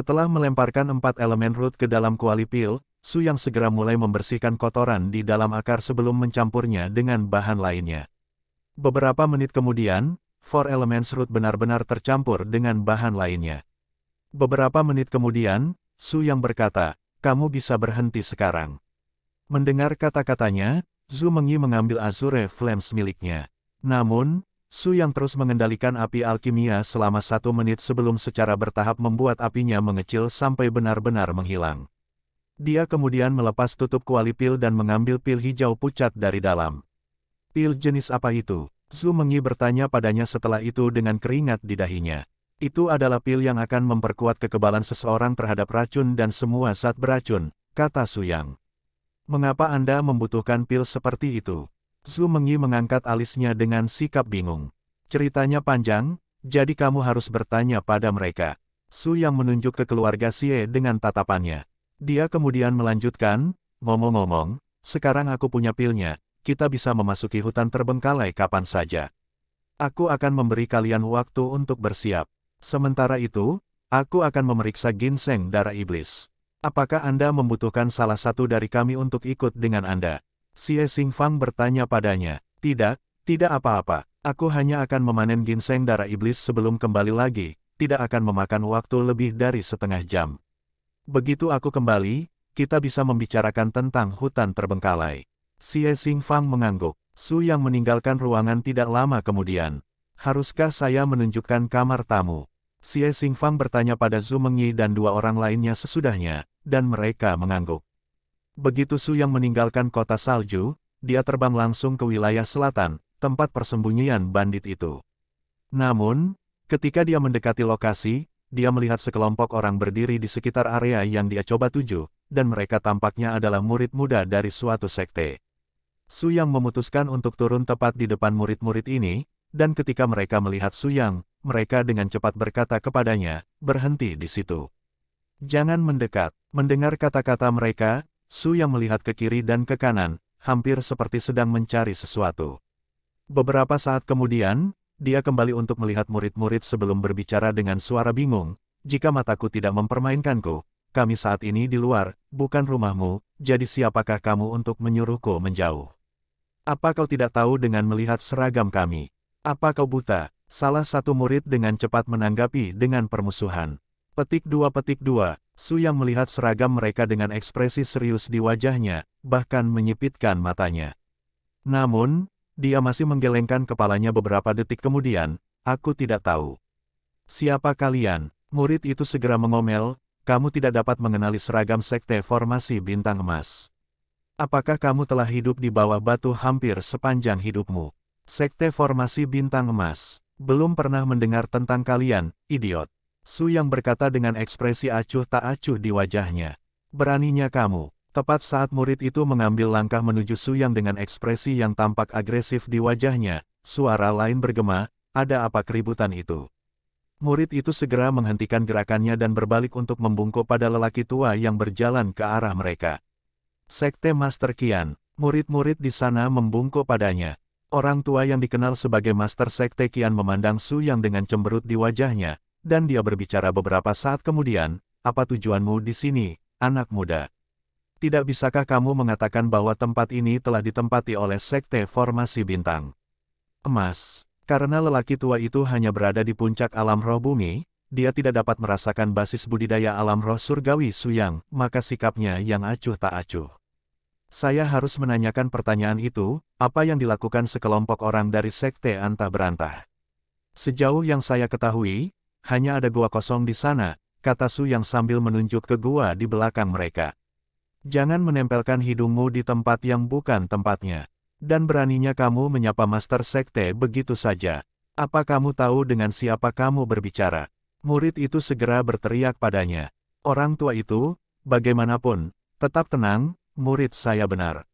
Setelah melemparkan empat elemen root ke dalam kuali pil, Su Yang segera mulai membersihkan kotoran di dalam akar sebelum mencampurnya dengan bahan lainnya. Beberapa menit kemudian, Four Elements Root benar-benar tercampur dengan bahan lainnya. Beberapa menit kemudian, Su Yang berkata, kamu bisa berhenti sekarang. Mendengar kata-katanya, Zhu Mengyi mengambil Azure Flames miliknya. Namun, Su yang terus mengendalikan api alkimia selama satu menit sebelum secara bertahap membuat apinya mengecil sampai benar-benar menghilang. Dia kemudian melepas tutup kuali pil dan mengambil pil hijau pucat dari dalam. Pil jenis apa itu? Su Mengi bertanya padanya setelah itu dengan keringat di dahinya. Itu adalah pil yang akan memperkuat kekebalan seseorang terhadap racun dan semua zat beracun, kata Su Yang. Mengapa Anda membutuhkan pil seperti itu? Su Mengyi mengangkat alisnya dengan sikap bingung. Ceritanya panjang, jadi kamu harus bertanya pada mereka. Su yang menunjuk ke keluarga Xie dengan tatapannya. Dia kemudian melanjutkan, ngomong-ngomong, sekarang aku punya pilnya, kita bisa memasuki hutan terbengkalai kapan saja. Aku akan memberi kalian waktu untuk bersiap. Sementara itu, aku akan memeriksa ginseng darah iblis. Apakah Anda membutuhkan salah satu dari kami untuk ikut dengan Anda? Xie Xingfang bertanya padanya. Tidak, tidak apa-apa. Aku hanya akan memanen ginseng darah iblis sebelum kembali lagi, tidak akan memakan waktu lebih dari setengah jam. Begitu aku kembali, kita bisa membicarakan tentang hutan terbengkalai. Xie Xingfang mengangguk. Su yang meninggalkan ruangan tidak lama kemudian. Haruskah saya menunjukkan kamar tamu? Xie Xingfang bertanya pada Zhu Mengyi dan dua orang lainnya sesudahnya, dan mereka mengangguk. Begitu Su Yang meninggalkan kota salju, dia terbang langsung ke wilayah selatan, tempat persembunyian bandit itu. Namun, ketika dia mendekati lokasi, dia melihat sekelompok orang berdiri di sekitar area yang dia coba tuju, dan mereka tampaknya adalah murid muda dari suatu sekte. Su Yang memutuskan untuk turun tepat di depan murid-murid ini, dan ketika mereka melihat Su Yang, mereka dengan cepat berkata kepadanya, berhenti di situ. Jangan mendekat. Mendengar kata-kata mereka, Su yang melihat ke kiri dan ke kanan, hampir seperti sedang mencari sesuatu. Beberapa saat kemudian, dia kembali untuk melihat murid-murid sebelum berbicara dengan suara bingung, jika mataku tidak mempermainkanku, kami saat ini di luar, bukan rumahmu, jadi siapakah kamu untuk menyuruhku menjauh? Apa kau tidak tahu dengan melihat seragam kami? Apa kau buta? Salah satu murid dengan cepat menanggapi dengan permusuhan. Petik dua petik dua, Su Yang melihat seragam mereka dengan ekspresi serius di wajahnya, bahkan menyipitkan matanya. Namun, dia masih menggelengkan kepalanya beberapa detik kemudian, aku tidak tahu. Siapa kalian? Murid itu segera mengomel, kamu tidak dapat mengenali seragam sekte formasi bintang emas. Apakah kamu telah hidup di bawah batu hampir sepanjang hidupmu? Sekte formasi bintang emas, belum pernah mendengar tentang kalian, idiot. Su yang berkata dengan ekspresi acuh tak acuh di wajahnya. Beraninya kamu. Tepat saat murid itu mengambil langkah menuju Su yang dengan ekspresi yang tampak agresif di wajahnya, suara lain bergema, ada apa keributan itu? Murid itu segera menghentikan gerakannya dan berbalik untuk membungkuk pada lelaki tua yang berjalan ke arah mereka. Sekte Master Kian, murid-murid di sana membungkuk padanya, Orang tua yang dikenal sebagai master sekte Kian memandang Su Yang dengan cemberut di wajahnya, dan dia berbicara beberapa saat kemudian, apa tujuanmu di sini, anak muda? Tidak bisakah kamu mengatakan bahwa tempat ini telah ditempati oleh sekte formasi bintang? Emas, karena lelaki tua itu hanya berada di puncak alam roh bumi, dia tidak dapat merasakan basis budidaya alam roh surgawi Suyang, maka sikapnya yang acuh tak acuh. Saya harus menanyakan pertanyaan itu, apa yang dilakukan sekelompok orang dari sekte Anta berantah. Sejauh yang saya ketahui, hanya ada gua kosong di sana, kata Su yang sambil menunjuk ke gua di belakang mereka. Jangan menempelkan hidungmu di tempat yang bukan tempatnya. Dan beraninya kamu menyapa Master Sekte begitu saja. Apa kamu tahu dengan siapa kamu berbicara? Murid itu segera berteriak padanya. Orang tua itu, bagaimanapun, tetap tenang, murid saya benar.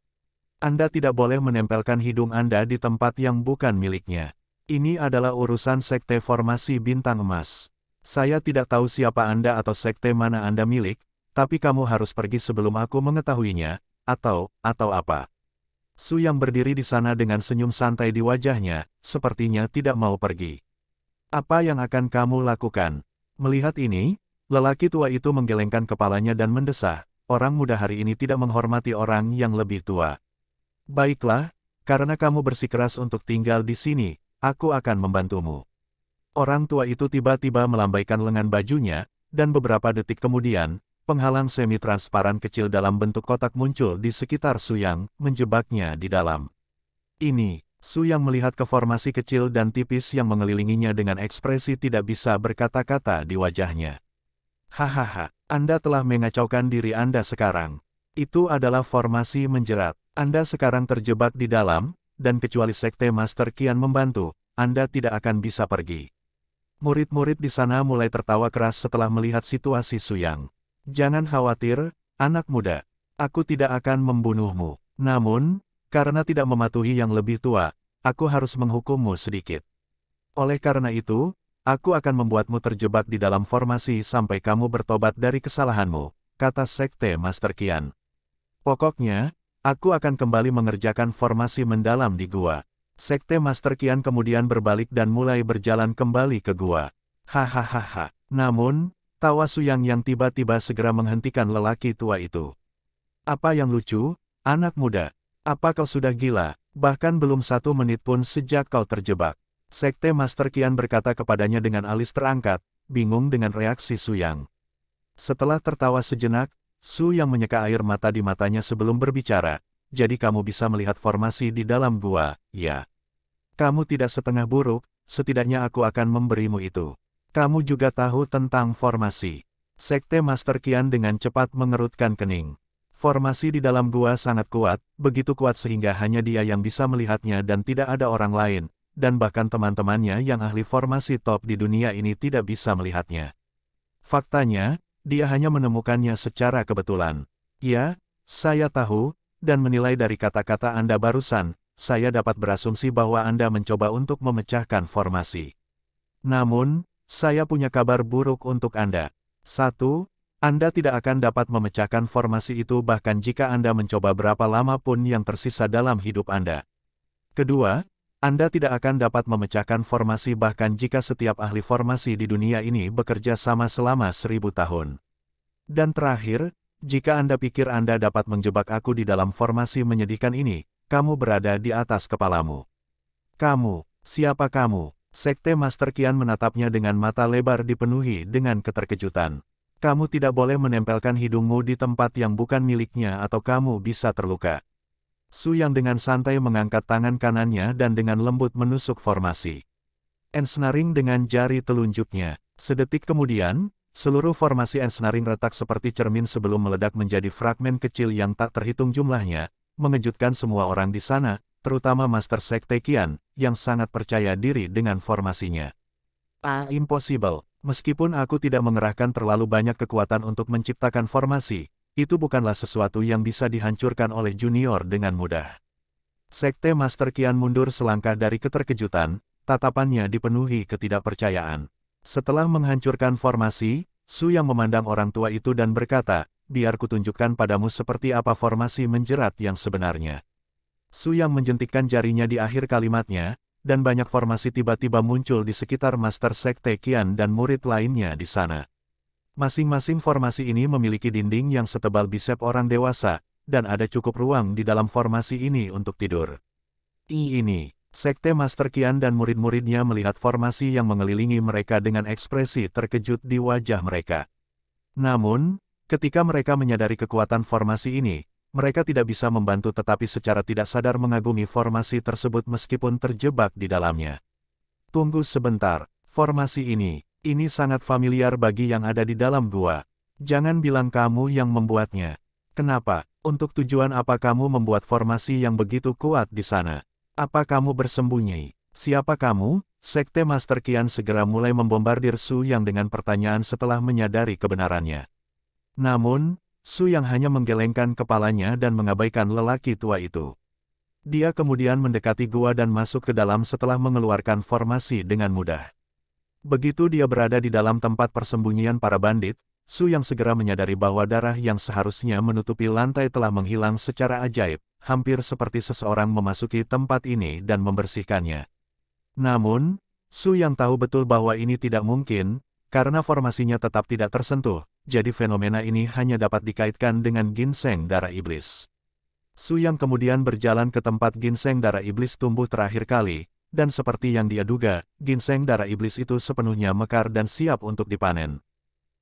Anda tidak boleh menempelkan hidung Anda di tempat yang bukan miliknya. Ini adalah urusan sekte formasi bintang emas. Saya tidak tahu siapa Anda atau sekte mana Anda milik, tapi kamu harus pergi sebelum aku mengetahuinya, atau, atau apa. Su yang berdiri di sana dengan senyum santai di wajahnya, sepertinya tidak mau pergi. Apa yang akan kamu lakukan? Melihat ini, lelaki tua itu menggelengkan kepalanya dan mendesah, orang muda hari ini tidak menghormati orang yang lebih tua. Baiklah, karena kamu bersikeras untuk tinggal di sini, aku akan membantumu. Orang tua itu tiba-tiba melambaikan lengan bajunya, dan beberapa detik kemudian, penghalang semi-transparan kecil dalam bentuk kotak muncul di sekitar Suyang, menjebaknya di dalam. Ini, Suyang melihat ke formasi kecil dan tipis yang mengelilinginya dengan ekspresi tidak bisa berkata-kata di wajahnya. Hahaha, Anda telah mengacaukan diri Anda sekarang. Itu adalah formasi menjerat. Anda sekarang terjebak di dalam, dan kecuali Sekte Master Kian membantu, Anda tidak akan bisa pergi. Murid-murid di sana mulai tertawa keras setelah melihat situasi Suyang. Jangan khawatir, anak muda. Aku tidak akan membunuhmu. Namun, karena tidak mematuhi yang lebih tua, aku harus menghukummu sedikit. Oleh karena itu, aku akan membuatmu terjebak di dalam formasi sampai kamu bertobat dari kesalahanmu, kata Sekte Master Kian. Pokoknya, Aku akan kembali mengerjakan formasi mendalam di gua. Sekte Master Kian kemudian berbalik dan mulai berjalan kembali ke gua. Hahaha. Namun, tawa Suyang yang tiba-tiba segera menghentikan lelaki tua itu. Apa yang lucu, anak muda? Apa kau sudah gila? Bahkan belum satu menit pun sejak kau terjebak. Sekte Master Kian berkata kepadanya dengan alis terangkat, bingung dengan reaksi Suyang. Setelah tertawa sejenak, Su yang menyeka air mata di matanya sebelum berbicara, jadi kamu bisa melihat formasi di dalam gua, ya. Kamu tidak setengah buruk, setidaknya aku akan memberimu itu. Kamu juga tahu tentang formasi. Sekte Master Kian dengan cepat mengerutkan kening. Formasi di dalam gua sangat kuat, begitu kuat sehingga hanya dia yang bisa melihatnya dan tidak ada orang lain, dan bahkan teman-temannya yang ahli formasi top di dunia ini tidak bisa melihatnya. Faktanya, dia hanya menemukannya secara kebetulan. Ya, saya tahu, dan menilai dari kata-kata Anda barusan, saya dapat berasumsi bahwa Anda mencoba untuk memecahkan formasi. Namun, saya punya kabar buruk untuk Anda. Satu, Anda tidak akan dapat memecahkan formasi itu bahkan jika Anda mencoba berapa lama pun yang tersisa dalam hidup Anda. Kedua, anda tidak akan dapat memecahkan formasi bahkan jika setiap ahli formasi di dunia ini bekerja sama selama seribu tahun. Dan terakhir, jika Anda pikir Anda dapat menjebak aku di dalam formasi menyedihkan ini, kamu berada di atas kepalamu. Kamu, siapa kamu? Sekte Master Kian menatapnya dengan mata lebar dipenuhi dengan keterkejutan. Kamu tidak boleh menempelkan hidungmu di tempat yang bukan miliknya atau kamu bisa terluka. Su Yang dengan santai mengangkat tangan kanannya dan dengan lembut menusuk formasi. Ensnaring dengan jari telunjuknya. Sedetik kemudian, seluruh formasi ensnaring retak seperti cermin sebelum meledak menjadi fragmen kecil yang tak terhitung jumlahnya, mengejutkan semua orang di sana, terutama Master Sekte Kian, yang sangat percaya diri dengan formasinya. Ah, impossible. Meskipun aku tidak mengerahkan terlalu banyak kekuatan untuk menciptakan formasi, itu bukanlah sesuatu yang bisa dihancurkan oleh junior dengan mudah. Sekte Master Kian mundur selangkah dari keterkejutan, tatapannya dipenuhi ketidakpercayaan. Setelah menghancurkan formasi, Su yang memandang orang tua itu dan berkata, biar kutunjukkan padamu seperti apa formasi menjerat yang sebenarnya. Su yang menjentikkan jarinya di akhir kalimatnya, dan banyak formasi tiba-tiba muncul di sekitar Master Sekte Kian dan murid lainnya di sana. Masing-masing formasi ini memiliki dinding yang setebal bisep orang dewasa, dan ada cukup ruang di dalam formasi ini untuk tidur. I ini, Sekte Master Kian dan murid-muridnya melihat formasi yang mengelilingi mereka dengan ekspresi terkejut di wajah mereka. Namun, ketika mereka menyadari kekuatan formasi ini, mereka tidak bisa membantu tetapi secara tidak sadar mengagumi formasi tersebut meskipun terjebak di dalamnya. Tunggu sebentar, formasi ini, ini sangat familiar bagi yang ada di dalam gua. Jangan bilang kamu yang membuatnya. Kenapa? Untuk tujuan apa kamu membuat formasi yang begitu kuat di sana? Apa kamu bersembunyi? Siapa kamu? Sekte Master Kian segera mulai membombardir Su Yang dengan pertanyaan setelah menyadari kebenarannya. Namun, Su Yang hanya menggelengkan kepalanya dan mengabaikan lelaki tua itu. Dia kemudian mendekati gua dan masuk ke dalam setelah mengeluarkan formasi dengan mudah. Begitu dia berada di dalam tempat persembunyian para bandit, Su yang segera menyadari bahwa darah yang seharusnya menutupi lantai telah menghilang secara ajaib, hampir seperti seseorang memasuki tempat ini dan membersihkannya. Namun, Su yang tahu betul bahwa ini tidak mungkin, karena formasinya tetap tidak tersentuh, jadi fenomena ini hanya dapat dikaitkan dengan ginseng darah iblis. Su yang kemudian berjalan ke tempat ginseng darah iblis tumbuh terakhir kali, dan seperti yang dia duga, ginseng darah iblis itu sepenuhnya mekar dan siap untuk dipanen.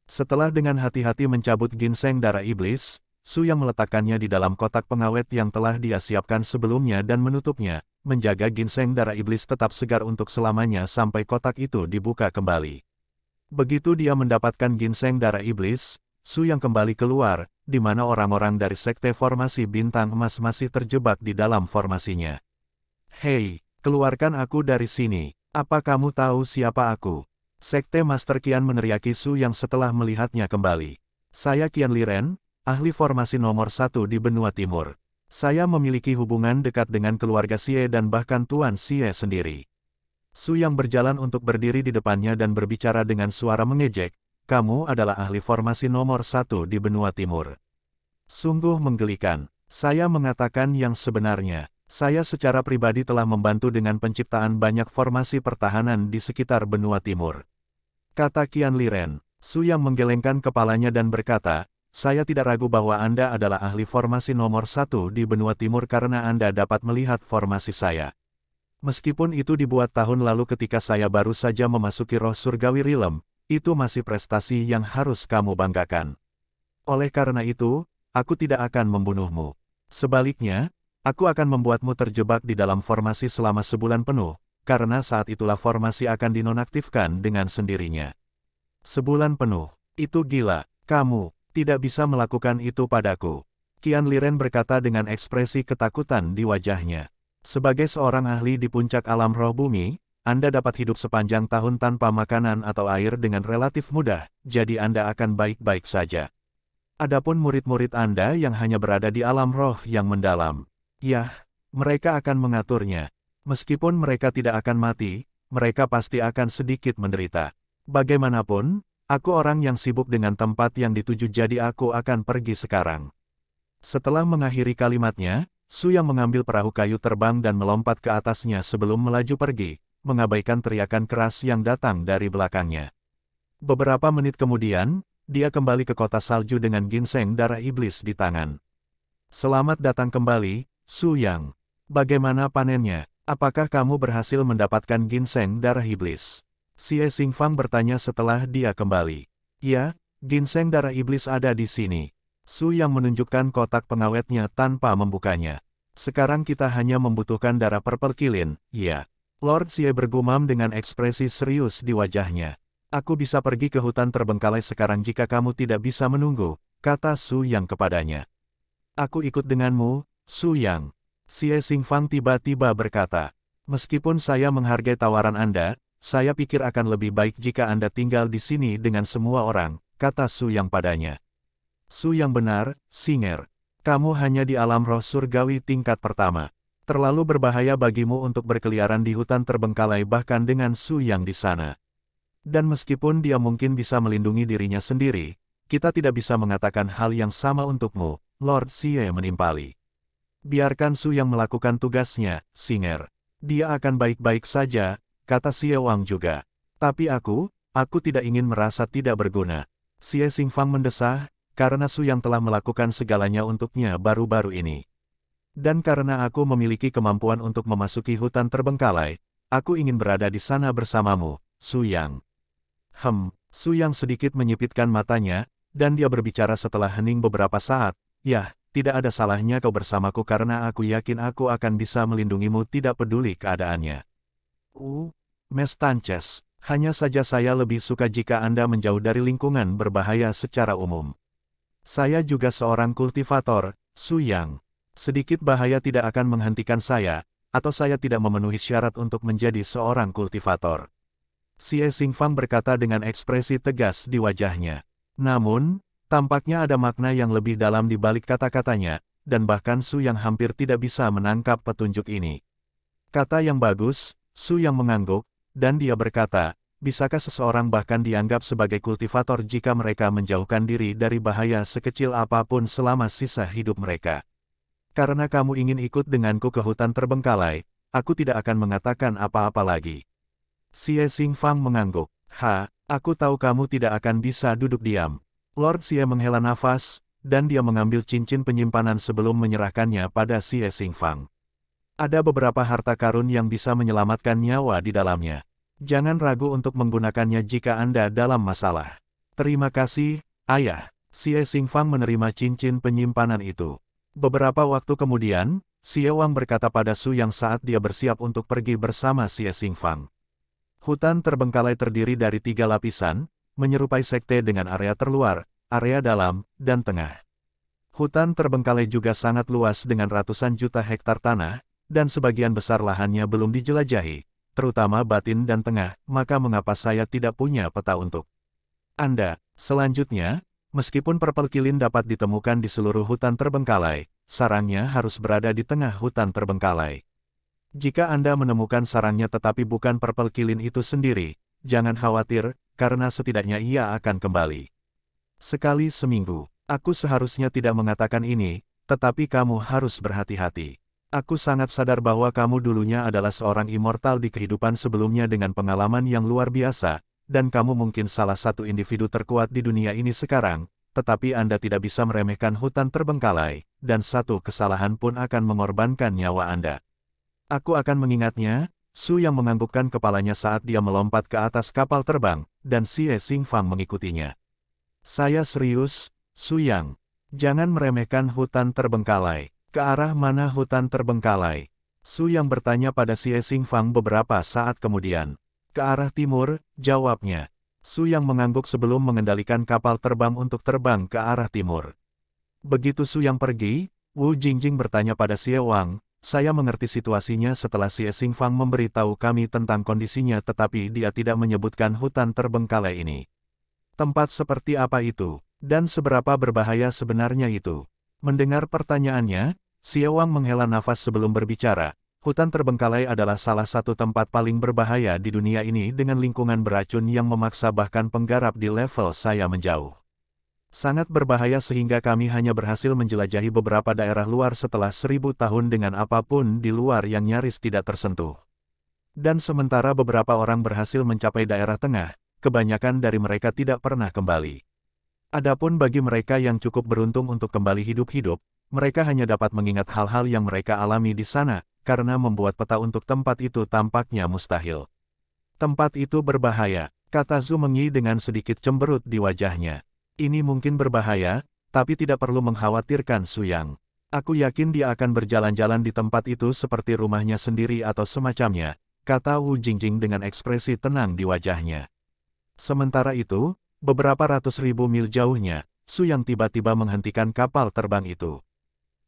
Setelah dengan hati-hati mencabut ginseng darah iblis, Su yang meletakkannya di dalam kotak pengawet yang telah dia siapkan sebelumnya dan menutupnya, menjaga ginseng darah iblis tetap segar untuk selamanya sampai kotak itu dibuka kembali. Begitu dia mendapatkan ginseng darah iblis, Su yang kembali keluar, di mana orang-orang dari sekte formasi bintang emas masih terjebak di dalam formasinya. Hei, Keluarkan aku dari sini. Apa kamu tahu siapa aku? Sekte Master Kian meneriaki Su yang setelah melihatnya kembali. Saya Kian Liren, ahli formasi nomor satu di benua timur. Saya memiliki hubungan dekat dengan keluarga Xie dan bahkan Tuan Xie sendiri. Su yang berjalan untuk berdiri di depannya dan berbicara dengan suara mengejek, kamu adalah ahli formasi nomor satu di benua timur. Sungguh menggelikan, saya mengatakan yang sebenarnya. Saya secara pribadi telah membantu dengan penciptaan banyak formasi pertahanan di sekitar benua timur. Kata Kian Liren, Su yang menggelengkan kepalanya dan berkata, saya tidak ragu bahwa Anda adalah ahli formasi nomor satu di benua timur karena Anda dapat melihat formasi saya. Meskipun itu dibuat tahun lalu ketika saya baru saja memasuki roh surgawi Rilem, itu masih prestasi yang harus kamu banggakan. Oleh karena itu, aku tidak akan membunuhmu. Sebaliknya, Aku akan membuatmu terjebak di dalam formasi selama sebulan penuh, karena saat itulah formasi akan dinonaktifkan dengan sendirinya. Sebulan penuh, itu gila, kamu, tidak bisa melakukan itu padaku. Kian Liren berkata dengan ekspresi ketakutan di wajahnya. Sebagai seorang ahli di puncak alam roh bumi, Anda dapat hidup sepanjang tahun tanpa makanan atau air dengan relatif mudah, jadi Anda akan baik-baik saja. Adapun murid-murid Anda yang hanya berada di alam roh yang mendalam, Ya, mereka akan mengaturnya. Meskipun mereka tidak akan mati, mereka pasti akan sedikit menderita. Bagaimanapun, aku orang yang sibuk dengan tempat yang dituju jadi aku akan pergi sekarang. Setelah mengakhiri kalimatnya, Su yang mengambil perahu kayu terbang dan melompat ke atasnya sebelum melaju pergi, mengabaikan teriakan keras yang datang dari belakangnya. Beberapa menit kemudian, dia kembali ke kota salju dengan ginseng darah iblis di tangan. Selamat datang kembali, Su Yang, bagaimana panennya? Apakah kamu berhasil mendapatkan ginseng darah iblis? Si Xingfang bertanya setelah dia kembali. Ya, ginseng darah iblis ada di sini. Su Yang menunjukkan kotak pengawetnya tanpa membukanya. Sekarang kita hanya membutuhkan darah perperkilin, ya. Lord Xie bergumam dengan ekspresi serius di wajahnya. Aku bisa pergi ke hutan terbengkalai sekarang jika kamu tidak bisa menunggu, kata Su Yang kepadanya. Aku ikut denganmu, Su Yang. Xie Xingfang tiba-tiba berkata, Meskipun saya menghargai tawaran Anda, saya pikir akan lebih baik jika Anda tinggal di sini dengan semua orang, kata Su Yang padanya. Su Yang benar, Singer. Kamu hanya di alam roh surgawi tingkat pertama. Terlalu berbahaya bagimu untuk berkeliaran di hutan terbengkalai bahkan dengan Su Yang di sana. Dan meskipun dia mungkin bisa melindungi dirinya sendiri, kita tidak bisa mengatakan hal yang sama untukmu, Lord Xie menimpali. Biarkan Su yang melakukan tugasnya, Singer. Dia akan baik-baik saja, kata Xie Wang juga. Tapi aku, aku tidak ingin merasa tidak berguna. Xie Xingfang mendesah, karena Su yang telah melakukan segalanya untuknya baru-baru ini. Dan karena aku memiliki kemampuan untuk memasuki hutan terbengkalai, aku ingin berada di sana bersamamu, Su Yang. Hem, Su Yang sedikit menyipitkan matanya, dan dia berbicara setelah hening beberapa saat, Yah, tidak ada salahnya kau bersamaku karena aku yakin aku akan bisa melindungimu tidak peduli keadaannya. Uh, Mes Tances, hanya saja saya lebih suka jika Anda menjauh dari lingkungan berbahaya secara umum. Saya juga seorang kultivator, Su Yang. Sedikit bahaya tidak akan menghentikan saya, atau saya tidak memenuhi syarat untuk menjadi seorang kultivator. Xie Xingfang berkata dengan ekspresi tegas di wajahnya. Namun, Tampaknya ada makna yang lebih dalam di balik kata-katanya, dan bahkan Su yang hampir tidak bisa menangkap petunjuk ini. Kata yang bagus, Su yang mengangguk, dan dia berkata, bisakah seseorang bahkan dianggap sebagai kultivator jika mereka menjauhkan diri dari bahaya sekecil apapun selama sisa hidup mereka? Karena kamu ingin ikut denganku ke hutan terbengkalai, aku tidak akan mengatakan apa-apa lagi. Xie Xingfang mengangguk. Ha, aku tahu kamu tidak akan bisa duduk diam. Lord Xie menghela nafas, dan dia mengambil cincin penyimpanan sebelum menyerahkannya pada Xie Xingfang. Ada beberapa harta karun yang bisa menyelamatkan nyawa di dalamnya. Jangan ragu untuk menggunakannya jika Anda dalam masalah. Terima kasih, Ayah. Xie Xingfang menerima cincin penyimpanan itu. Beberapa waktu kemudian, Xie Wang berkata pada Su Yang saat dia bersiap untuk pergi bersama Xie Xingfang. Hutan terbengkalai terdiri dari tiga lapisan, menyerupai sekte dengan area terluar, area dalam, dan tengah. Hutan terbengkalai juga sangat luas dengan ratusan juta hektar tanah, dan sebagian besar lahannya belum dijelajahi, terutama batin dan tengah, maka mengapa saya tidak punya peta untuk Anda? Selanjutnya, meskipun purple kilin dapat ditemukan di seluruh hutan terbengkalai, sarangnya harus berada di tengah hutan terbengkalai. Jika Anda menemukan sarangnya tetapi bukan purple kilin itu sendiri, jangan khawatir, karena setidaknya ia akan kembali. Sekali seminggu, aku seharusnya tidak mengatakan ini, tetapi kamu harus berhati-hati. Aku sangat sadar bahwa kamu dulunya adalah seorang immortal di kehidupan sebelumnya dengan pengalaman yang luar biasa, dan kamu mungkin salah satu individu terkuat di dunia ini sekarang, tetapi Anda tidak bisa meremehkan hutan terbengkalai, dan satu kesalahan pun akan mengorbankan nyawa Anda. Aku akan mengingatnya, Su yang menganggukkan kepalanya saat dia melompat ke atas kapal terbang, dan Xie Fang mengikutinya. Saya serius, Su Yang. Jangan meremehkan hutan terbengkalai. Ke arah mana hutan terbengkalai? Su Yang bertanya pada Xie Fang beberapa saat kemudian. Ke arah timur, jawabnya. Su Yang mengangguk sebelum mengendalikan kapal terbang untuk terbang ke arah timur. Begitu Su Yang pergi, Wu Jingjing bertanya pada Xie Wang, saya mengerti situasinya setelah si Esingfang memberitahu kami tentang kondisinya tetapi dia tidak menyebutkan hutan terbengkalai ini. Tempat seperti apa itu, dan seberapa berbahaya sebenarnya itu. Mendengar pertanyaannya, Siawang menghela nafas sebelum berbicara. Hutan terbengkalai adalah salah satu tempat paling berbahaya di dunia ini dengan lingkungan beracun yang memaksa bahkan penggarap di level saya menjauh. Sangat berbahaya sehingga kami hanya berhasil menjelajahi beberapa daerah luar setelah seribu tahun dengan apapun di luar yang nyaris tidak tersentuh. Dan sementara beberapa orang berhasil mencapai daerah tengah, kebanyakan dari mereka tidak pernah kembali. Adapun bagi mereka yang cukup beruntung untuk kembali hidup-hidup, mereka hanya dapat mengingat hal-hal yang mereka alami di sana, karena membuat peta untuk tempat itu tampaknya mustahil. Tempat itu berbahaya, kata Zhu Mengyi dengan sedikit cemberut di wajahnya. Ini mungkin berbahaya, tapi tidak perlu mengkhawatirkan Suyang. Aku yakin dia akan berjalan-jalan di tempat itu seperti rumahnya sendiri atau semacamnya, kata Wu Jingjing dengan ekspresi tenang di wajahnya. Sementara itu, beberapa ratus ribu mil jauhnya, Suyang tiba-tiba menghentikan kapal terbang itu.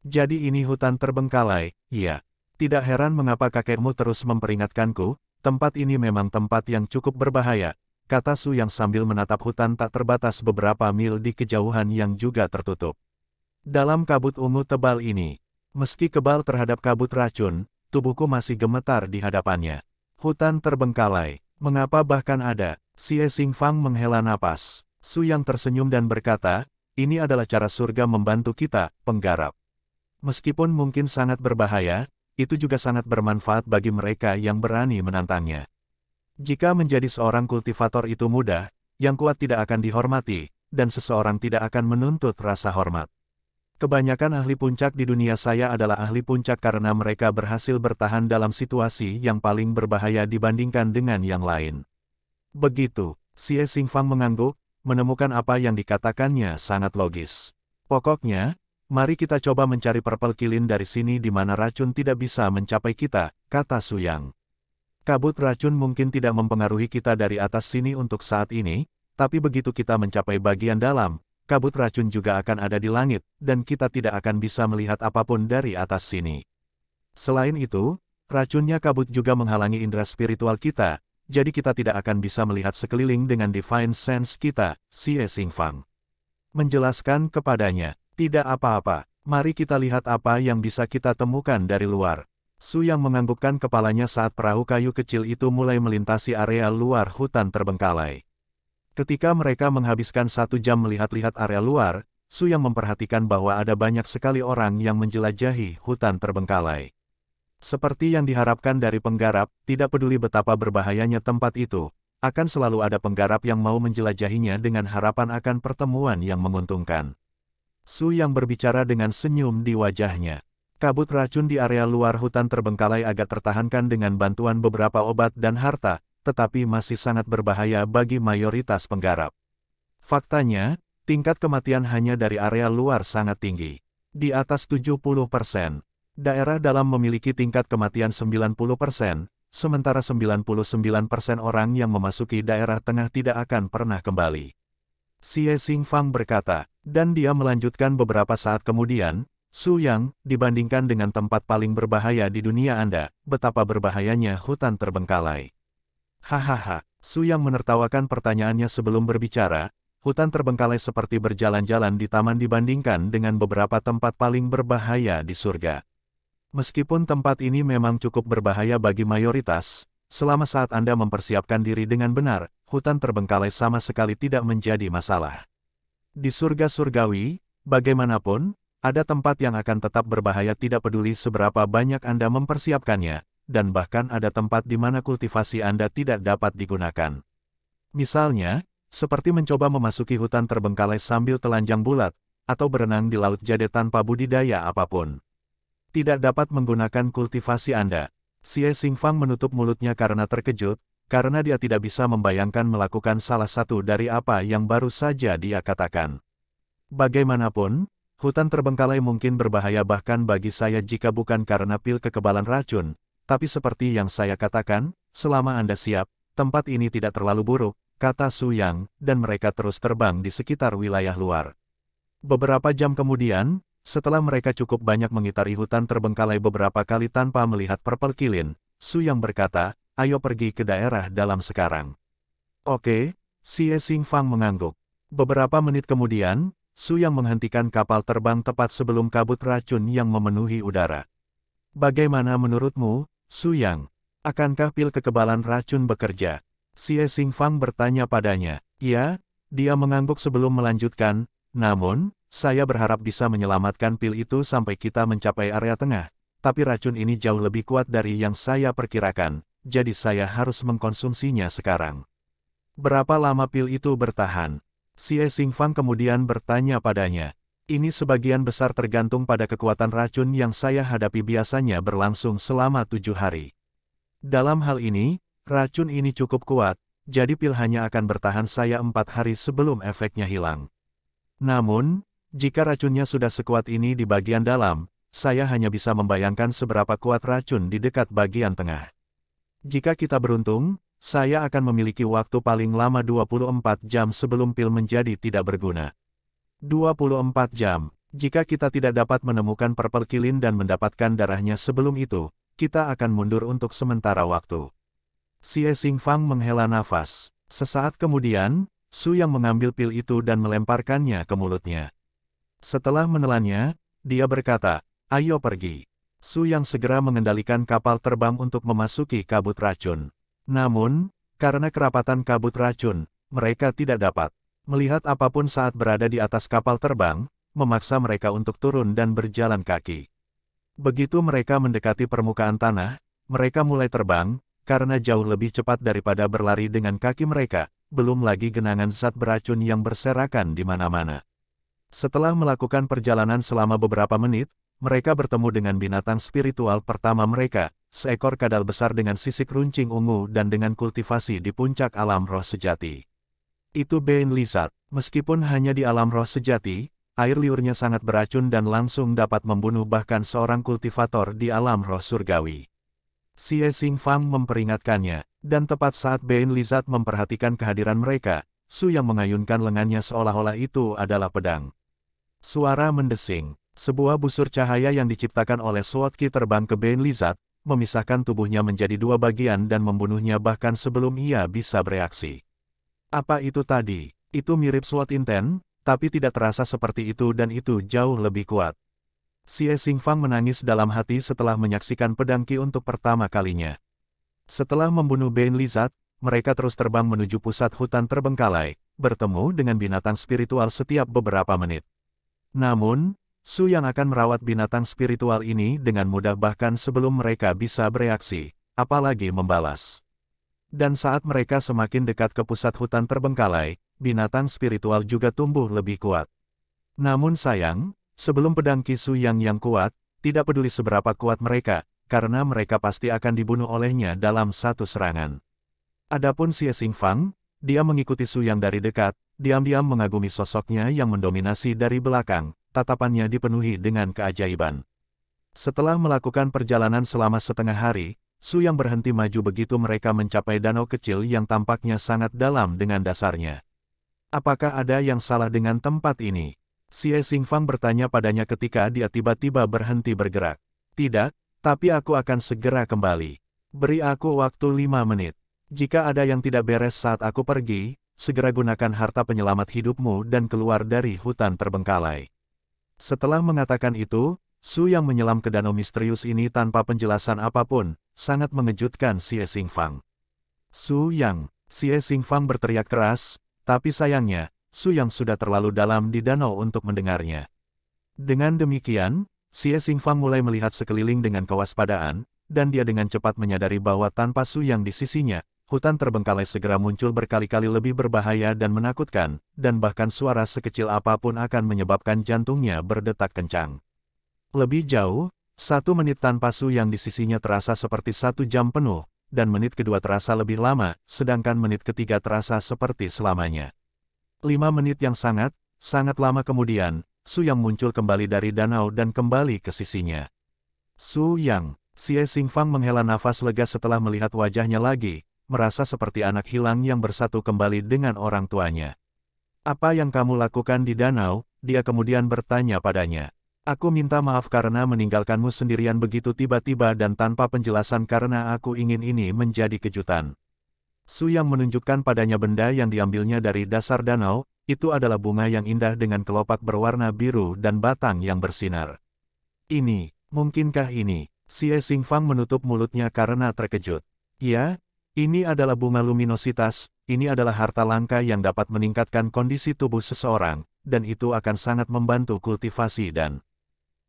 Jadi ini hutan terbengkalai, iya. Tidak heran mengapa kakekmu terus memperingatkanku, tempat ini memang tempat yang cukup berbahaya, kata Su yang sambil menatap hutan tak terbatas beberapa mil di kejauhan yang juga tertutup. Dalam kabut ungu tebal ini, meski kebal terhadap kabut racun, tubuhku masih gemetar di hadapannya. Hutan terbengkalai, mengapa bahkan ada, Si Esing Fang menghela nafas. Su yang tersenyum dan berkata, ini adalah cara surga membantu kita, penggarap. Meskipun mungkin sangat berbahaya, itu juga sangat bermanfaat bagi mereka yang berani menantangnya. Jika menjadi seorang kultivator itu mudah, yang kuat tidak akan dihormati, dan seseorang tidak akan menuntut rasa hormat. Kebanyakan ahli puncak di dunia saya adalah ahli puncak karena mereka berhasil bertahan dalam situasi yang paling berbahaya dibandingkan dengan yang lain. Begitu, Xie Xingfang mengangguk, menemukan apa yang dikatakannya sangat logis. Pokoknya, mari kita coba mencari purple kilin dari sini di mana racun tidak bisa mencapai kita, kata Suyang. Kabut racun mungkin tidak mempengaruhi kita dari atas sini untuk saat ini, tapi begitu kita mencapai bagian dalam, kabut racun juga akan ada di langit, dan kita tidak akan bisa melihat apapun dari atas sini. Selain itu, racunnya kabut juga menghalangi indera spiritual kita, jadi kita tidak akan bisa melihat sekeliling dengan divine sense kita, Si Fang. Menjelaskan kepadanya, tidak apa-apa, mari kita lihat apa yang bisa kita temukan dari luar. Su yang menganggukkan kepalanya saat perahu kayu kecil itu mulai melintasi area luar hutan terbengkalai. Ketika mereka menghabiskan satu jam melihat-lihat area luar, Su yang memperhatikan bahwa ada banyak sekali orang yang menjelajahi hutan terbengkalai. Seperti yang diharapkan dari penggarap, tidak peduli betapa berbahayanya tempat itu, akan selalu ada penggarap yang mau menjelajahinya dengan harapan akan pertemuan yang menguntungkan. Su yang berbicara dengan senyum di wajahnya. Kabut racun di area luar hutan terbengkalai agak tertahankan dengan bantuan beberapa obat dan harta, tetapi masih sangat berbahaya bagi mayoritas penggarap. Faktanya, tingkat kematian hanya dari area luar sangat tinggi. Di atas 70 persen. Daerah dalam memiliki tingkat kematian 90 persen, sementara 99 persen orang yang memasuki daerah tengah tidak akan pernah kembali. Xie Xingfang berkata, dan dia melanjutkan beberapa saat kemudian, Su Yang, dibandingkan dengan tempat paling berbahaya di dunia Anda, betapa berbahayanya hutan terbengkalai. Hahaha, Su Yang menertawakan pertanyaannya sebelum berbicara, hutan terbengkalai seperti berjalan-jalan di taman dibandingkan dengan beberapa tempat paling berbahaya di surga. Meskipun tempat ini memang cukup berbahaya bagi mayoritas, selama saat Anda mempersiapkan diri dengan benar, hutan terbengkalai sama sekali tidak menjadi masalah. Di surga surgawi, bagaimanapun, ada tempat yang akan tetap berbahaya tidak peduli seberapa banyak Anda mempersiapkannya, dan bahkan ada tempat di mana kultivasi Anda tidak dapat digunakan. Misalnya, seperti mencoba memasuki hutan terbengkalai sambil telanjang bulat, atau berenang di Laut Jade tanpa budidaya apapun. Tidak dapat menggunakan kultivasi Anda. Xie Xingfang menutup mulutnya karena terkejut, karena dia tidak bisa membayangkan melakukan salah satu dari apa yang baru saja dia katakan. Bagaimanapun, Hutan terbengkalai mungkin berbahaya bahkan bagi saya jika bukan karena pil kekebalan racun, tapi seperti yang saya katakan, selama Anda siap, tempat ini tidak terlalu buruk, kata Su Yang, dan mereka terus terbang di sekitar wilayah luar. Beberapa jam kemudian, setelah mereka cukup banyak mengitari hutan terbengkalai beberapa kali tanpa melihat purple kilin, Su Yang berkata, ayo pergi ke daerah dalam sekarang. Oke, Xie Xing Fang mengangguk. Beberapa menit kemudian, Su yang menghentikan kapal terbang tepat sebelum kabut racun yang memenuhi udara. Bagaimana menurutmu, Su Yang? Akankah pil kekebalan racun bekerja? Xie Fang bertanya padanya. Ya, dia mengangguk sebelum melanjutkan, namun, saya berharap bisa menyelamatkan pil itu sampai kita mencapai area tengah. Tapi racun ini jauh lebih kuat dari yang saya perkirakan, jadi saya harus mengkonsumsinya sekarang. Berapa lama pil itu bertahan? Xie Xingfang kemudian bertanya padanya. Ini sebagian besar tergantung pada kekuatan racun yang saya hadapi biasanya berlangsung selama tujuh hari. Dalam hal ini, racun ini cukup kuat, jadi pil hanya akan bertahan saya empat hari sebelum efeknya hilang. Namun, jika racunnya sudah sekuat ini di bagian dalam, saya hanya bisa membayangkan seberapa kuat racun di dekat bagian tengah. Jika kita beruntung, saya akan memiliki waktu paling lama 24 jam sebelum pil menjadi tidak berguna. 24 jam, jika kita tidak dapat menemukan purple kilin dan mendapatkan darahnya sebelum itu, kita akan mundur untuk sementara waktu. Xie Xingfang menghela nafas. Sesaat kemudian, Su yang mengambil pil itu dan melemparkannya ke mulutnya. Setelah menelannya, dia berkata, ayo pergi. Su yang segera mengendalikan kapal terbang untuk memasuki kabut racun. Namun, karena kerapatan kabut racun, mereka tidak dapat melihat apapun saat berada di atas kapal terbang, memaksa mereka untuk turun dan berjalan kaki. Begitu mereka mendekati permukaan tanah, mereka mulai terbang, karena jauh lebih cepat daripada berlari dengan kaki mereka, belum lagi genangan zat beracun yang berserakan di mana-mana. Setelah melakukan perjalanan selama beberapa menit, mereka bertemu dengan binatang spiritual pertama mereka, seekor kadal besar dengan sisik runcing ungu dan dengan kultivasi di puncak alam roh sejati. Itu Bein Lizard, meskipun hanya di alam roh sejati, air liurnya sangat beracun dan langsung dapat membunuh bahkan seorang kultivator di alam roh surgawi. Xie Xing Fang memperingatkannya, dan tepat saat Bein Lizard memperhatikan kehadiran mereka, Su yang mengayunkan lengannya seolah-olah itu adalah pedang. Suara mendesing, sebuah busur cahaya yang diciptakan oleh Swatki terbang ke Bain Lizard, memisahkan tubuhnya menjadi dua bagian dan membunuhnya bahkan sebelum ia bisa bereaksi. Apa itu tadi? Itu mirip SWAT Inten, tapi tidak terasa seperti itu dan itu jauh lebih kuat. Xie Xingfang menangis dalam hati setelah menyaksikan pedang Qi untuk pertama kalinya. Setelah membunuh Bain Lizard, mereka terus terbang menuju pusat hutan terbengkalai, bertemu dengan binatang spiritual setiap beberapa menit. Namun, Su yang akan merawat binatang spiritual ini dengan mudah bahkan sebelum mereka bisa bereaksi, apalagi membalas. Dan saat mereka semakin dekat ke pusat hutan terbengkalai, binatang spiritual juga tumbuh lebih kuat. Namun sayang, sebelum pedang Kisu yang yang kuat, tidak peduli seberapa kuat mereka, karena mereka pasti akan dibunuh olehnya dalam satu serangan. Adapun Xie Xingfang, dia mengikuti Su yang dari dekat, diam-diam mengagumi sosoknya yang mendominasi dari belakang, tatapannya dipenuhi dengan keajaiban. Setelah melakukan perjalanan selama setengah hari, Su yang berhenti maju begitu mereka mencapai danau kecil yang tampaknya sangat dalam dengan dasarnya. Apakah ada yang salah dengan tempat ini? Si Xingfang bertanya padanya ketika dia tiba-tiba berhenti bergerak. Tidak, tapi aku akan segera kembali. Beri aku waktu lima menit. Jika ada yang tidak beres saat aku pergi, segera gunakan harta penyelamat hidupmu dan keluar dari hutan terbengkalai. Setelah mengatakan itu, Su yang menyelam ke danau misterius ini tanpa penjelasan apapun, sangat mengejutkan Xie Xingfang. Su Yang, Xie Xingfang berteriak keras, tapi sayangnya, Su Yang sudah terlalu dalam di danau untuk mendengarnya. Dengan demikian, Xie Xingfang mulai melihat sekeliling dengan kewaspadaan, dan dia dengan cepat menyadari bahwa tanpa Su Yang di sisinya, hutan terbengkalai segera muncul berkali-kali lebih berbahaya dan menakutkan, dan bahkan suara sekecil apapun akan menyebabkan jantungnya berdetak kencang. Lebih jauh, satu menit tanpa Su yang di sisinya terasa seperti satu jam penuh, dan menit kedua terasa lebih lama, sedangkan menit ketiga terasa seperti selamanya. Lima menit yang sangat, sangat lama kemudian, Su Yang muncul kembali dari danau dan kembali ke sisinya. Su Yang, Xie Xingfang menghela nafas lega setelah melihat wajahnya lagi, merasa seperti anak hilang yang bersatu kembali dengan orang tuanya. Apa yang kamu lakukan di danau? Dia kemudian bertanya padanya. Aku minta maaf karena meninggalkanmu sendirian begitu tiba-tiba dan tanpa penjelasan karena aku ingin ini menjadi kejutan. Su yang menunjukkan padanya benda yang diambilnya dari dasar danau, itu adalah bunga yang indah dengan kelopak berwarna biru dan batang yang bersinar. Ini, mungkinkah ini? Si Xingfang menutup mulutnya karena terkejut. Ya, ini adalah bunga luminositas, ini adalah harta langka yang dapat meningkatkan kondisi tubuh seseorang, dan itu akan sangat membantu kultivasi dan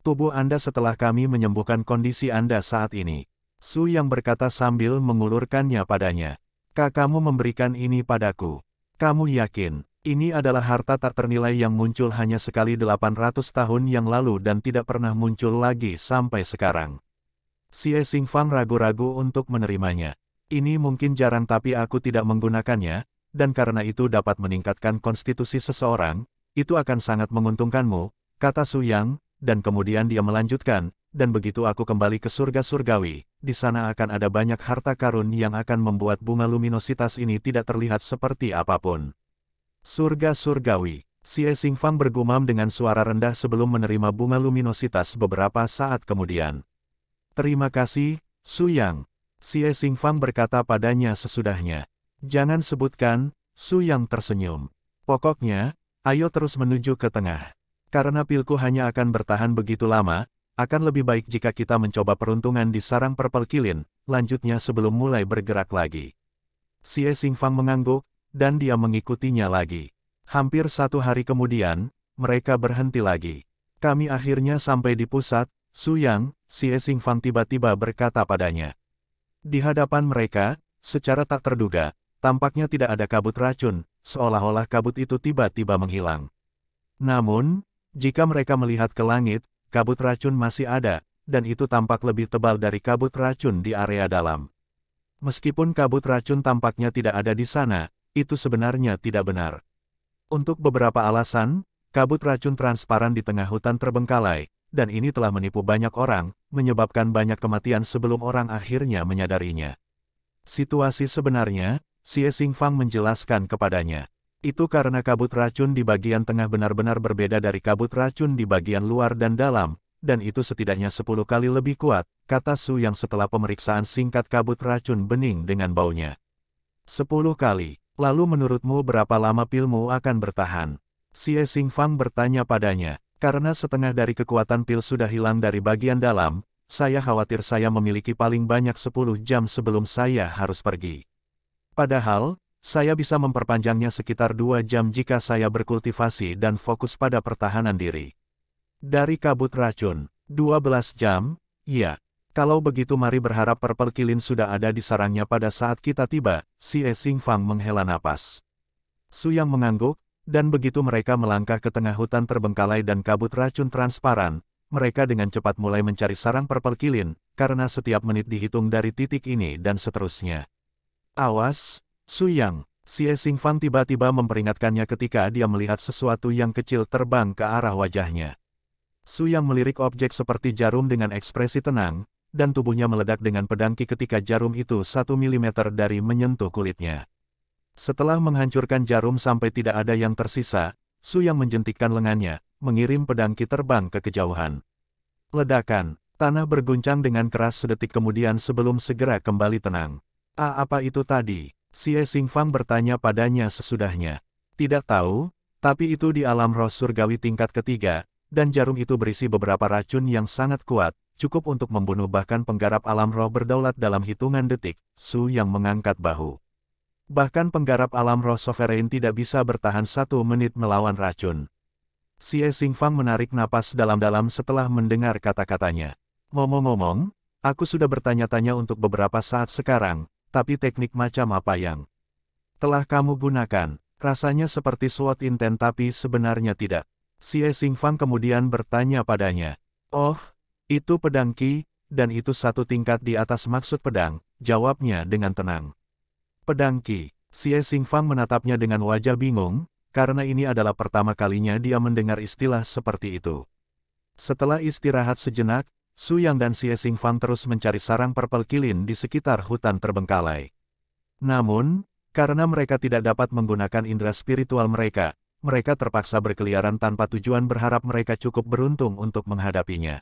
tubuh Anda setelah kami menyembuhkan kondisi Anda saat ini. Su yang berkata sambil mengulurkannya padanya. Kakakmu memberikan ini padaku. Kamu yakin, ini adalah harta tak ternilai yang muncul hanya sekali 800 tahun yang lalu dan tidak pernah muncul lagi sampai sekarang. Si Xing Fang ragu-ragu untuk menerimanya. Ini mungkin jarang tapi aku tidak menggunakannya, dan karena itu dapat meningkatkan konstitusi seseorang, itu akan sangat menguntungkanmu, kata Su Yang, dan kemudian dia melanjutkan, dan begitu aku kembali ke surga surgawi, di sana akan ada banyak harta karun yang akan membuat bunga luminositas ini tidak terlihat seperti apapun. Surga surgawi si Xingfang bergumam dengan suara rendah sebelum menerima bunga luminositas beberapa saat kemudian. Terima kasih, Su Yang. Si Xie Fang berkata padanya sesudahnya. Jangan sebutkan, Su Yang tersenyum. Pokoknya, ayo terus menuju ke tengah. Karena pilku hanya akan bertahan begitu lama, akan lebih baik jika kita mencoba peruntungan di sarang purple kilin, lanjutnya sebelum mulai bergerak lagi. Si Xie Fang mengangguk, dan dia mengikutinya lagi. Hampir satu hari kemudian, mereka berhenti lagi. Kami akhirnya sampai di pusat, Su Yang, Si Xie Fang tiba-tiba berkata padanya. Di hadapan mereka, secara tak terduga, tampaknya tidak ada kabut racun, seolah-olah kabut itu tiba-tiba menghilang. Namun, jika mereka melihat ke langit, kabut racun masih ada, dan itu tampak lebih tebal dari kabut racun di area dalam. Meskipun kabut racun tampaknya tidak ada di sana, itu sebenarnya tidak benar. Untuk beberapa alasan, kabut racun transparan di tengah hutan terbengkalai, dan ini telah menipu banyak orang, menyebabkan banyak kematian sebelum orang akhirnya menyadarinya. Situasi sebenarnya, Xie Xingfang menjelaskan kepadanya. Itu karena kabut racun di bagian tengah benar-benar berbeda dari kabut racun di bagian luar dan dalam, dan itu setidaknya 10 kali lebih kuat, kata Su yang setelah pemeriksaan singkat kabut racun bening dengan baunya. 10 kali. Lalu menurutmu berapa lama pilmu akan bertahan? Xie Xingfang bertanya padanya. Karena setengah dari kekuatan pil sudah hilang dari bagian dalam, saya khawatir saya memiliki paling banyak 10 jam sebelum saya harus pergi. Padahal, saya bisa memperpanjangnya sekitar dua jam jika saya berkultivasi dan fokus pada pertahanan diri. Dari kabut racun, 12 jam? Iya. Kalau begitu mari berharap purple kilin sudah ada di sarangnya pada saat kita tiba, si E Fang menghela napas. Su Yang mengangguk, dan begitu mereka melangkah ke tengah hutan terbengkalai dan kabut racun transparan, mereka dengan cepat mulai mencari sarang purple kilin, karena setiap menit dihitung dari titik ini dan seterusnya. Awas, Suyang, si Esing Fan tiba-tiba memperingatkannya ketika dia melihat sesuatu yang kecil terbang ke arah wajahnya. Suyang melirik objek seperti jarum dengan ekspresi tenang, dan tubuhnya meledak dengan pedangki ketika jarum itu satu milimeter dari menyentuh kulitnya. Setelah menghancurkan jarum sampai tidak ada yang tersisa, Su yang menjentikkan lengannya, mengirim pedang Ki terbang ke kejauhan. Ledakan, tanah berguncang dengan keras sedetik kemudian sebelum segera kembali tenang. Ah apa itu tadi? Xie Fang bertanya padanya sesudahnya. Tidak tahu, tapi itu di alam roh surgawi tingkat ketiga, dan jarum itu berisi beberapa racun yang sangat kuat, cukup untuk membunuh bahkan penggarap alam roh berdaulat dalam hitungan detik, Su yang mengangkat bahu. Bahkan penggarap alam roh sovereign tidak bisa bertahan satu menit melawan racun. Xie Xingfang menarik napas dalam-dalam setelah mendengar kata-katanya. Ngomong-ngomong, aku sudah bertanya-tanya untuk beberapa saat sekarang, tapi teknik macam apa yang telah kamu gunakan, rasanya seperti SWOT intent tapi sebenarnya tidak. Xie Xingfang kemudian bertanya padanya. Oh, itu pedang Qi, dan itu satu tingkat di atas maksud pedang, jawabnya dengan tenang. Pedang Qi. Xie Xingfang menatapnya dengan wajah bingung, karena ini adalah pertama kalinya dia mendengar istilah seperti itu. Setelah istirahat sejenak, Su Yang dan Xie Xingfang terus mencari sarang purple kilin di sekitar hutan terbengkalai. Namun, karena mereka tidak dapat menggunakan indera spiritual mereka, mereka terpaksa berkeliaran tanpa tujuan berharap mereka cukup beruntung untuk menghadapinya.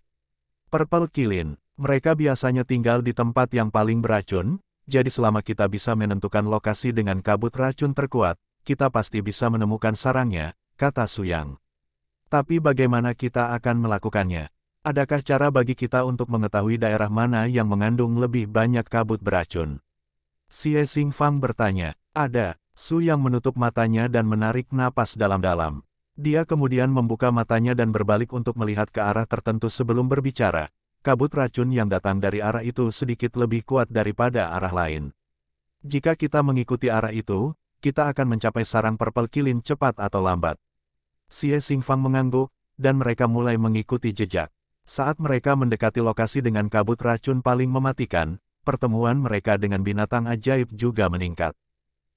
Purple Kilin, mereka biasanya tinggal di tempat yang paling beracun, jadi selama kita bisa menentukan lokasi dengan kabut racun terkuat, kita pasti bisa menemukan sarangnya, kata Suyang. Tapi bagaimana kita akan melakukannya? Adakah cara bagi kita untuk mengetahui daerah mana yang mengandung lebih banyak kabut beracun? Si Xie Fang bertanya. Ada, Su yang menutup matanya dan menarik napas dalam-dalam. Dia kemudian membuka matanya dan berbalik untuk melihat ke arah tertentu sebelum berbicara kabut racun yang datang dari arah itu sedikit lebih kuat daripada arah lain. Jika kita mengikuti arah itu, kita akan mencapai sarang purple kilin cepat atau lambat. Xie Xingfang mengangguk, dan mereka mulai mengikuti jejak. Saat mereka mendekati lokasi dengan kabut racun paling mematikan, pertemuan mereka dengan binatang ajaib juga meningkat.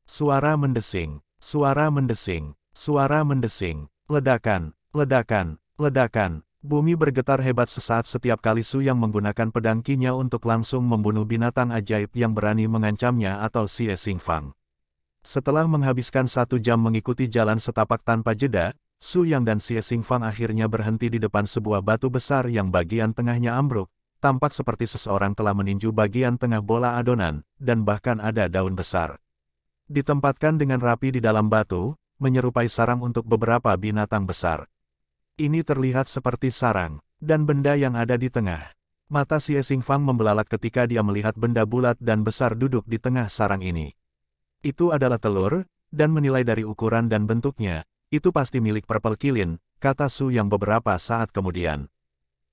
Suara mendesing, suara mendesing, suara mendesing, ledakan, ledakan, ledakan, Bumi bergetar hebat sesaat setiap kali Su yang menggunakan pedang kinya untuk langsung membunuh binatang ajaib yang berani mengancamnya atau Si Esing Fang. Setelah menghabiskan satu jam mengikuti jalan setapak tanpa jeda, Su Yang dan Xie Fang akhirnya berhenti di depan sebuah batu besar yang bagian tengahnya ambruk, tampak seperti seseorang telah meninju bagian tengah bola adonan, dan bahkan ada daun besar. Ditempatkan dengan rapi di dalam batu, menyerupai sarang untuk beberapa binatang besar ini terlihat seperti sarang, dan benda yang ada di tengah. Mata si Esing Fang membelalak ketika dia melihat benda bulat dan besar duduk di tengah sarang ini. Itu adalah telur, dan menilai dari ukuran dan bentuknya, itu pasti milik Purple Kilin, kata Su yang beberapa saat kemudian.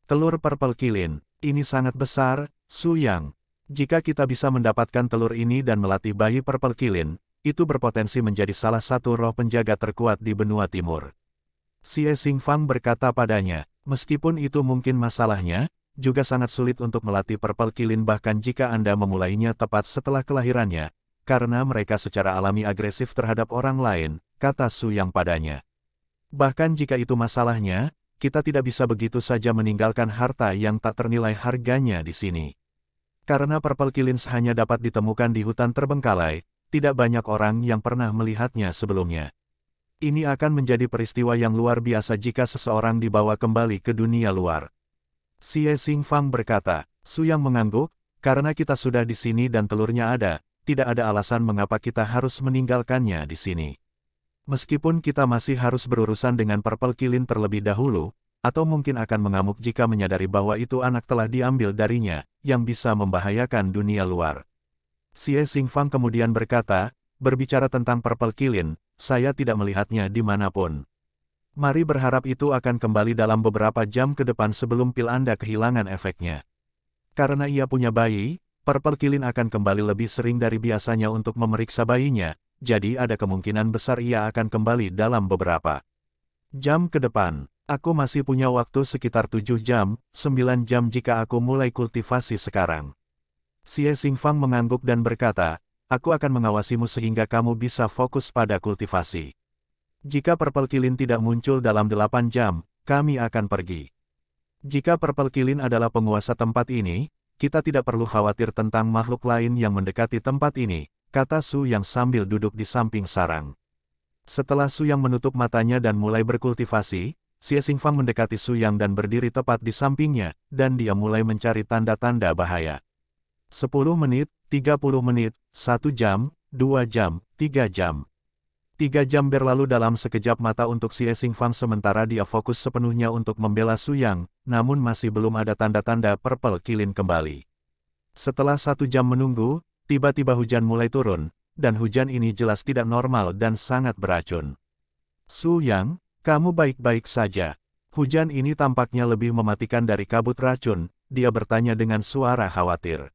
Telur Purple Kilin, ini sangat besar, Su Yang. Jika kita bisa mendapatkan telur ini dan melatih bayi Purple Kilin, itu berpotensi menjadi salah satu roh penjaga terkuat di benua timur. Si Xie Fang berkata padanya, meskipun itu mungkin masalahnya, juga sangat sulit untuk melatih Purple Kilin bahkan jika Anda memulainya tepat setelah kelahirannya, karena mereka secara alami agresif terhadap orang lain, kata Su Yang padanya. Bahkan jika itu masalahnya, kita tidak bisa begitu saja meninggalkan harta yang tak ternilai harganya di sini. Karena Purple Kilin hanya dapat ditemukan di hutan terbengkalai, tidak banyak orang yang pernah melihatnya sebelumnya. Ini akan menjadi peristiwa yang luar biasa jika seseorang dibawa kembali ke dunia luar. Xie Xingfang berkata, Su Yang mengangguk, karena kita sudah di sini dan telurnya ada, tidak ada alasan mengapa kita harus meninggalkannya di sini. Meskipun kita masih harus berurusan dengan Purple Kilin terlebih dahulu, atau mungkin akan mengamuk jika menyadari bahwa itu anak telah diambil darinya, yang bisa membahayakan dunia luar. Xie Xingfang kemudian berkata, berbicara tentang Purple Kilin, saya tidak melihatnya di manapun. Mari berharap itu akan kembali dalam beberapa jam ke depan sebelum pil Anda kehilangan efeknya. Karena ia punya bayi, Purple Kilin akan kembali lebih sering dari biasanya untuk memeriksa bayinya, jadi ada kemungkinan besar ia akan kembali dalam beberapa jam ke depan. Aku masih punya waktu sekitar 7 jam, 9 jam jika aku mulai kultivasi sekarang. Xie Xingfang mengangguk dan berkata, aku akan mengawasimu sehingga kamu bisa fokus pada kultivasi. Jika purple kilin tidak muncul dalam delapan jam, kami akan pergi. Jika purple kilin adalah penguasa tempat ini, kita tidak perlu khawatir tentang makhluk lain yang mendekati tempat ini, kata Su yang sambil duduk di samping sarang. Setelah Su yang menutup matanya dan mulai berkultivasi, Xie Xingfang mendekati Su yang dan berdiri tepat di sampingnya, dan dia mulai mencari tanda-tanda bahaya. Sepuluh menit, 30 menit, 1 jam, 2 jam, 3 jam. Tiga jam berlalu dalam sekejap mata untuk si Esing Fan sementara dia fokus sepenuhnya untuk membela Su Yang, namun masih belum ada tanda-tanda purple kilin kembali. Setelah satu jam menunggu, tiba-tiba hujan mulai turun, dan hujan ini jelas tidak normal dan sangat beracun. Su Yang, kamu baik-baik saja. Hujan ini tampaknya lebih mematikan dari kabut racun, dia bertanya dengan suara khawatir.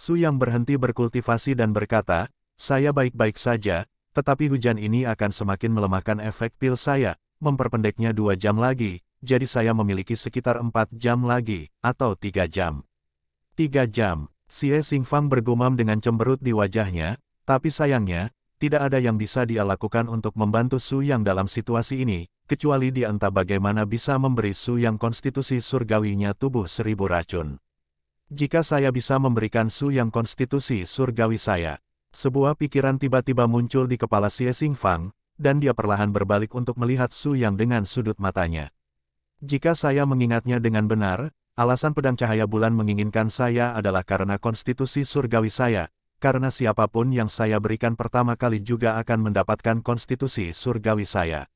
Su yang berhenti berkultivasi dan berkata, saya baik-baik saja, tetapi hujan ini akan semakin melemahkan efek pil saya, memperpendeknya dua jam lagi, jadi saya memiliki sekitar empat jam lagi, atau tiga jam. Tiga jam, Xie Xingfang bergumam dengan cemberut di wajahnya, tapi sayangnya, tidak ada yang bisa dia lakukan untuk membantu Su yang dalam situasi ini, kecuali dia entah bagaimana bisa memberi Su yang konstitusi surgawinya tubuh seribu racun. Jika saya bisa memberikan Su yang konstitusi surgawi saya. Sebuah pikiran tiba-tiba muncul di kepala Xie Xingfang, dan dia perlahan berbalik untuk melihat Su yang dengan sudut matanya. Jika saya mengingatnya dengan benar, alasan pedang cahaya bulan menginginkan saya adalah karena konstitusi surgawi saya, karena siapapun yang saya berikan pertama kali juga akan mendapatkan konstitusi surgawi saya.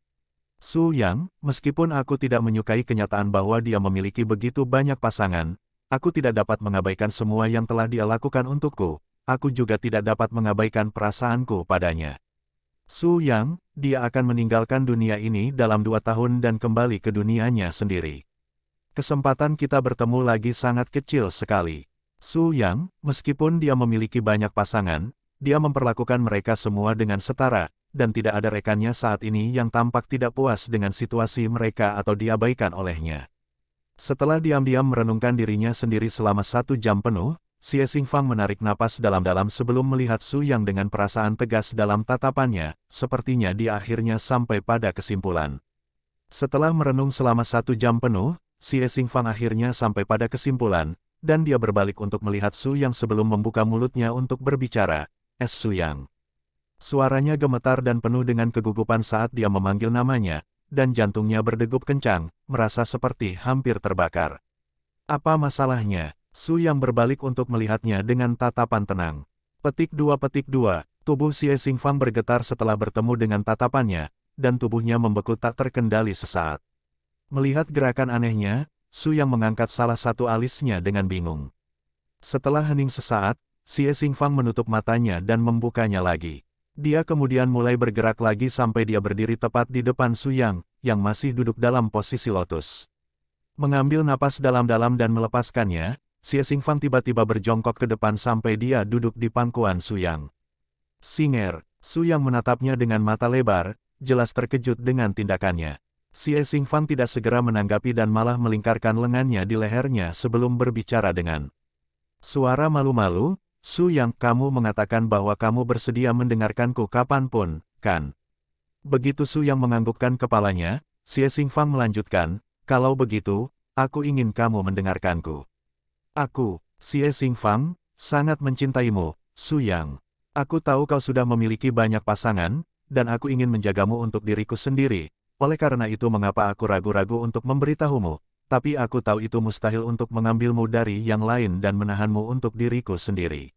Su Yang, meskipun aku tidak menyukai kenyataan bahwa dia memiliki begitu banyak pasangan, Aku tidak dapat mengabaikan semua yang telah dia lakukan untukku. Aku juga tidak dapat mengabaikan perasaanku padanya. Su Yang, dia akan meninggalkan dunia ini dalam dua tahun dan kembali ke dunianya sendiri. Kesempatan kita bertemu lagi sangat kecil sekali. Su Yang, meskipun dia memiliki banyak pasangan, dia memperlakukan mereka semua dengan setara, dan tidak ada rekannya saat ini yang tampak tidak puas dengan situasi mereka atau diabaikan olehnya. Setelah diam-diam merenungkan dirinya sendiri selama satu jam penuh, Xie Xingfang menarik napas dalam-dalam sebelum melihat Su Yang dengan perasaan tegas dalam tatapannya, sepertinya dia akhirnya sampai pada kesimpulan. Setelah merenung selama satu jam penuh, Xie Xingfang akhirnya sampai pada kesimpulan, dan dia berbalik untuk melihat Su Yang sebelum membuka mulutnya untuk berbicara, Es Su Yang. Suaranya gemetar dan penuh dengan kegugupan saat dia memanggil namanya, dan jantungnya berdegup kencang, merasa seperti hampir terbakar. Apa masalahnya? Su yang berbalik untuk melihatnya dengan tatapan tenang. Petik dua petik dua, tubuh Si Xingfang bergetar setelah bertemu dengan tatapannya, dan tubuhnya membeku tak terkendali sesaat. Melihat gerakan anehnya, Su yang mengangkat salah satu alisnya dengan bingung. Setelah hening sesaat, Xie Xingfang menutup matanya dan membukanya lagi. Dia kemudian mulai bergerak lagi sampai dia berdiri tepat di depan Suyang, yang masih duduk dalam posisi lotus. Mengambil napas dalam-dalam dan melepaskannya, Xie Xingfang tiba-tiba berjongkok ke depan sampai dia duduk di pangkuan Suyang. Singer, Suyang menatapnya dengan mata lebar, jelas terkejut dengan tindakannya. Xie Xingfang tidak segera menanggapi dan malah melingkarkan lengannya di lehernya sebelum berbicara dengan suara malu-malu, Su Yang, kamu mengatakan bahwa kamu bersedia mendengarkanku kapanpun, kan? Begitu Su Yang menganggukkan kepalanya, Xie Xingfang melanjutkan, kalau begitu, aku ingin kamu mendengarkanku. Aku, Xie Xingfang, sangat mencintaimu, Su Yang. Aku tahu kau sudah memiliki banyak pasangan, dan aku ingin menjagamu untuk diriku sendiri, oleh karena itu mengapa aku ragu-ragu untuk memberitahumu, tapi aku tahu itu mustahil untuk mengambilmu dari yang lain dan menahanmu untuk diriku sendiri.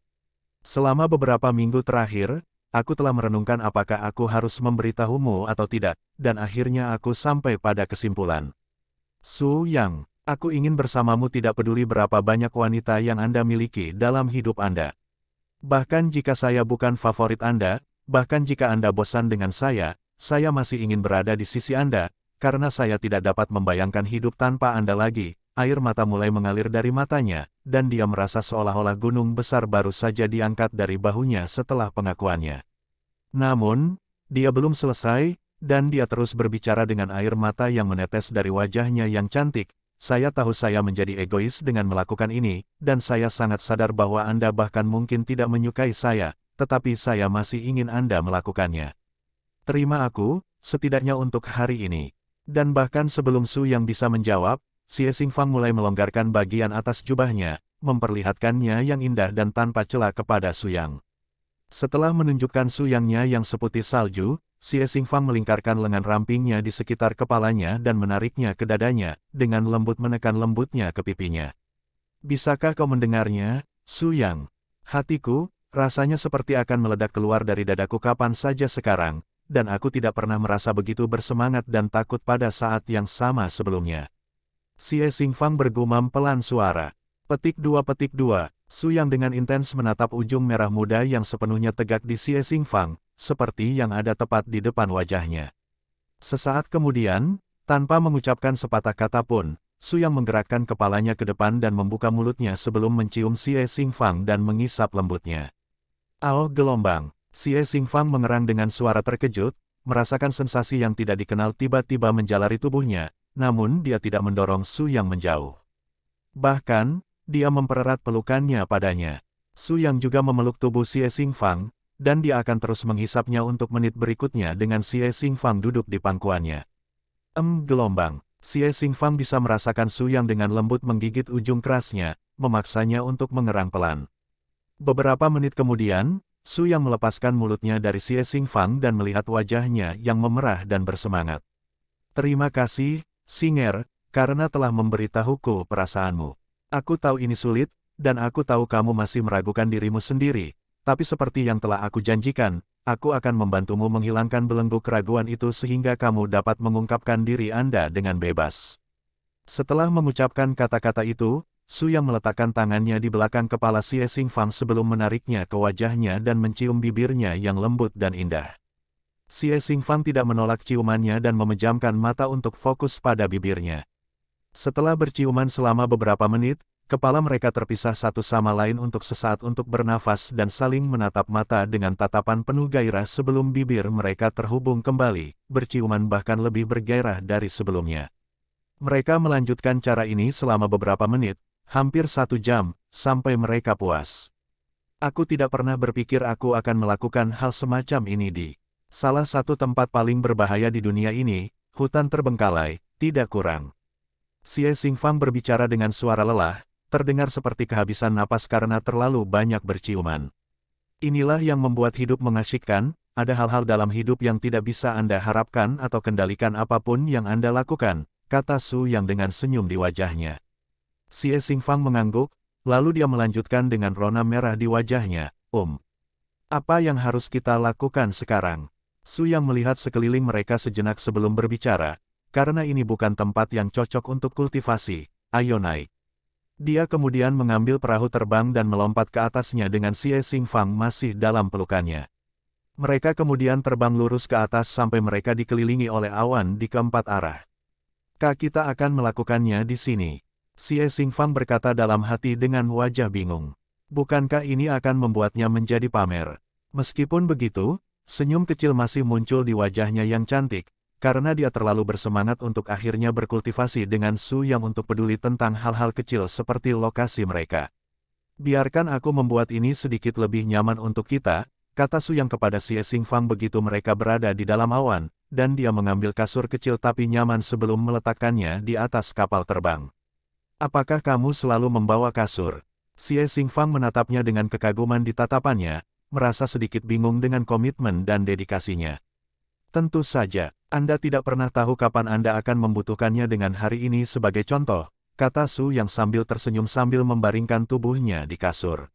Selama beberapa minggu terakhir, aku telah merenungkan apakah aku harus memberitahumu atau tidak, dan akhirnya aku sampai pada kesimpulan. Su Yang, aku ingin bersamamu tidak peduli berapa banyak wanita yang Anda miliki dalam hidup Anda. Bahkan jika saya bukan favorit Anda, bahkan jika Anda bosan dengan saya, saya masih ingin berada di sisi Anda, karena saya tidak dapat membayangkan hidup tanpa Anda lagi. Air mata mulai mengalir dari matanya, dan dia merasa seolah-olah gunung besar baru saja diangkat dari bahunya setelah pengakuannya. Namun, dia belum selesai, dan dia terus berbicara dengan air mata yang menetes dari wajahnya yang cantik. Saya tahu saya menjadi egois dengan melakukan ini, dan saya sangat sadar bahwa Anda bahkan mungkin tidak menyukai saya, tetapi saya masih ingin Anda melakukannya. Terima aku, setidaknya untuk hari ini. Dan bahkan sebelum Su yang bisa menjawab, Xie Xingfang mulai melonggarkan bagian atas jubahnya, memperlihatkannya yang indah dan tanpa celah kepada Su Yang. Setelah menunjukkan Su yangnya yang seputih salju, Xie Xingfang melingkarkan lengan rampingnya di sekitar kepalanya dan menariknya ke dadanya, dengan lembut menekan lembutnya ke pipinya. Bisakah kau mendengarnya, Su Yang? Hatiku, rasanya seperti akan meledak keluar dari dadaku kapan saja sekarang, dan aku tidak pernah merasa begitu bersemangat dan takut pada saat yang sama sebelumnya. Xie Xingfang bergumam pelan suara. Petik dua petik dua, Su Yang dengan intens menatap ujung merah muda yang sepenuhnya tegak di Xie Xingfang, seperti yang ada tepat di depan wajahnya. Sesaat kemudian, tanpa mengucapkan sepatah kata pun, Su Yang menggerakkan kepalanya ke depan dan membuka mulutnya sebelum mencium Xie Xingfang dan mengisap lembutnya. Ao gelombang, Xie Xingfang mengerang dengan suara terkejut, merasakan sensasi yang tidak dikenal tiba-tiba menjalari tubuhnya, namun dia tidak mendorong Su Yang menjauh. Bahkan, dia mempererat pelukannya padanya. Su Yang juga memeluk tubuh Xie Xingfang, dan dia akan terus menghisapnya untuk menit berikutnya dengan Xie Xingfang duduk di pangkuannya. Em gelombang, Xie Xingfang bisa merasakan Su Yang dengan lembut menggigit ujung kerasnya, memaksanya untuk mengerang pelan. Beberapa menit kemudian, Su yang melepaskan mulutnya dari Xie Fang dan melihat wajahnya yang memerah dan bersemangat. Terima kasih, Singer, karena telah memberitahuku perasaanmu. Aku tahu ini sulit, dan aku tahu kamu masih meragukan dirimu sendiri, tapi seperti yang telah aku janjikan, aku akan membantumu menghilangkan belenggu keraguan itu sehingga kamu dapat mengungkapkan diri Anda dengan bebas. Setelah mengucapkan kata-kata itu, Su yang meletakkan tangannya di belakang kepala Xie Fang sebelum menariknya ke wajahnya dan mencium bibirnya yang lembut dan indah. Xie Fang tidak menolak ciumannya dan memejamkan mata untuk fokus pada bibirnya. Setelah berciuman selama beberapa menit, kepala mereka terpisah satu sama lain untuk sesaat untuk bernafas dan saling menatap mata dengan tatapan penuh gairah sebelum bibir mereka terhubung kembali, berciuman bahkan lebih bergairah dari sebelumnya. Mereka melanjutkan cara ini selama beberapa menit, Hampir satu jam, sampai mereka puas. Aku tidak pernah berpikir aku akan melakukan hal semacam ini di salah satu tempat paling berbahaya di dunia ini, hutan terbengkalai, tidak kurang. Xie Xingfang berbicara dengan suara lelah, terdengar seperti kehabisan napas karena terlalu banyak berciuman. Inilah yang membuat hidup mengasyikkan, ada hal-hal dalam hidup yang tidak bisa Anda harapkan atau kendalikan apapun yang Anda lakukan, kata Su yang dengan senyum di wajahnya. Si Fang mengangguk, lalu dia melanjutkan dengan rona merah di wajahnya, Om. Um, apa yang harus kita lakukan sekarang? Su yang melihat sekeliling mereka sejenak sebelum berbicara, karena ini bukan tempat yang cocok untuk kultivasi, ayo naik. Dia kemudian mengambil perahu terbang dan melompat ke atasnya dengan si Esing Fang masih dalam pelukannya. Mereka kemudian terbang lurus ke atas sampai mereka dikelilingi oleh awan di keempat arah. Kak kita akan melakukannya di sini. Si Esing Fang berkata dalam hati dengan wajah bingung. Bukankah ini akan membuatnya menjadi pamer? Meskipun begitu, senyum kecil masih muncul di wajahnya yang cantik, karena dia terlalu bersemangat untuk akhirnya berkultivasi dengan Su yang untuk peduli tentang hal-hal kecil seperti lokasi mereka. Biarkan aku membuat ini sedikit lebih nyaman untuk kita, kata Su yang kepada Si Esing Fang begitu mereka berada di dalam awan, dan dia mengambil kasur kecil tapi nyaman sebelum meletakkannya di atas kapal terbang. Apakah kamu selalu membawa kasur? Xie Xingfang menatapnya dengan kekaguman di tatapannya, merasa sedikit bingung dengan komitmen dan dedikasinya. Tentu saja, Anda tidak pernah tahu kapan Anda akan membutuhkannya dengan hari ini sebagai contoh, kata Su Yang sambil tersenyum sambil membaringkan tubuhnya di kasur.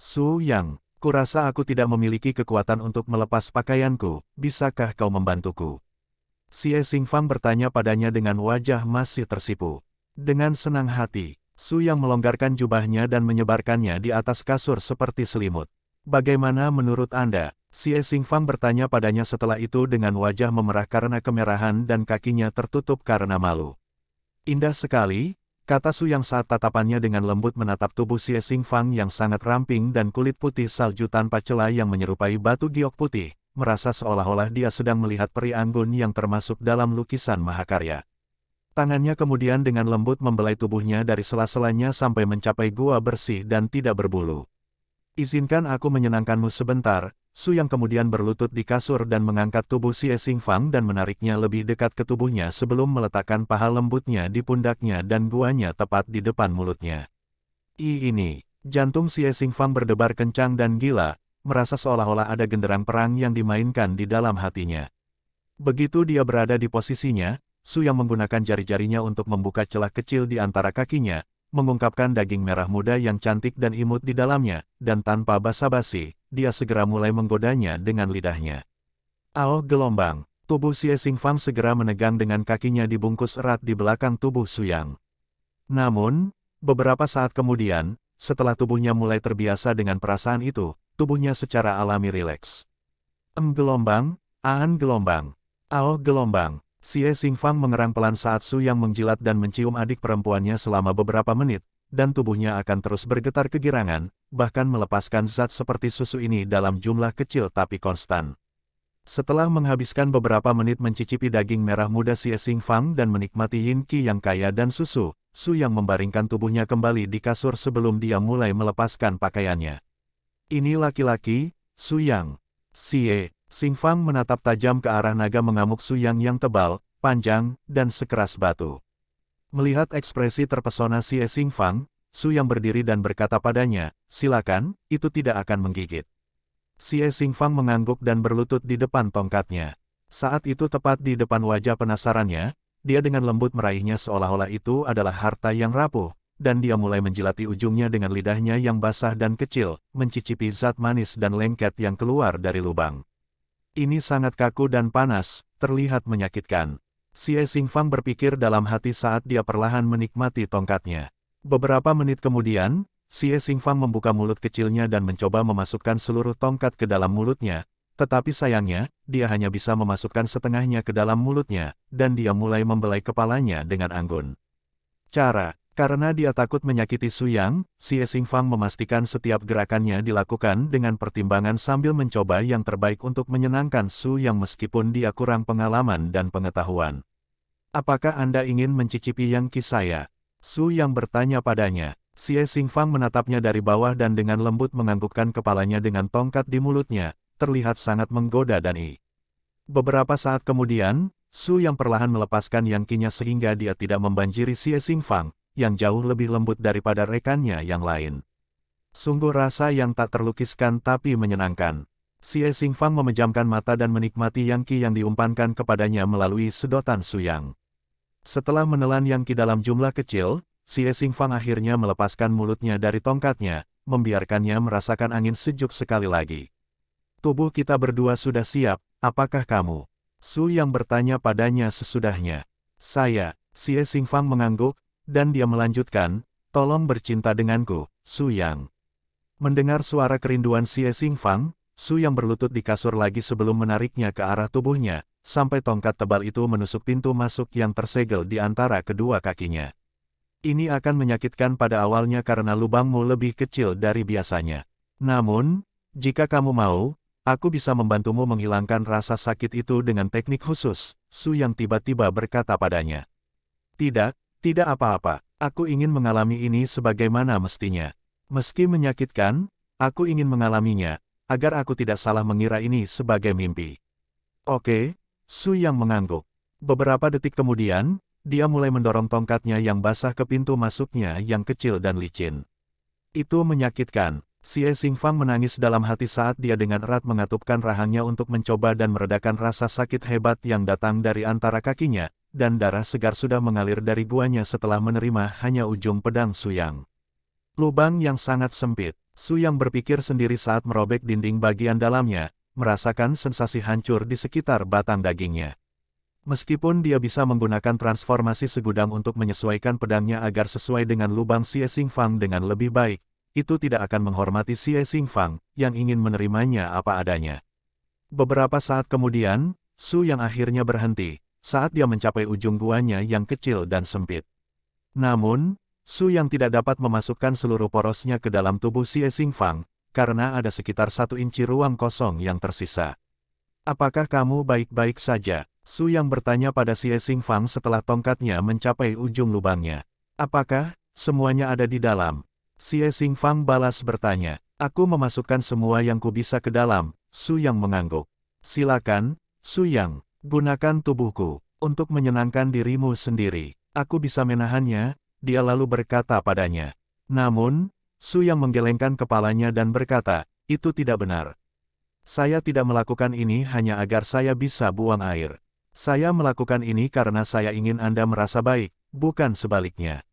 Su Yang, kurasa aku tidak memiliki kekuatan untuk melepas pakaianku, bisakah kau membantuku? Xie Xingfang bertanya padanya dengan wajah masih tersipu. Dengan senang hati, Su yang melonggarkan jubahnya dan menyebarkannya di atas kasur seperti selimut. Bagaimana menurut Anda? Si Xingfang bertanya padanya setelah itu dengan wajah memerah karena kemerahan dan kakinya tertutup karena malu. Indah sekali, kata Su yang saat tatapannya dengan lembut menatap tubuh Si Xingfang yang sangat ramping dan kulit putih salju tanpa celah yang menyerupai batu giok putih, merasa seolah-olah dia sedang melihat peri anggun yang termasuk dalam lukisan mahakarya. Tangannya kemudian dengan lembut membelai tubuhnya dari sela-selanya sampai mencapai gua bersih dan tidak berbulu. Izinkan aku menyenangkanmu sebentar, Su yang kemudian berlutut di kasur dan mengangkat tubuh si Esing Fang dan menariknya lebih dekat ke tubuhnya sebelum meletakkan paha lembutnya di pundaknya dan guanya tepat di depan mulutnya. I ini, jantung si Esing Fang berdebar kencang dan gila, merasa seolah-olah ada genderang perang yang dimainkan di dalam hatinya. Begitu dia berada di posisinya, Su yang menggunakan jari-jarinya untuk membuka celah kecil di antara kakinya, mengungkapkan daging merah muda yang cantik dan imut di dalamnya, dan tanpa basa-basi, dia segera mulai menggodanya dengan lidahnya. Ao gelombang, tubuh Xie Xingfang segera menegang dengan kakinya dibungkus erat di belakang tubuh Su yang. Namun, beberapa saat kemudian, setelah tubuhnya mulai terbiasa dengan perasaan itu, tubuhnya secara alami rileks. Em gelombang, Aan gelombang, Ao gelombang, Xie Xingfang mengerang pelan saat Su Yang menjilat dan mencium adik perempuannya selama beberapa menit, dan tubuhnya akan terus bergetar kegirangan, bahkan melepaskan zat seperti susu ini dalam jumlah kecil tapi konstan. Setelah menghabiskan beberapa menit mencicipi daging merah muda Xie Xingfang dan menikmati yin qi yang kaya dan susu, Su Yang membaringkan tubuhnya kembali di kasur sebelum dia mulai melepaskan pakaiannya. Ini laki-laki, Su Yang. Xie, Fang menatap tajam ke arah naga mengamuk Su yang yang tebal, panjang, dan sekeras batu. Melihat ekspresi terpesona si e Fang, Su yang berdiri dan berkata padanya, silakan, itu tidak akan menggigit. Si e Fang mengangguk dan berlutut di depan tongkatnya. Saat itu tepat di depan wajah penasarannya, dia dengan lembut meraihnya seolah-olah itu adalah harta yang rapuh, dan dia mulai menjilati ujungnya dengan lidahnya yang basah dan kecil, mencicipi zat manis dan lengket yang keluar dari lubang. Ini sangat kaku dan panas, terlihat menyakitkan. Xie Xingfang berpikir dalam hati saat dia perlahan menikmati tongkatnya. Beberapa menit kemudian, Xie Xingfang membuka mulut kecilnya dan mencoba memasukkan seluruh tongkat ke dalam mulutnya, tetapi sayangnya, dia hanya bisa memasukkan setengahnya ke dalam mulutnya, dan dia mulai membelai kepalanya dengan anggun. Cara karena dia takut menyakiti Su Yang, Si Xingfang memastikan setiap gerakannya dilakukan dengan pertimbangan sambil mencoba yang terbaik untuk menyenangkan Su Yang meskipun dia kurang pengalaman dan pengetahuan. Apakah Anda ingin mencicipi yang ki saya? Su Yang bertanya padanya. Si Xingfang menatapnya dari bawah dan dengan lembut menganggukkan kepalanya dengan tongkat di mulutnya, terlihat sangat menggoda dan i. Beberapa saat kemudian, Su Yang perlahan melepaskan Yang Kinya sehingga dia tidak membanjiri Si Xingfang, yang jauh lebih lembut daripada rekannya yang lain. Sungguh rasa yang tak terlukiskan tapi menyenangkan. Si e memejamkan mata dan menikmati yang Qi yang diumpankan kepadanya melalui sedotan suyang. Setelah menelan yang Qi dalam jumlah kecil, si e akhirnya melepaskan mulutnya dari tongkatnya, membiarkannya merasakan angin sejuk sekali lagi. Tubuh kita berdua sudah siap, apakah kamu? Su yang bertanya padanya sesudahnya. Saya, si e mengangguk, dan dia melanjutkan, tolong bercinta denganku, Su Yang. Mendengar suara kerinduan Si Xie Fang, Su Yang berlutut di kasur lagi sebelum menariknya ke arah tubuhnya, sampai tongkat tebal itu menusuk pintu masuk yang tersegel di antara kedua kakinya. Ini akan menyakitkan pada awalnya karena lubangmu lebih kecil dari biasanya. Namun, jika kamu mau, aku bisa membantumu menghilangkan rasa sakit itu dengan teknik khusus, Su yang tiba-tiba berkata padanya. Tidak, tidak apa-apa, aku ingin mengalami ini sebagaimana mestinya. Meski menyakitkan, aku ingin mengalaminya, agar aku tidak salah mengira ini sebagai mimpi. Oke, Su Yang mengangguk. Beberapa detik kemudian, dia mulai mendorong tongkatnya yang basah ke pintu masuknya yang kecil dan licin. Itu menyakitkan. Si esing Fang menangis dalam hati saat dia dengan erat mengatupkan rahangnya untuk mencoba dan meredakan rasa sakit hebat yang datang dari antara kakinya, dan darah segar sudah mengalir dari guanya setelah menerima hanya ujung pedang Suyang. Lubang yang sangat sempit, Suyang berpikir sendiri saat merobek dinding bagian dalamnya, merasakan sensasi hancur di sekitar batang dagingnya. Meskipun dia bisa menggunakan transformasi segudang untuk menyesuaikan pedangnya agar sesuai dengan lubang Xie Xingfang dengan lebih baik, itu tidak akan menghormati Xie Xingfang, yang ingin menerimanya apa adanya. Beberapa saat kemudian, Su yang akhirnya berhenti, saat dia mencapai ujung guanya yang kecil dan sempit. Namun, Su yang tidak dapat memasukkan seluruh porosnya ke dalam tubuh Xie Xingfang, karena ada sekitar satu inci ruang kosong yang tersisa. Apakah kamu baik-baik saja? Su yang bertanya pada Xie Xingfang setelah tongkatnya mencapai ujung lubangnya. Apakah semuanya ada di dalam? Xie Xingfang balas bertanya. Aku memasukkan semua yang ku bisa ke dalam, Su Yang mengangguk. Silakan, Su Yang. Gunakan tubuhku untuk menyenangkan dirimu sendiri. Aku bisa menahannya, dia lalu berkata padanya. Namun, Su yang menggelengkan kepalanya dan berkata, itu tidak benar. Saya tidak melakukan ini hanya agar saya bisa buang air. Saya melakukan ini karena saya ingin Anda merasa baik, bukan sebaliknya.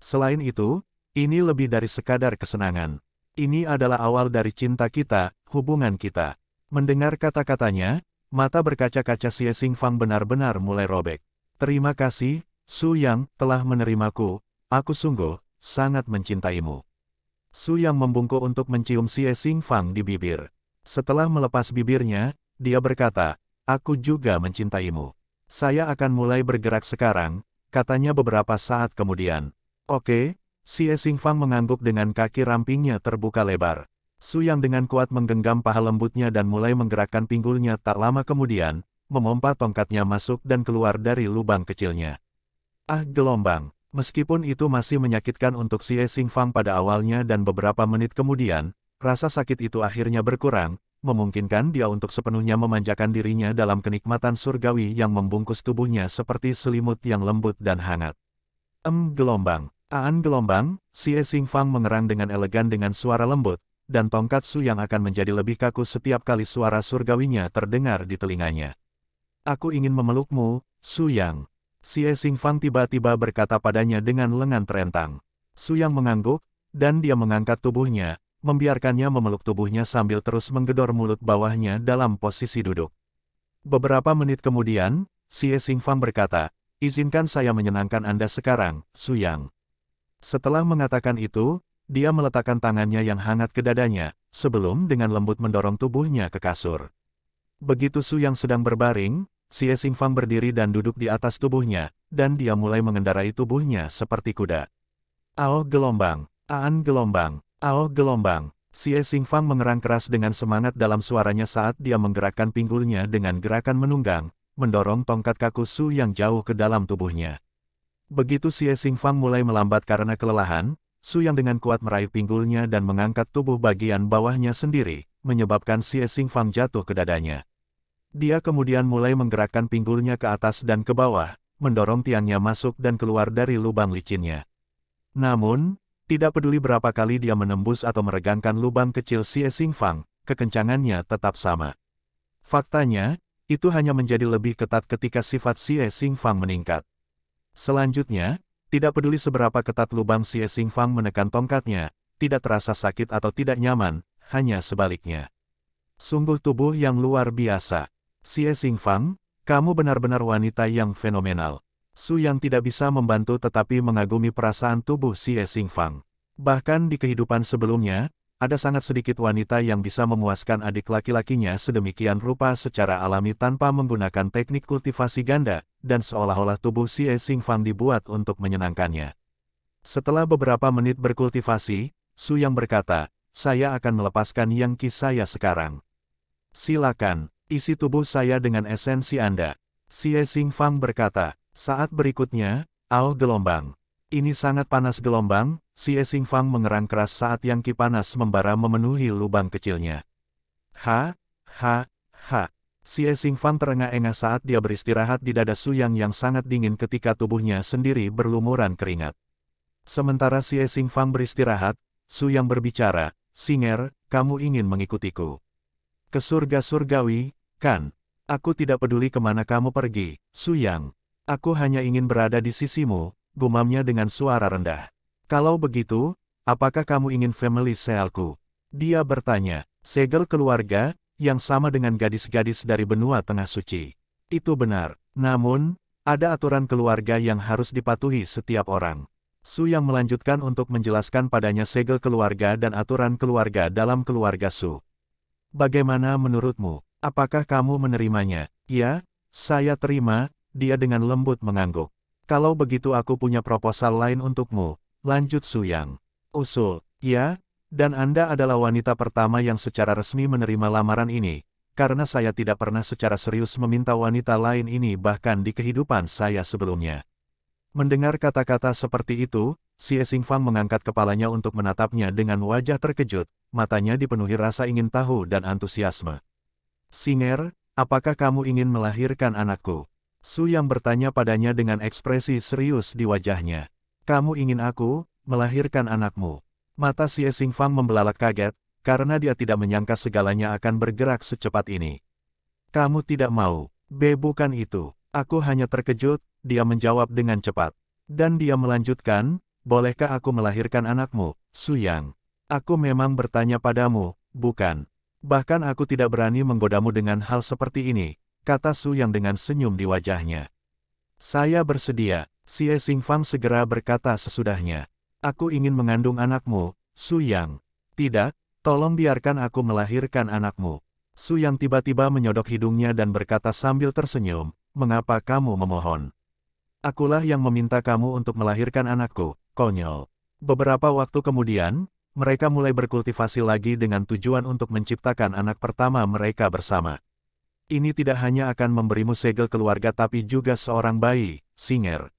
Selain itu, ini lebih dari sekadar kesenangan. Ini adalah awal dari cinta kita, hubungan kita. Mendengar kata-katanya, Mata berkaca-kaca Xie Fang benar-benar mulai robek. Terima kasih, Su Yang, telah menerimaku. Aku sungguh, sangat mencintaimu. Su Yang membungkuk untuk mencium Xie Fang di bibir. Setelah melepas bibirnya, dia berkata, Aku juga mencintaimu. Saya akan mulai bergerak sekarang, katanya beberapa saat kemudian. Oke, Xie Fang mengangguk dengan kaki rampingnya terbuka lebar. Su Yang dengan kuat menggenggam paha lembutnya dan mulai menggerakkan pinggulnya tak lama kemudian, memompa tongkatnya masuk dan keluar dari lubang kecilnya. Ah gelombang, meskipun itu masih menyakitkan untuk si Xie Fang pada awalnya dan beberapa menit kemudian, rasa sakit itu akhirnya berkurang, memungkinkan dia untuk sepenuhnya memanjakan dirinya dalam kenikmatan surgawi yang membungkus tubuhnya seperti selimut yang lembut dan hangat. Em gelombang, Aan gelombang, si Xie Fang mengerang dengan elegan dengan suara lembut, dan tongkat Su yang akan menjadi lebih kaku setiap kali suara surgawinya terdengar di telinganya. Aku ingin memelukmu, Su yang. Si Esing Fang tiba-tiba berkata padanya dengan lengan terentang. Su yang mengangguk, dan dia mengangkat tubuhnya, membiarkannya memeluk tubuhnya sambil terus menggedor mulut bawahnya dalam posisi duduk. Beberapa menit kemudian, Si Fang berkata, Izinkan saya menyenangkan Anda sekarang, Su yang. Setelah mengatakan itu, dia meletakkan tangannya yang hangat ke dadanya, sebelum dengan lembut mendorong tubuhnya ke kasur. Begitu Su yang sedang berbaring, Xie Xingfang berdiri dan duduk di atas tubuhnya, dan dia mulai mengendarai tubuhnya seperti kuda. Ao gelombang, Aan gelombang, Ao gelombang. Xie Xingfang mengerang keras dengan semangat dalam suaranya saat dia menggerakkan pinggulnya dengan gerakan menunggang, mendorong tongkat kaku Su yang jauh ke dalam tubuhnya. Begitu Xie Xingfang mulai melambat karena kelelahan, Su Yang dengan kuat meraih pinggulnya dan mengangkat tubuh bagian bawahnya sendiri, menyebabkan Xing Xingfang jatuh ke dadanya. Dia kemudian mulai menggerakkan pinggulnya ke atas dan ke bawah, mendorong tiangnya masuk dan keluar dari lubang licinnya. Namun, tidak peduli berapa kali dia menembus atau meregangkan lubang kecil Xing Xingfang, kekencangannya tetap sama. Faktanya, itu hanya menjadi lebih ketat ketika sifat Xing Xingfang meningkat. Selanjutnya, tidak peduli seberapa ketat lubang si Xingfang menekan tongkatnya, tidak terasa sakit atau tidak nyaman, hanya sebaliknya. Sungguh tubuh yang luar biasa. Si Xingfang, kamu benar-benar wanita yang fenomenal. Su yang tidak bisa membantu tetapi mengagumi perasaan tubuh si Xingfang, Bahkan di kehidupan sebelumnya, ada sangat sedikit wanita yang bisa memuaskan adik laki-lakinya sedemikian rupa secara alami tanpa menggunakan teknik kultivasi ganda, dan seolah-olah tubuh si e Fang dibuat untuk menyenangkannya. Setelah beberapa menit berkultivasi, Su Yang berkata, saya akan melepaskan yang ki saya sekarang. Silakan, isi tubuh saya dengan esensi Anda. Si e Fang berkata, saat berikutnya, Ao gelombang. Ini sangat panas gelombang, si Fang mengerang keras saat yang kipanas membara memenuhi lubang kecilnya. Ha, ha, ha. Si Fang terengah-engah saat dia beristirahat di dada Suyang yang sangat dingin ketika tubuhnya sendiri berlumuran keringat. Sementara si Fang beristirahat, Suyang berbicara, Singer, kamu ingin mengikutiku. Ke surga surgawi, kan? Aku tidak peduli kemana kamu pergi, Suyang. Aku hanya ingin berada di sisimu, gumamnya dengan suara rendah. Kalau begitu, apakah kamu ingin family selku? Dia bertanya, segel keluarga, yang sama dengan gadis-gadis dari benua tengah suci. Itu benar, namun, ada aturan keluarga yang harus dipatuhi setiap orang. Su yang melanjutkan untuk menjelaskan padanya segel keluarga dan aturan keluarga dalam keluarga Su. Bagaimana menurutmu? Apakah kamu menerimanya? Ya, saya terima, dia dengan lembut mengangguk. Kalau begitu aku punya proposal lain untukmu, lanjut Suyang. Usul, ya, dan Anda adalah wanita pertama yang secara resmi menerima lamaran ini, karena saya tidak pernah secara serius meminta wanita lain ini bahkan di kehidupan saya sebelumnya. Mendengar kata-kata seperti itu, Xie Xingfang mengangkat kepalanya untuk menatapnya dengan wajah terkejut, matanya dipenuhi rasa ingin tahu dan antusiasme. Singer, apakah kamu ingin melahirkan anakku? Su Yang bertanya padanya dengan ekspresi serius di wajahnya. Kamu ingin aku, melahirkan anakmu. Mata si Esing Fang membelalak kaget, karena dia tidak menyangka segalanya akan bergerak secepat ini. Kamu tidak mau, B bukan itu. Aku hanya terkejut, dia menjawab dengan cepat. Dan dia melanjutkan, bolehkah aku melahirkan anakmu, Su Yang? Aku memang bertanya padamu, bukan. Bahkan aku tidak berani menggodamu dengan hal seperti ini, kata Su Yang dengan senyum di wajahnya. Saya bersedia, Si Xingfang segera berkata sesudahnya. Aku ingin mengandung anakmu, Su Yang. Tidak, tolong biarkan aku melahirkan anakmu. Su Yang tiba-tiba menyodok hidungnya dan berkata sambil tersenyum, mengapa kamu memohon? Akulah yang meminta kamu untuk melahirkan anakku, konyol. Beberapa waktu kemudian, mereka mulai berkultivasi lagi dengan tujuan untuk menciptakan anak pertama mereka bersama. Ini tidak hanya akan memberimu segel keluarga tapi juga seorang bayi, Singer.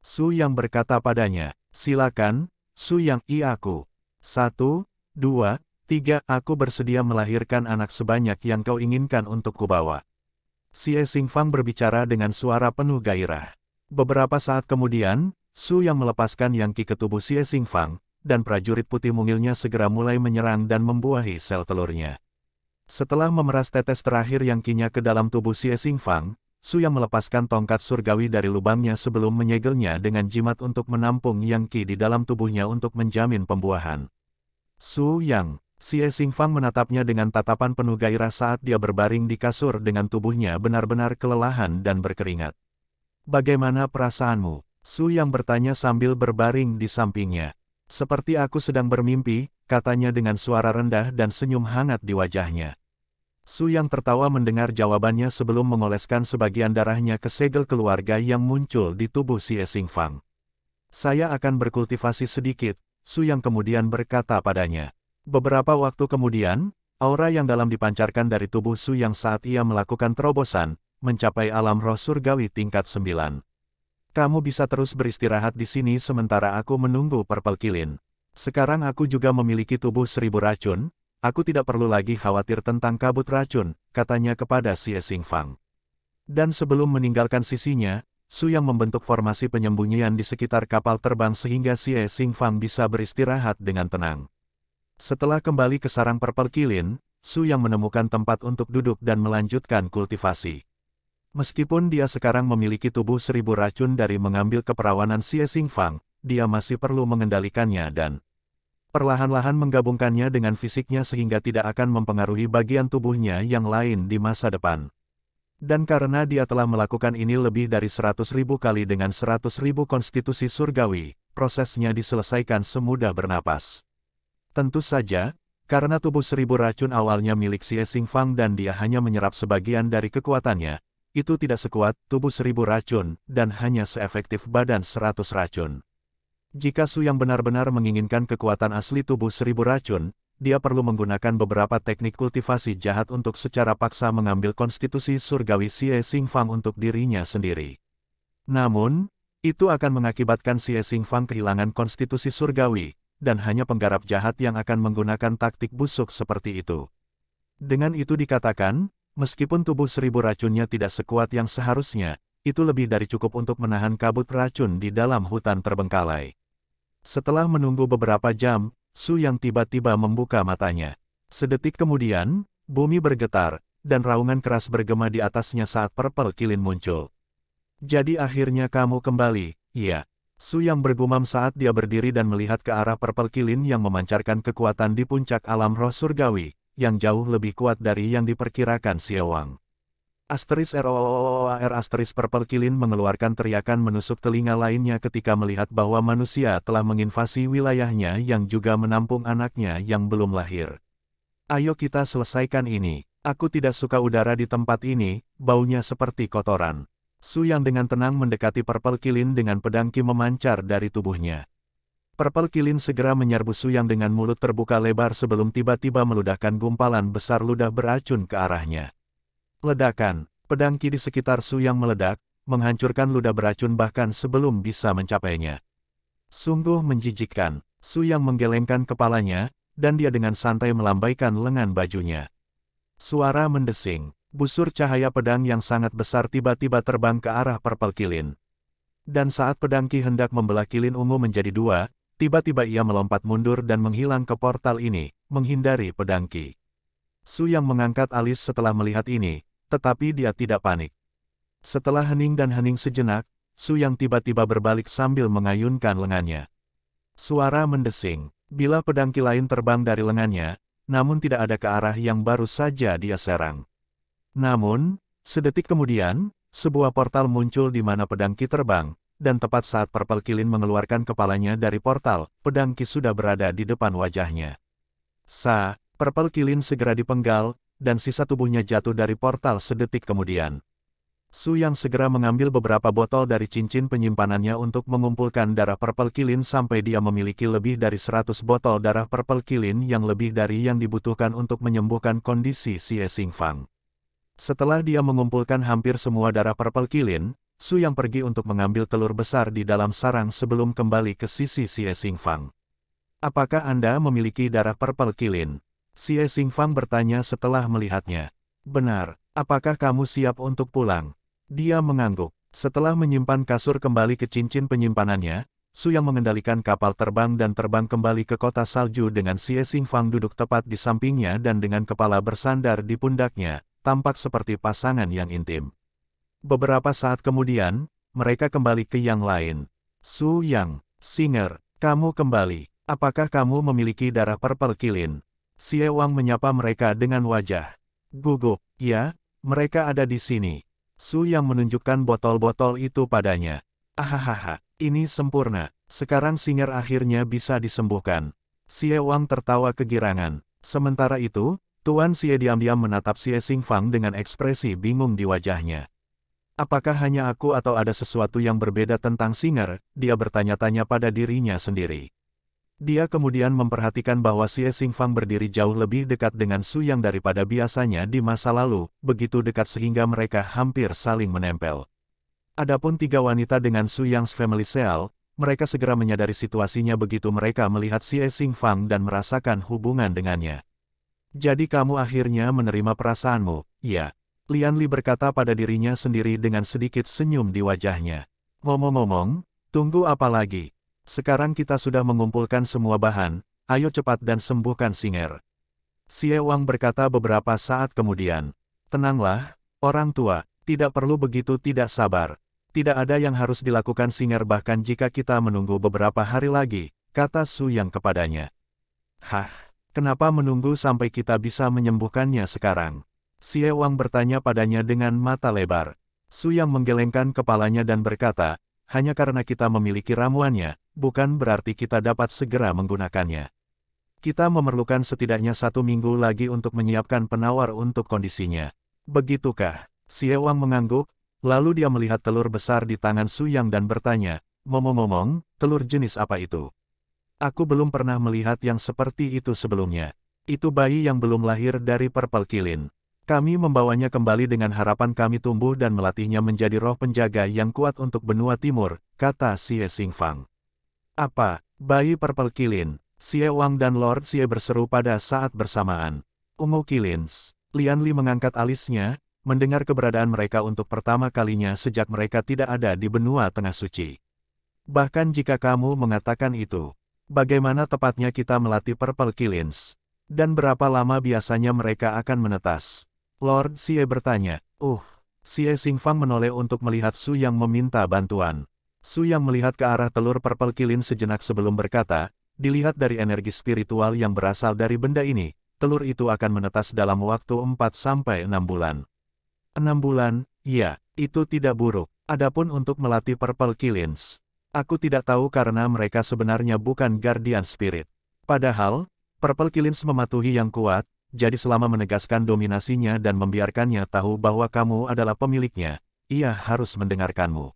Su yang berkata padanya, silakan, Su yang i aku. Satu, dua, tiga, aku bersedia melahirkan anak sebanyak yang kau inginkan untuk kubawa. Si Esingfang berbicara dengan suara penuh gairah. Beberapa saat kemudian, Su yang melepaskan yang ki ke tubuh Si Esingfang, dan prajurit putih mungilnya segera mulai menyerang dan membuahi sel telurnya. Setelah memeras tetes terakhir yang kinya ke dalam tubuh Xie Xingfang, Su yang melepaskan tongkat surgawi dari lubangnya sebelum menyegelnya dengan jimat untuk menampung yang Qi di dalam tubuhnya untuk menjamin pembuahan. Su Yang, Xie Xingfang menatapnya dengan tatapan penuh gairah saat dia berbaring di kasur dengan tubuhnya benar-benar kelelahan dan berkeringat. Bagaimana perasaanmu? Su Yang bertanya sambil berbaring di sampingnya. Seperti aku sedang bermimpi, katanya dengan suara rendah dan senyum hangat di wajahnya. Su yang tertawa mendengar jawabannya sebelum mengoleskan sebagian darahnya ke segel keluarga yang muncul di tubuh si Esing Fang. Saya akan berkultivasi sedikit, Su yang kemudian berkata padanya. Beberapa waktu kemudian, aura yang dalam dipancarkan dari tubuh Su yang saat ia melakukan terobosan, mencapai alam roh surgawi tingkat 9. Kamu bisa terus beristirahat di sini sementara aku menunggu Purple Kilin. Sekarang aku juga memiliki tubuh seribu racun, aku tidak perlu lagi khawatir tentang kabut racun, katanya kepada si Xing Fang. Dan sebelum meninggalkan sisinya, Su yang membentuk formasi penyembunyian di sekitar kapal terbang sehingga si Xing Fang bisa beristirahat dengan tenang. Setelah kembali ke sarang Purple Kilin, Su yang menemukan tempat untuk duduk dan melanjutkan kultivasi. Meskipun dia sekarang memiliki tubuh seribu racun dari mengambil keperawanan Xie Fang, dia masih perlu mengendalikannya dan perlahan-lahan menggabungkannya dengan fisiknya sehingga tidak akan mempengaruhi bagian tubuhnya yang lain di masa depan. Dan karena dia telah melakukan ini lebih dari seratus ribu kali dengan seratus ribu konstitusi surgawi, prosesnya diselesaikan semudah bernapas. Tentu saja, karena tubuh seribu racun awalnya milik Xie Fang dan dia hanya menyerap sebagian dari kekuatannya, itu tidak sekuat tubuh seribu racun dan hanya seefektif badan seratus racun. Jika Su yang benar-benar menginginkan kekuatan asli tubuh seribu racun, dia perlu menggunakan beberapa teknik kultivasi jahat untuk secara paksa mengambil konstitusi surgawi Xie Xingfang untuk dirinya sendiri. Namun, itu akan mengakibatkan Xie Xingfang kehilangan konstitusi surgawi, dan hanya penggarap jahat yang akan menggunakan taktik busuk seperti itu. Dengan itu dikatakan, Meskipun tubuh seribu racunnya tidak sekuat yang seharusnya, itu lebih dari cukup untuk menahan kabut racun di dalam hutan terbengkalai. Setelah menunggu beberapa jam, Su yang tiba-tiba membuka matanya. Sedetik kemudian, bumi bergetar, dan raungan keras bergema di atasnya saat purple kilin muncul. Jadi akhirnya kamu kembali, iya. Su yang bergumam saat dia berdiri dan melihat ke arah purple kilin yang memancarkan kekuatan di puncak alam roh surgawi, yang jauh lebih kuat dari yang diperkirakan Xiaowang. Asteris r asteris Purple Kilin mengeluarkan teriakan menusuk telinga lainnya ketika melihat bahwa manusia telah menginvasi wilayahnya yang juga menampung anaknya yang belum lahir. Ayo kita selesaikan ini. Aku tidak suka udara di tempat ini, baunya seperti kotoran. Su yang dengan tenang mendekati Purple Kilin dengan pedang ki memancar dari tubuhnya. Purple Kilin segera menyerbu Suyang dengan mulut terbuka lebar sebelum tiba-tiba meludahkan gumpalan besar ludah beracun ke arahnya. Ledakan, pedang ki di sekitar Suyang meledak, menghancurkan ludah beracun bahkan sebelum bisa mencapainya. Sungguh menjijikkan, Suyang menggelengkan kepalanya, dan dia dengan santai melambaikan lengan bajunya. Suara mendesing, busur cahaya pedang yang sangat besar tiba-tiba terbang ke arah Purple Kilin. Dan saat pedang Ki hendak membelah Kilin ungu menjadi dua, Tiba-tiba ia melompat mundur dan menghilang ke portal ini, menghindari pedangki. Su yang mengangkat alis setelah melihat ini, tetapi dia tidak panik. Setelah hening dan hening sejenak, Su yang tiba-tiba berbalik sambil mengayunkan lengannya. Suara mendesing, bila pedangki lain terbang dari lengannya, namun tidak ada ke arah yang baru saja dia serang. Namun, sedetik kemudian, sebuah portal muncul di mana pedangki terbang, dan tepat saat Purple Kilin mengeluarkan kepalanya dari portal, pedang Ki sudah berada di depan wajahnya. Sa, Purple Kilin segera dipenggal, dan sisa tubuhnya jatuh dari portal sedetik kemudian. Su Yang segera mengambil beberapa botol dari cincin penyimpanannya untuk mengumpulkan darah Purple Kilin sampai dia memiliki lebih dari 100 botol darah Purple Kilin yang lebih dari yang dibutuhkan untuk menyembuhkan kondisi Xie Xingfang. Setelah dia mengumpulkan hampir semua darah Purple Kilin, Su Yang pergi untuk mengambil telur besar di dalam sarang sebelum kembali ke sisi Xie Xingfang. Apakah Anda memiliki darah purple kilin? Xie Xingfang bertanya setelah melihatnya. Benar, apakah kamu siap untuk pulang? Dia mengangguk. Setelah menyimpan kasur kembali ke cincin penyimpanannya, Su yang mengendalikan kapal terbang dan terbang kembali ke kota salju dengan Xie Xingfang duduk tepat di sampingnya dan dengan kepala bersandar di pundaknya, tampak seperti pasangan yang intim. Beberapa saat kemudian, mereka kembali ke yang lain. Su Yang, Singer, kamu kembali. Apakah kamu memiliki darah purple kilin? Xie Wang menyapa mereka dengan wajah. Gugup, ya, mereka ada di sini. Su Yang menunjukkan botol-botol itu padanya. Ahahaha, ini sempurna. Sekarang Singer akhirnya bisa disembuhkan. Xie Wang tertawa kegirangan. Sementara itu, Tuan Xie diam-diam menatap Xie Fang dengan ekspresi bingung di wajahnya. Apakah hanya aku atau ada sesuatu yang berbeda tentang Singer? Dia bertanya-tanya pada dirinya sendiri. Dia kemudian memperhatikan bahwa Xie Xingfang berdiri jauh lebih dekat dengan Su Yang daripada biasanya di masa lalu, begitu dekat sehingga mereka hampir saling menempel. Adapun tiga wanita dengan Su Yang's family cell, mereka segera menyadari situasinya begitu mereka melihat Xie Xingfang dan merasakan hubungan dengannya. Jadi kamu akhirnya menerima perasaanmu, ya. Lian Li berkata pada dirinya sendiri dengan sedikit senyum di wajahnya. Ngomong-ngomong, tunggu apa lagi? Sekarang kita sudah mengumpulkan semua bahan, ayo cepat dan sembuhkan Singer. Xie Wang berkata beberapa saat kemudian. Tenanglah, orang tua, tidak perlu begitu tidak sabar. Tidak ada yang harus dilakukan Singer bahkan jika kita menunggu beberapa hari lagi, kata Su Yang kepadanya. Hah, kenapa menunggu sampai kita bisa menyembuhkannya sekarang? Xie Wang bertanya padanya dengan mata lebar. Su Yang menggelengkan kepalanya dan berkata, hanya karena kita memiliki ramuannya, bukan berarti kita dapat segera menggunakannya. Kita memerlukan setidaknya satu minggu lagi untuk menyiapkan penawar untuk kondisinya. Begitukah? Xie Wang mengangguk, lalu dia melihat telur besar di tangan Su Yang dan bertanya, ngomong-ngomong, telur jenis apa itu? Aku belum pernah melihat yang seperti itu sebelumnya. Itu bayi yang belum lahir dari Purple Kilin. Kami membawanya kembali dengan harapan kami tumbuh dan melatihnya menjadi roh penjaga yang kuat untuk benua timur, kata Xie Xingfang. Apa, bayi purple kilin, Xie Wang dan Lord Xie berseru pada saat bersamaan. Ungu kilins, Lian Li mengangkat alisnya, mendengar keberadaan mereka untuk pertama kalinya sejak mereka tidak ada di benua tengah suci. Bahkan jika kamu mengatakan itu, bagaimana tepatnya kita melatih purple kilins? Dan berapa lama biasanya mereka akan menetas? Lord Xie bertanya. Uh, Xie Xingfang menoleh untuk melihat Su Yang meminta bantuan. Su Yang melihat ke arah telur purple kilin sejenak sebelum berkata, dilihat dari energi spiritual yang berasal dari benda ini, telur itu akan menetas dalam waktu 4-6 bulan. 6 bulan, ya, itu tidak buruk. Adapun untuk melatih purple Kilins, aku tidak tahu karena mereka sebenarnya bukan guardian spirit. Padahal, purple Kilins mematuhi yang kuat, jadi selama menegaskan dominasinya dan membiarkannya tahu bahwa kamu adalah pemiliknya, ia harus mendengarkanmu.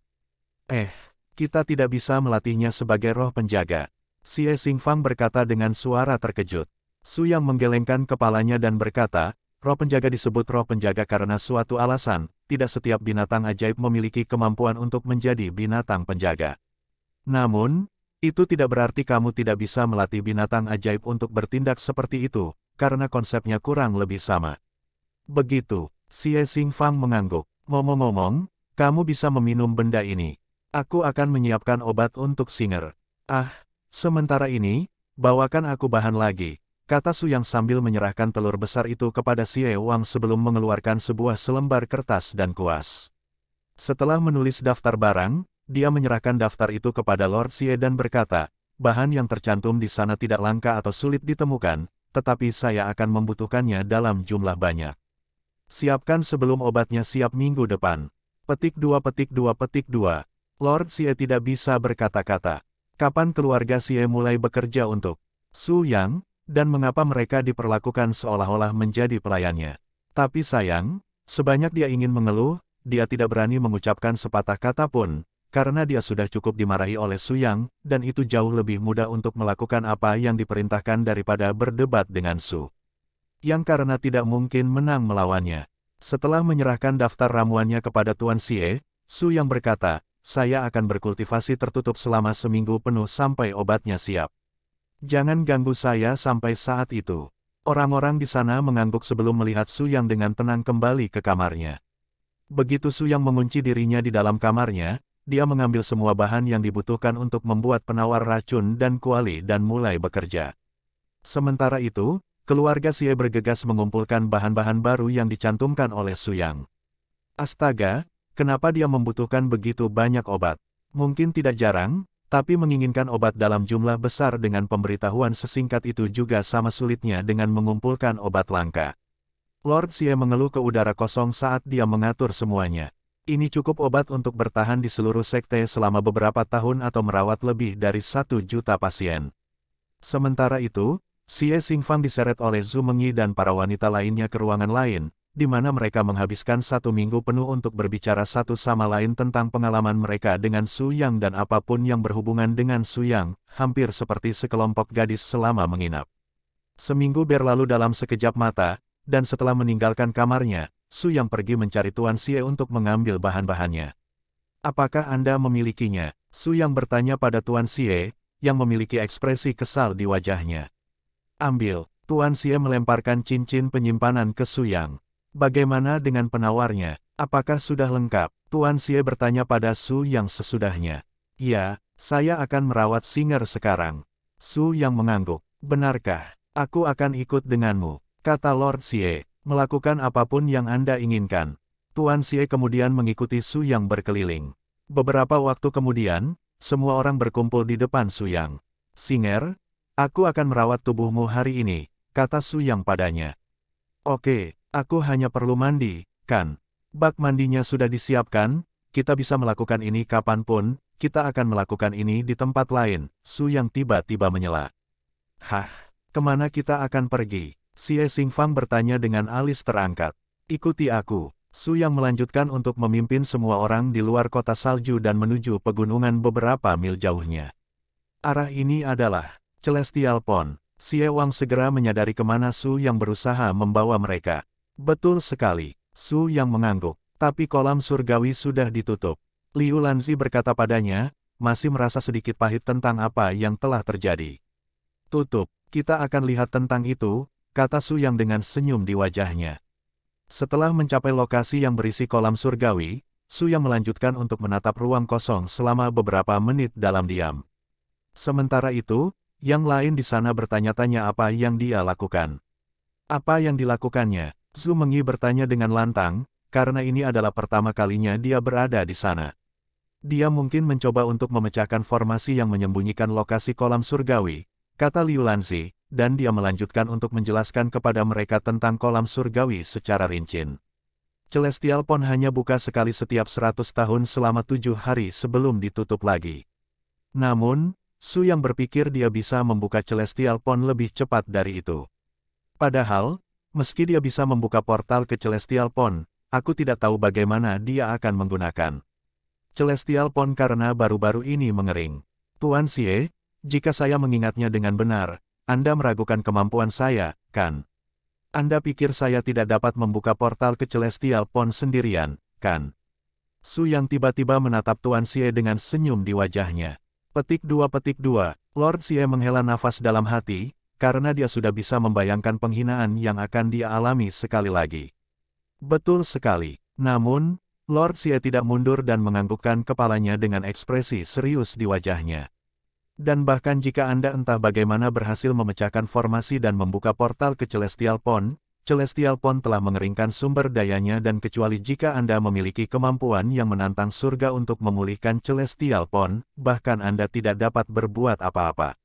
Eh, kita tidak bisa melatihnya sebagai roh penjaga. Xie Xingfang berkata dengan suara terkejut. Su Yang menggelengkan kepalanya dan berkata, roh penjaga disebut roh penjaga karena suatu alasan, tidak setiap binatang ajaib memiliki kemampuan untuk menjadi binatang penjaga. Namun, itu tidak berarti kamu tidak bisa melatih binatang ajaib untuk bertindak seperti itu, karena konsepnya kurang lebih sama. Begitu, Si Xie Fang mengangguk. Ngomong-ngomong, kamu bisa meminum benda ini. Aku akan menyiapkan obat untuk Singer. Ah, sementara ini, bawakan aku bahan lagi, kata Su Yang sambil menyerahkan telur besar itu kepada Xie Wang sebelum mengeluarkan sebuah selembar kertas dan kuas. Setelah menulis daftar barang, dia menyerahkan daftar itu kepada Lord Xie dan berkata, bahan yang tercantum di sana tidak langka atau sulit ditemukan, tetapi saya akan membutuhkannya dalam jumlah banyak. Siapkan sebelum obatnya siap minggu depan. Petik dua petik dua petik dua. Lord Xie tidak bisa berkata-kata. Kapan keluarga Xie mulai bekerja untuk Su Yang, dan mengapa mereka diperlakukan seolah-olah menjadi pelayannya. Tapi sayang, sebanyak dia ingin mengeluh, dia tidak berani mengucapkan sepatah kata pun, karena dia sudah cukup dimarahi oleh Su Yang, dan itu jauh lebih mudah untuk melakukan apa yang diperintahkan daripada berdebat dengan Su. Yang karena tidak mungkin menang melawannya. Setelah menyerahkan daftar ramuannya kepada Tuan Xie, Su yang berkata, saya akan berkultivasi tertutup selama seminggu penuh sampai obatnya siap. Jangan ganggu saya sampai saat itu. Orang-orang di sana mengangguk sebelum melihat Su Yang dengan tenang kembali ke kamarnya. Begitu Su Yang mengunci dirinya di dalam kamarnya, dia mengambil semua bahan yang dibutuhkan untuk membuat penawar racun dan kuali dan mulai bekerja. Sementara itu, keluarga Xie bergegas mengumpulkan bahan-bahan baru yang dicantumkan oleh Suyang. Astaga, kenapa dia membutuhkan begitu banyak obat? Mungkin tidak jarang, tapi menginginkan obat dalam jumlah besar dengan pemberitahuan sesingkat itu juga sama sulitnya dengan mengumpulkan obat langka. Lord Xie mengeluh ke udara kosong saat dia mengatur semuanya. Ini cukup obat untuk bertahan di seluruh sekte selama beberapa tahun atau merawat lebih dari satu juta pasien. Sementara itu, Xie Xingfang diseret oleh Zhu Mengyi dan para wanita lainnya ke ruangan lain, di mana mereka menghabiskan satu minggu penuh untuk berbicara satu sama lain tentang pengalaman mereka dengan Su Yang dan apapun yang berhubungan dengan Su Yang, hampir seperti sekelompok gadis selama menginap. Seminggu berlalu dalam sekejap mata, dan setelah meninggalkan kamarnya, Su yang pergi mencari Tuan Xie untuk mengambil bahan-bahannya. Apakah Anda memilikinya? Su yang bertanya pada Tuan Xie, yang memiliki ekspresi kesal di wajahnya. Ambil, Tuan Xie melemparkan cincin penyimpanan ke Su Yang. Bagaimana dengan penawarnya? Apakah sudah lengkap? Tuan Xie bertanya pada Su Yang sesudahnya. Ya, saya akan merawat Singer sekarang. Su Yang mengangguk. Benarkah? Aku akan ikut denganmu, kata Lord Xie. Melakukan apapun yang Anda inginkan. Tuan Xie kemudian mengikuti Su Yang berkeliling. Beberapa waktu kemudian, semua orang berkumpul di depan Su Yang. Singer, aku akan merawat tubuhmu hari ini, kata Su Yang padanya. Oke, aku hanya perlu mandi, kan? Bak mandinya sudah disiapkan, kita bisa melakukan ini kapanpun, kita akan melakukan ini di tempat lain, Su Yang tiba-tiba menyela. Hah, kemana kita akan pergi? Xie Xingfang bertanya dengan alis terangkat. Ikuti aku. Su yang melanjutkan untuk memimpin semua orang di luar kota salju dan menuju pegunungan beberapa mil jauhnya. Arah ini adalah Celestial Pond. Xie Wang segera menyadari kemana Su yang berusaha membawa mereka. Betul sekali, Su yang mengangguk, tapi kolam surgawi sudah ditutup. Liu Lanzi berkata padanya, masih merasa sedikit pahit tentang apa yang telah terjadi. Tutup, kita akan lihat tentang itu, kata Su Yang dengan senyum di wajahnya. Setelah mencapai lokasi yang berisi kolam surgawi, Su Yang melanjutkan untuk menatap ruang kosong selama beberapa menit dalam diam. Sementara itu, yang lain di sana bertanya-tanya apa yang dia lakukan. Apa yang dilakukannya? Su Mengi bertanya dengan lantang, karena ini adalah pertama kalinya dia berada di sana. Dia mungkin mencoba untuk memecahkan formasi yang menyembunyikan lokasi kolam surgawi, kata Liu Lanzi, dan dia melanjutkan untuk menjelaskan kepada mereka tentang kolam surgawi secara rinci. Celestial Pond hanya buka sekali setiap seratus tahun selama tujuh hari sebelum ditutup lagi. Namun, Su yang berpikir dia bisa membuka Celestial Pond lebih cepat dari itu. Padahal, meski dia bisa membuka portal ke Celestial Pond, aku tidak tahu bagaimana dia akan menggunakan Celestial Pond karena baru-baru ini mengering. Tuan Xie, jika saya mengingatnya dengan benar, anda meragukan kemampuan saya, kan? Anda pikir saya tidak dapat membuka portal ke Celestial Pond sendirian, kan? Su yang tiba-tiba menatap Tuan Xie dengan senyum di wajahnya. Petik dua petik dua, Lord Xie menghela nafas dalam hati, karena dia sudah bisa membayangkan penghinaan yang akan dia alami sekali lagi. Betul sekali. Namun, Lord Xie tidak mundur dan menganggukkan kepalanya dengan ekspresi serius di wajahnya dan bahkan jika Anda entah bagaimana berhasil memecahkan formasi dan membuka portal ke Celestial Pond, Celestial Pond telah mengeringkan sumber dayanya dan kecuali jika Anda memiliki kemampuan yang menantang surga untuk memulihkan Celestial Pond, bahkan Anda tidak dapat berbuat apa-apa.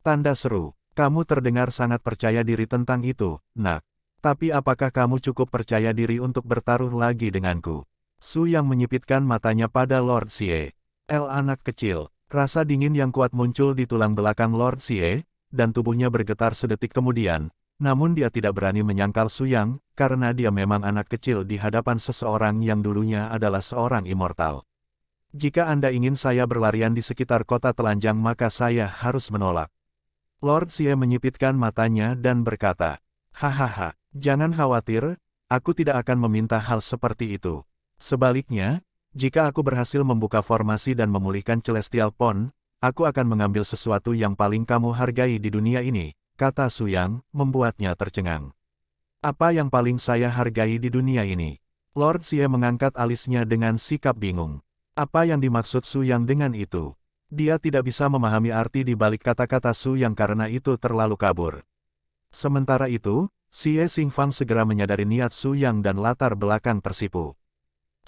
Tanda seru, kamu terdengar sangat percaya diri tentang itu, nak. Tapi apakah kamu cukup percaya diri untuk bertaruh lagi denganku? Su yang menyipitkan matanya pada Lord Xie. El anak kecil, Rasa dingin yang kuat muncul di tulang belakang Lord Xie, dan tubuhnya bergetar sedetik kemudian, namun dia tidak berani menyangkal Suyang, karena dia memang anak kecil di hadapan seseorang yang dulunya adalah seorang immortal. Jika Anda ingin saya berlarian di sekitar kota telanjang maka saya harus menolak. Lord Xie menyipitkan matanya dan berkata, Hahaha, jangan khawatir, aku tidak akan meminta hal seperti itu. Sebaliknya, jika aku berhasil membuka formasi dan memulihkan Celestial Pond, aku akan mengambil sesuatu yang paling kamu hargai di dunia ini, kata Su Yang, membuatnya tercengang. Apa yang paling saya hargai di dunia ini? Lord Xie mengangkat alisnya dengan sikap bingung. Apa yang dimaksud Su Yang dengan itu? Dia tidak bisa memahami arti di balik kata-kata Su Yang karena itu terlalu kabur. Sementara itu, Xie Xingfang segera menyadari niat Su Yang dan latar belakang tersipu.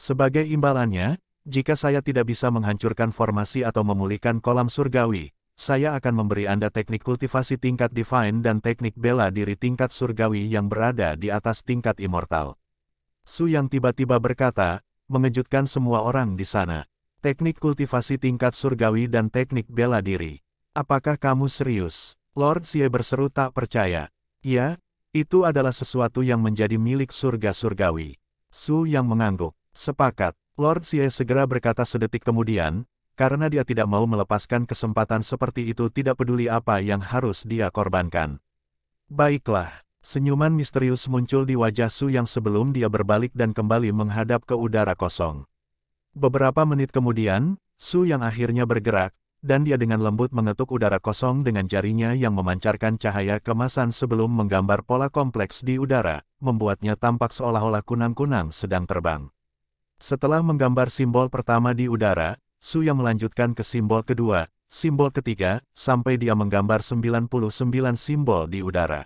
Sebagai imbalannya, jika saya tidak bisa menghancurkan formasi atau memulihkan kolam surgawi, saya akan memberi Anda teknik kultivasi tingkat divine dan teknik bela diri tingkat surgawi yang berada di atas tingkat immortal. Su yang tiba-tiba berkata, mengejutkan semua orang di sana. Teknik kultivasi tingkat surgawi dan teknik bela diri. Apakah kamu serius? Lord Xie berseru tak percaya. Ya, itu adalah sesuatu yang menjadi milik surga surgawi. Su yang mengangguk. Sepakat, Lord Xie segera berkata sedetik kemudian, karena dia tidak mau melepaskan kesempatan seperti itu tidak peduli apa yang harus dia korbankan. Baiklah, senyuman misterius muncul di wajah Su yang sebelum dia berbalik dan kembali menghadap ke udara kosong. Beberapa menit kemudian, Su yang akhirnya bergerak, dan dia dengan lembut mengetuk udara kosong dengan jarinya yang memancarkan cahaya kemasan sebelum menggambar pola kompleks di udara, membuatnya tampak seolah-olah kunang-kunang sedang terbang. Setelah menggambar simbol pertama di udara, Su yang melanjutkan ke simbol kedua, simbol ketiga, sampai dia menggambar 99 simbol di udara.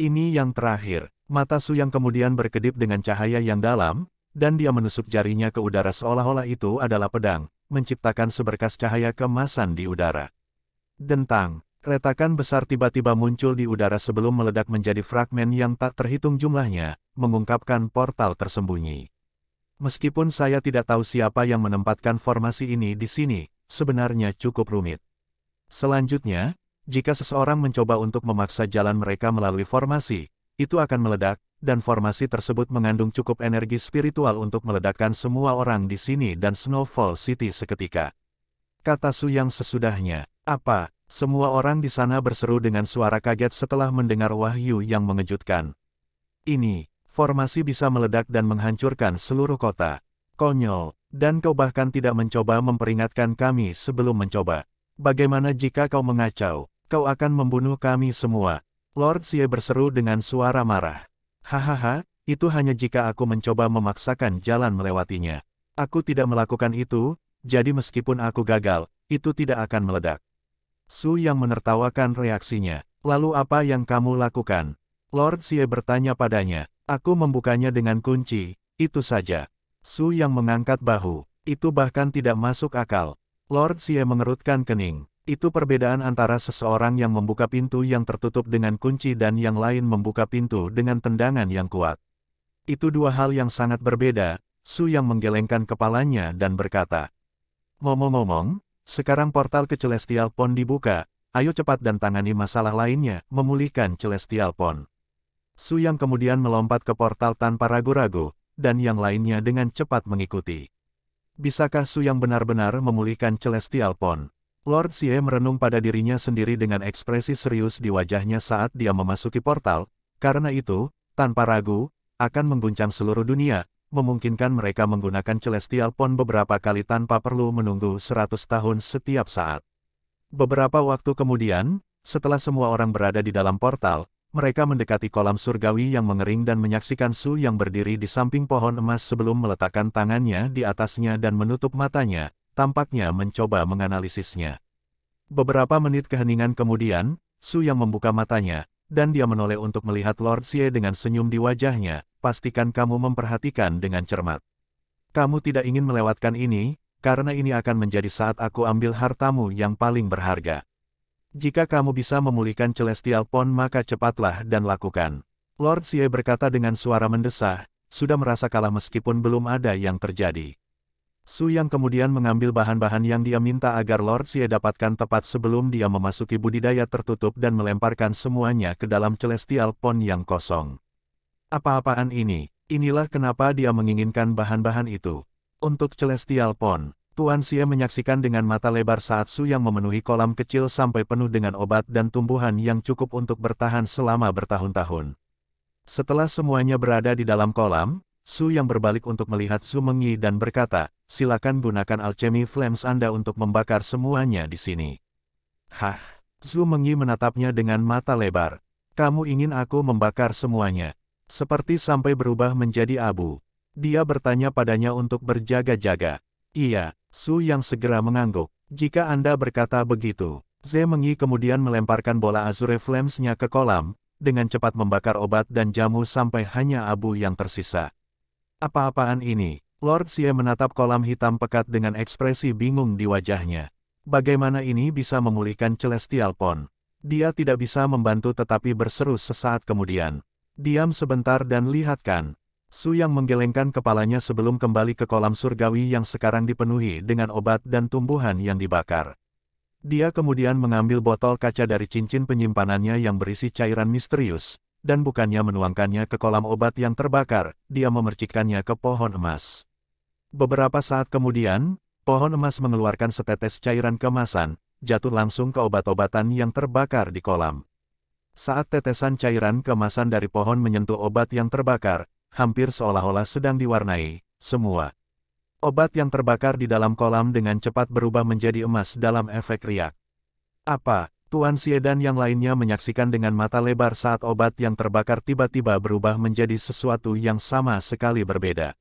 Ini yang terakhir, mata Su yang kemudian berkedip dengan cahaya yang dalam, dan dia menusuk jarinya ke udara seolah-olah itu adalah pedang, menciptakan seberkas cahaya kemasan di udara. Dentang, retakan besar tiba-tiba muncul di udara sebelum meledak menjadi fragmen yang tak terhitung jumlahnya, mengungkapkan portal tersembunyi. Meskipun saya tidak tahu siapa yang menempatkan formasi ini di sini, sebenarnya cukup rumit. Selanjutnya, jika seseorang mencoba untuk memaksa jalan mereka melalui formasi, itu akan meledak, dan formasi tersebut mengandung cukup energi spiritual untuk meledakkan semua orang di sini dan Snowfall City seketika. Kata Su yang sesudahnya, apa, semua orang di sana berseru dengan suara kaget setelah mendengar wahyu yang mengejutkan. Ini, formasi bisa meledak dan menghancurkan seluruh kota. Konyol, dan kau bahkan tidak mencoba memperingatkan kami sebelum mencoba. Bagaimana jika kau mengacau, kau akan membunuh kami semua. Lord Xie berseru dengan suara marah. Hahaha, itu hanya jika aku mencoba memaksakan jalan melewatinya. Aku tidak melakukan itu, jadi meskipun aku gagal, itu tidak akan meledak. Su yang menertawakan reaksinya. Lalu apa yang kamu lakukan? Lord Xie bertanya padanya. Aku membukanya dengan kunci, itu saja. Su yang mengangkat bahu, itu bahkan tidak masuk akal. Lord Xie mengerutkan kening. Itu perbedaan antara seseorang yang membuka pintu yang tertutup dengan kunci dan yang lain membuka pintu dengan tendangan yang kuat. Itu dua hal yang sangat berbeda, Su yang menggelengkan kepalanya dan berkata. Ngomong-ngomong, sekarang portal ke Celestial Pond dibuka, ayo cepat dan tangani masalah lainnya, memulihkan Celestial Pond. Su Yang kemudian melompat ke portal tanpa ragu-ragu, dan yang lainnya dengan cepat mengikuti. Bisakah Su Yang benar-benar memulihkan Celestial Pond? Lord Xie merenung pada dirinya sendiri dengan ekspresi serius di wajahnya saat dia memasuki portal, karena itu, tanpa ragu, akan mengguncang seluruh dunia, memungkinkan mereka menggunakan Celestial Pond beberapa kali tanpa perlu menunggu 100 tahun setiap saat. Beberapa waktu kemudian, setelah semua orang berada di dalam portal, mereka mendekati kolam surgawi yang mengering dan menyaksikan Su yang berdiri di samping pohon emas sebelum meletakkan tangannya di atasnya dan menutup matanya, tampaknya mencoba menganalisisnya. Beberapa menit keheningan kemudian, Su yang membuka matanya, dan dia menoleh untuk melihat Lord Xie dengan senyum di wajahnya, pastikan kamu memperhatikan dengan cermat. Kamu tidak ingin melewatkan ini, karena ini akan menjadi saat aku ambil hartamu yang paling berharga. Jika kamu bisa memulihkan Celestial Pond maka cepatlah dan lakukan. Lord Xie berkata dengan suara mendesah, sudah merasa kalah meskipun belum ada yang terjadi. Su Yang kemudian mengambil bahan-bahan yang dia minta agar Lord Xie dapatkan tepat sebelum dia memasuki budidaya tertutup dan melemparkan semuanya ke dalam Celestial Pond yang kosong. Apa-apaan ini? Inilah kenapa dia menginginkan bahan-bahan itu. Untuk Celestial Pond, Tuan Xie menyaksikan dengan mata lebar saat Su yang memenuhi kolam kecil sampai penuh dengan obat dan tumbuhan yang cukup untuk bertahan selama bertahun-tahun. Setelah semuanya berada di dalam kolam, Su yang berbalik untuk melihat Su Mengyi dan berkata, silakan gunakan alchemy flames Anda untuk membakar semuanya di sini. Hah, Su Mengyi menatapnya dengan mata lebar. Kamu ingin aku membakar semuanya. Seperti sampai berubah menjadi abu. Dia bertanya padanya untuk berjaga-jaga. Iya, Su Yang segera mengangguk. Jika Anda berkata begitu, Ze Mengi kemudian melemparkan bola Azure Flames-nya ke kolam, dengan cepat membakar obat dan jamu sampai hanya abu yang tersisa. Apa-apaan ini? Lord Xie menatap kolam hitam pekat dengan ekspresi bingung di wajahnya. Bagaimana ini bisa memulihkan Celestial Pond? Dia tidak bisa membantu tetapi berseru sesaat kemudian. Diam sebentar dan lihatkan, Su yang menggelengkan kepalanya sebelum kembali ke kolam surgawi yang sekarang dipenuhi dengan obat dan tumbuhan yang dibakar. Dia kemudian mengambil botol kaca dari cincin penyimpanannya yang berisi cairan misterius, dan bukannya menuangkannya ke kolam obat yang terbakar, dia memercikkannya ke pohon emas. Beberapa saat kemudian, pohon emas mengeluarkan setetes cairan kemasan, jatuh langsung ke obat-obatan yang terbakar di kolam. Saat tetesan cairan kemasan dari pohon menyentuh obat yang terbakar, hampir seolah-olah sedang diwarnai, semua. Obat yang terbakar di dalam kolam dengan cepat berubah menjadi emas dalam efek riak. Apa, Tuan Xie dan yang lainnya menyaksikan dengan mata lebar saat obat yang terbakar tiba-tiba berubah menjadi sesuatu yang sama sekali berbeda.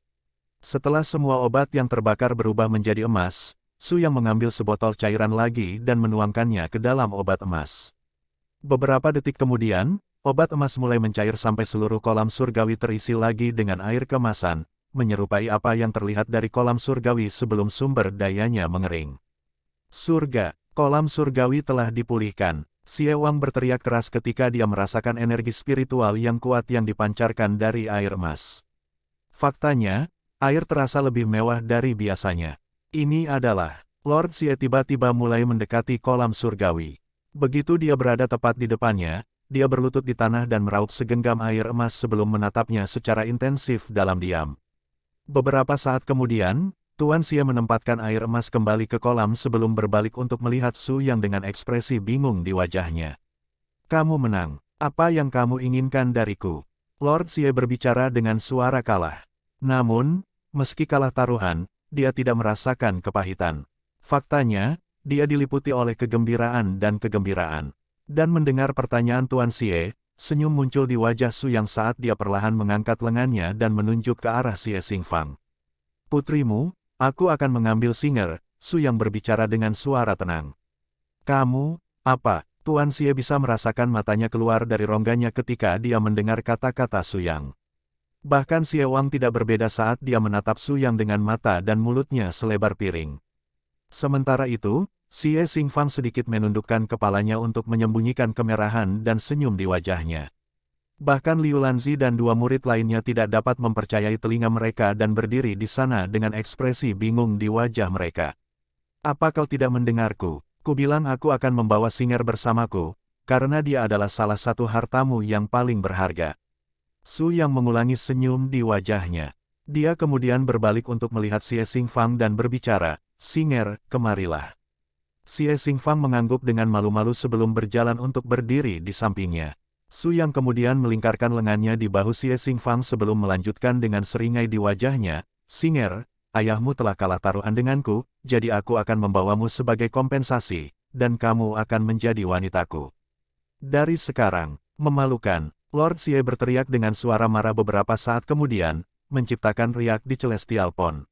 Setelah semua obat yang terbakar berubah menjadi emas, Su yang mengambil sebotol cairan lagi dan menuangkannya ke dalam obat emas. Beberapa detik kemudian, Obat emas mulai mencair sampai seluruh kolam surgawi terisi lagi dengan air kemasan, menyerupai apa yang terlihat dari kolam surgawi sebelum sumber dayanya mengering. Surga, kolam surgawi telah dipulihkan. Siewang berteriak keras ketika dia merasakan energi spiritual yang kuat yang dipancarkan dari air emas. Faktanya, air terasa lebih mewah dari biasanya. Ini adalah, Lord Xie tiba-tiba mulai mendekati kolam surgawi. Begitu dia berada tepat di depannya, dia berlutut di tanah dan meraup segenggam air emas sebelum menatapnya secara intensif dalam diam. Beberapa saat kemudian, Tuan Xia menempatkan air emas kembali ke kolam sebelum berbalik untuk melihat Su Yang dengan ekspresi bingung di wajahnya. Kamu menang. Apa yang kamu inginkan dariku? Lord Xie berbicara dengan suara kalah. Namun, meski kalah taruhan, dia tidak merasakan kepahitan. Faktanya, dia diliputi oleh kegembiraan dan kegembiraan. Dan mendengar pertanyaan Tuan Xie, senyum muncul di wajah Su Yang saat dia perlahan mengangkat lengannya dan menunjuk ke arah Xie Xingfang. Putrimu, aku akan mengambil Singer, Su Yang berbicara dengan suara tenang. Kamu, apa? Tuan Xie bisa merasakan matanya keluar dari rongganya ketika dia mendengar kata-kata Su Yang. Bahkan Xie Wang tidak berbeda saat dia menatap Su Yang dengan mata dan mulutnya selebar piring. Sementara itu, Si Esing Fang sedikit menundukkan kepalanya untuk menyembunyikan kemerahan dan senyum di wajahnya. Bahkan Liu Lanzi dan dua murid lainnya tidak dapat mempercayai telinga mereka dan berdiri di sana dengan ekspresi bingung di wajah mereka. Apa kau tidak mendengarku? Kubilang aku akan membawa Singer bersamaku, karena dia adalah salah satu hartamu yang paling berharga. Su yang mengulangi senyum di wajahnya. Dia kemudian berbalik untuk melihat Xie Xingfang dan berbicara, Singer, kemarilah. Xie Xingfang mengangguk dengan malu-malu sebelum berjalan untuk berdiri di sampingnya. Su Yang kemudian melingkarkan lengannya di bahu Xie Xingfang sebelum melanjutkan dengan seringai di wajahnya, Singer, ayahmu telah kalah taruhan denganku, jadi aku akan membawamu sebagai kompensasi, dan kamu akan menjadi wanitaku. Dari sekarang, memalukan, Lord Xie berteriak dengan suara marah beberapa saat kemudian, menciptakan riak di Celestial Pond.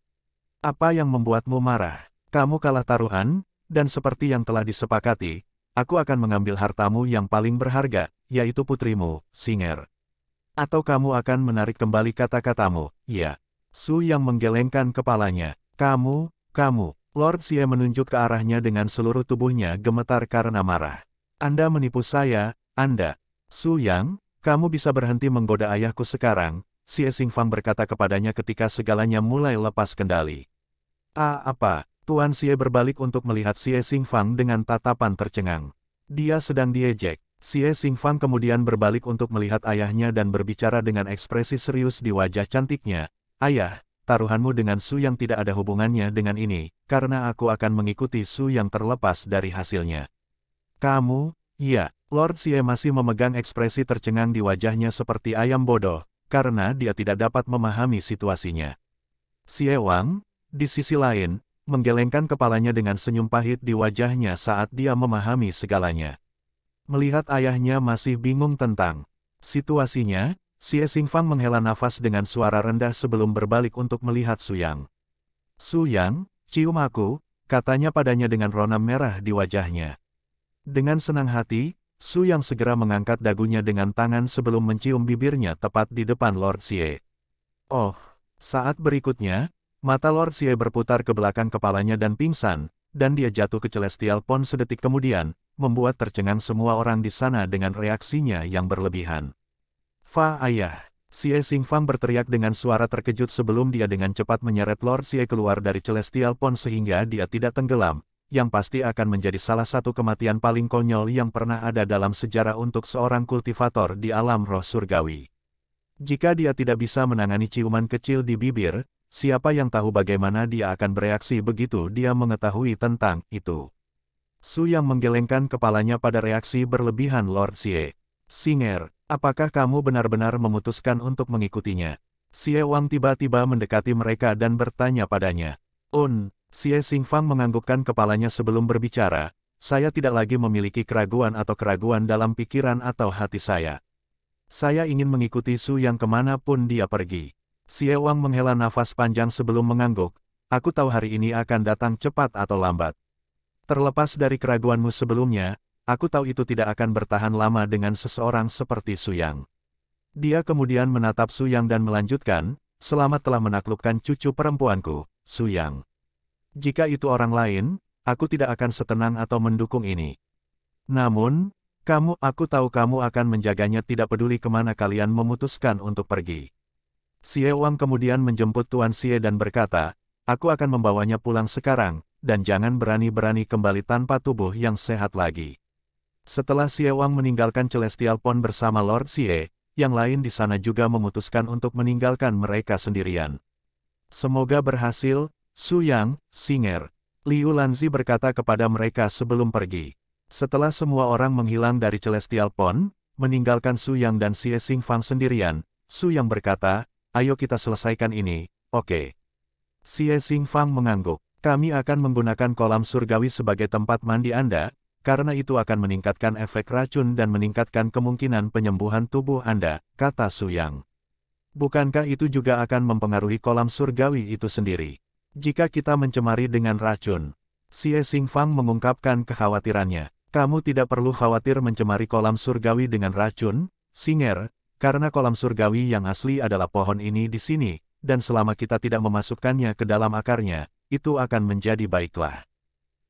Apa yang membuatmu marah? Kamu kalah taruhan? dan seperti yang telah disepakati, aku akan mengambil hartamu yang paling berharga, yaitu putrimu, Singer. Atau kamu akan menarik kembali kata-katamu, ya. Su yang menggelengkan kepalanya. Kamu, kamu. Lord Xie menunjuk ke arahnya dengan seluruh tubuhnya gemetar karena marah. Anda menipu saya, Anda. Su Yang, kamu bisa berhenti menggoda ayahku sekarang, Xie Xingfang berkata kepadanya ketika segalanya mulai lepas kendali. Ah apa, Tuan Xie berbalik untuk melihat Xie Xingfang dengan tatapan tercengang. Dia sedang diejek. Xie Xingfang kemudian berbalik untuk melihat ayahnya dan berbicara dengan ekspresi serius di wajah cantiknya. Ayah, taruhanmu dengan Su yang tidak ada hubungannya dengan ini, karena aku akan mengikuti Su yang terlepas dari hasilnya. Kamu? Iya, Lord Xie masih memegang ekspresi tercengang di wajahnya seperti ayam bodoh, karena dia tidak dapat memahami situasinya. Xie Wang? Di sisi lain, menggelengkan kepalanya dengan senyum pahit di wajahnya saat dia memahami segalanya. Melihat ayahnya masih bingung tentang situasinya, si Esingfang menghela nafas dengan suara rendah sebelum berbalik untuk melihat Suyang. Suyang, cium aku, katanya padanya dengan rona merah di wajahnya. Dengan senang hati, Su Yang segera mengangkat dagunya dengan tangan sebelum mencium bibirnya tepat di depan Lord Xie. Oh, saat berikutnya, Mata Lord Xie berputar ke belakang kepalanya dan pingsan, dan dia jatuh ke Celestial Pond sedetik kemudian, membuat tercengang semua orang di sana dengan reaksinya yang berlebihan. Fa ayah, Xie Fang berteriak dengan suara terkejut sebelum dia dengan cepat menyeret Lord Xie keluar dari Celestial Pond sehingga dia tidak tenggelam, yang pasti akan menjadi salah satu kematian paling konyol yang pernah ada dalam sejarah untuk seorang kultivator di alam roh surgawi. Jika dia tidak bisa menangani ciuman kecil di bibir, Siapa yang tahu bagaimana dia akan bereaksi begitu dia mengetahui tentang itu? Su yang menggelengkan kepalanya pada reaksi berlebihan Lord Xie. Singer, apakah kamu benar-benar memutuskan untuk mengikutinya? Xie Wang tiba-tiba mendekati mereka dan bertanya padanya. Un, Xie Xingfang menganggukkan kepalanya sebelum berbicara, saya tidak lagi memiliki keraguan atau keraguan dalam pikiran atau hati saya. Saya ingin mengikuti Su yang kemanapun dia pergi. Xie Wang menghela nafas panjang sebelum mengangguk, aku tahu hari ini akan datang cepat atau lambat. Terlepas dari keraguanmu sebelumnya, aku tahu itu tidak akan bertahan lama dengan seseorang seperti Su Yang. Dia kemudian menatap Su Yang dan melanjutkan, selamat telah menaklukkan cucu perempuanku, Su Yang. Jika itu orang lain, aku tidak akan setenang atau mendukung ini. Namun, kamu, aku tahu kamu akan menjaganya tidak peduli kemana kalian memutuskan untuk pergi. Xie Wang kemudian menjemput Tuan Xie dan berkata, aku akan membawanya pulang sekarang, dan jangan berani-berani kembali tanpa tubuh yang sehat lagi. Setelah Xie Wang meninggalkan Celestial Pond bersama Lord Xie, yang lain di sana juga memutuskan untuk meninggalkan mereka sendirian. Semoga berhasil, Su Yang, Singer. Liu Lanzi berkata kepada mereka sebelum pergi. Setelah semua orang menghilang dari Celestial Pond, meninggalkan Su Yang dan Xie Xingfang sendirian, Su Yang berkata, ayo kita selesaikan ini, oke. Okay. Xie Fang mengangguk. Kami akan menggunakan kolam surgawi sebagai tempat mandi Anda, karena itu akan meningkatkan efek racun dan meningkatkan kemungkinan penyembuhan tubuh Anda, kata Su Yang. Bukankah itu juga akan mempengaruhi kolam surgawi itu sendiri? Jika kita mencemari dengan racun, Xie Fang mengungkapkan kekhawatirannya. Kamu tidak perlu khawatir mencemari kolam surgawi dengan racun, Singer, karena kolam surgawi yang asli adalah pohon ini di sini, dan selama kita tidak memasukkannya ke dalam akarnya, itu akan menjadi baiklah.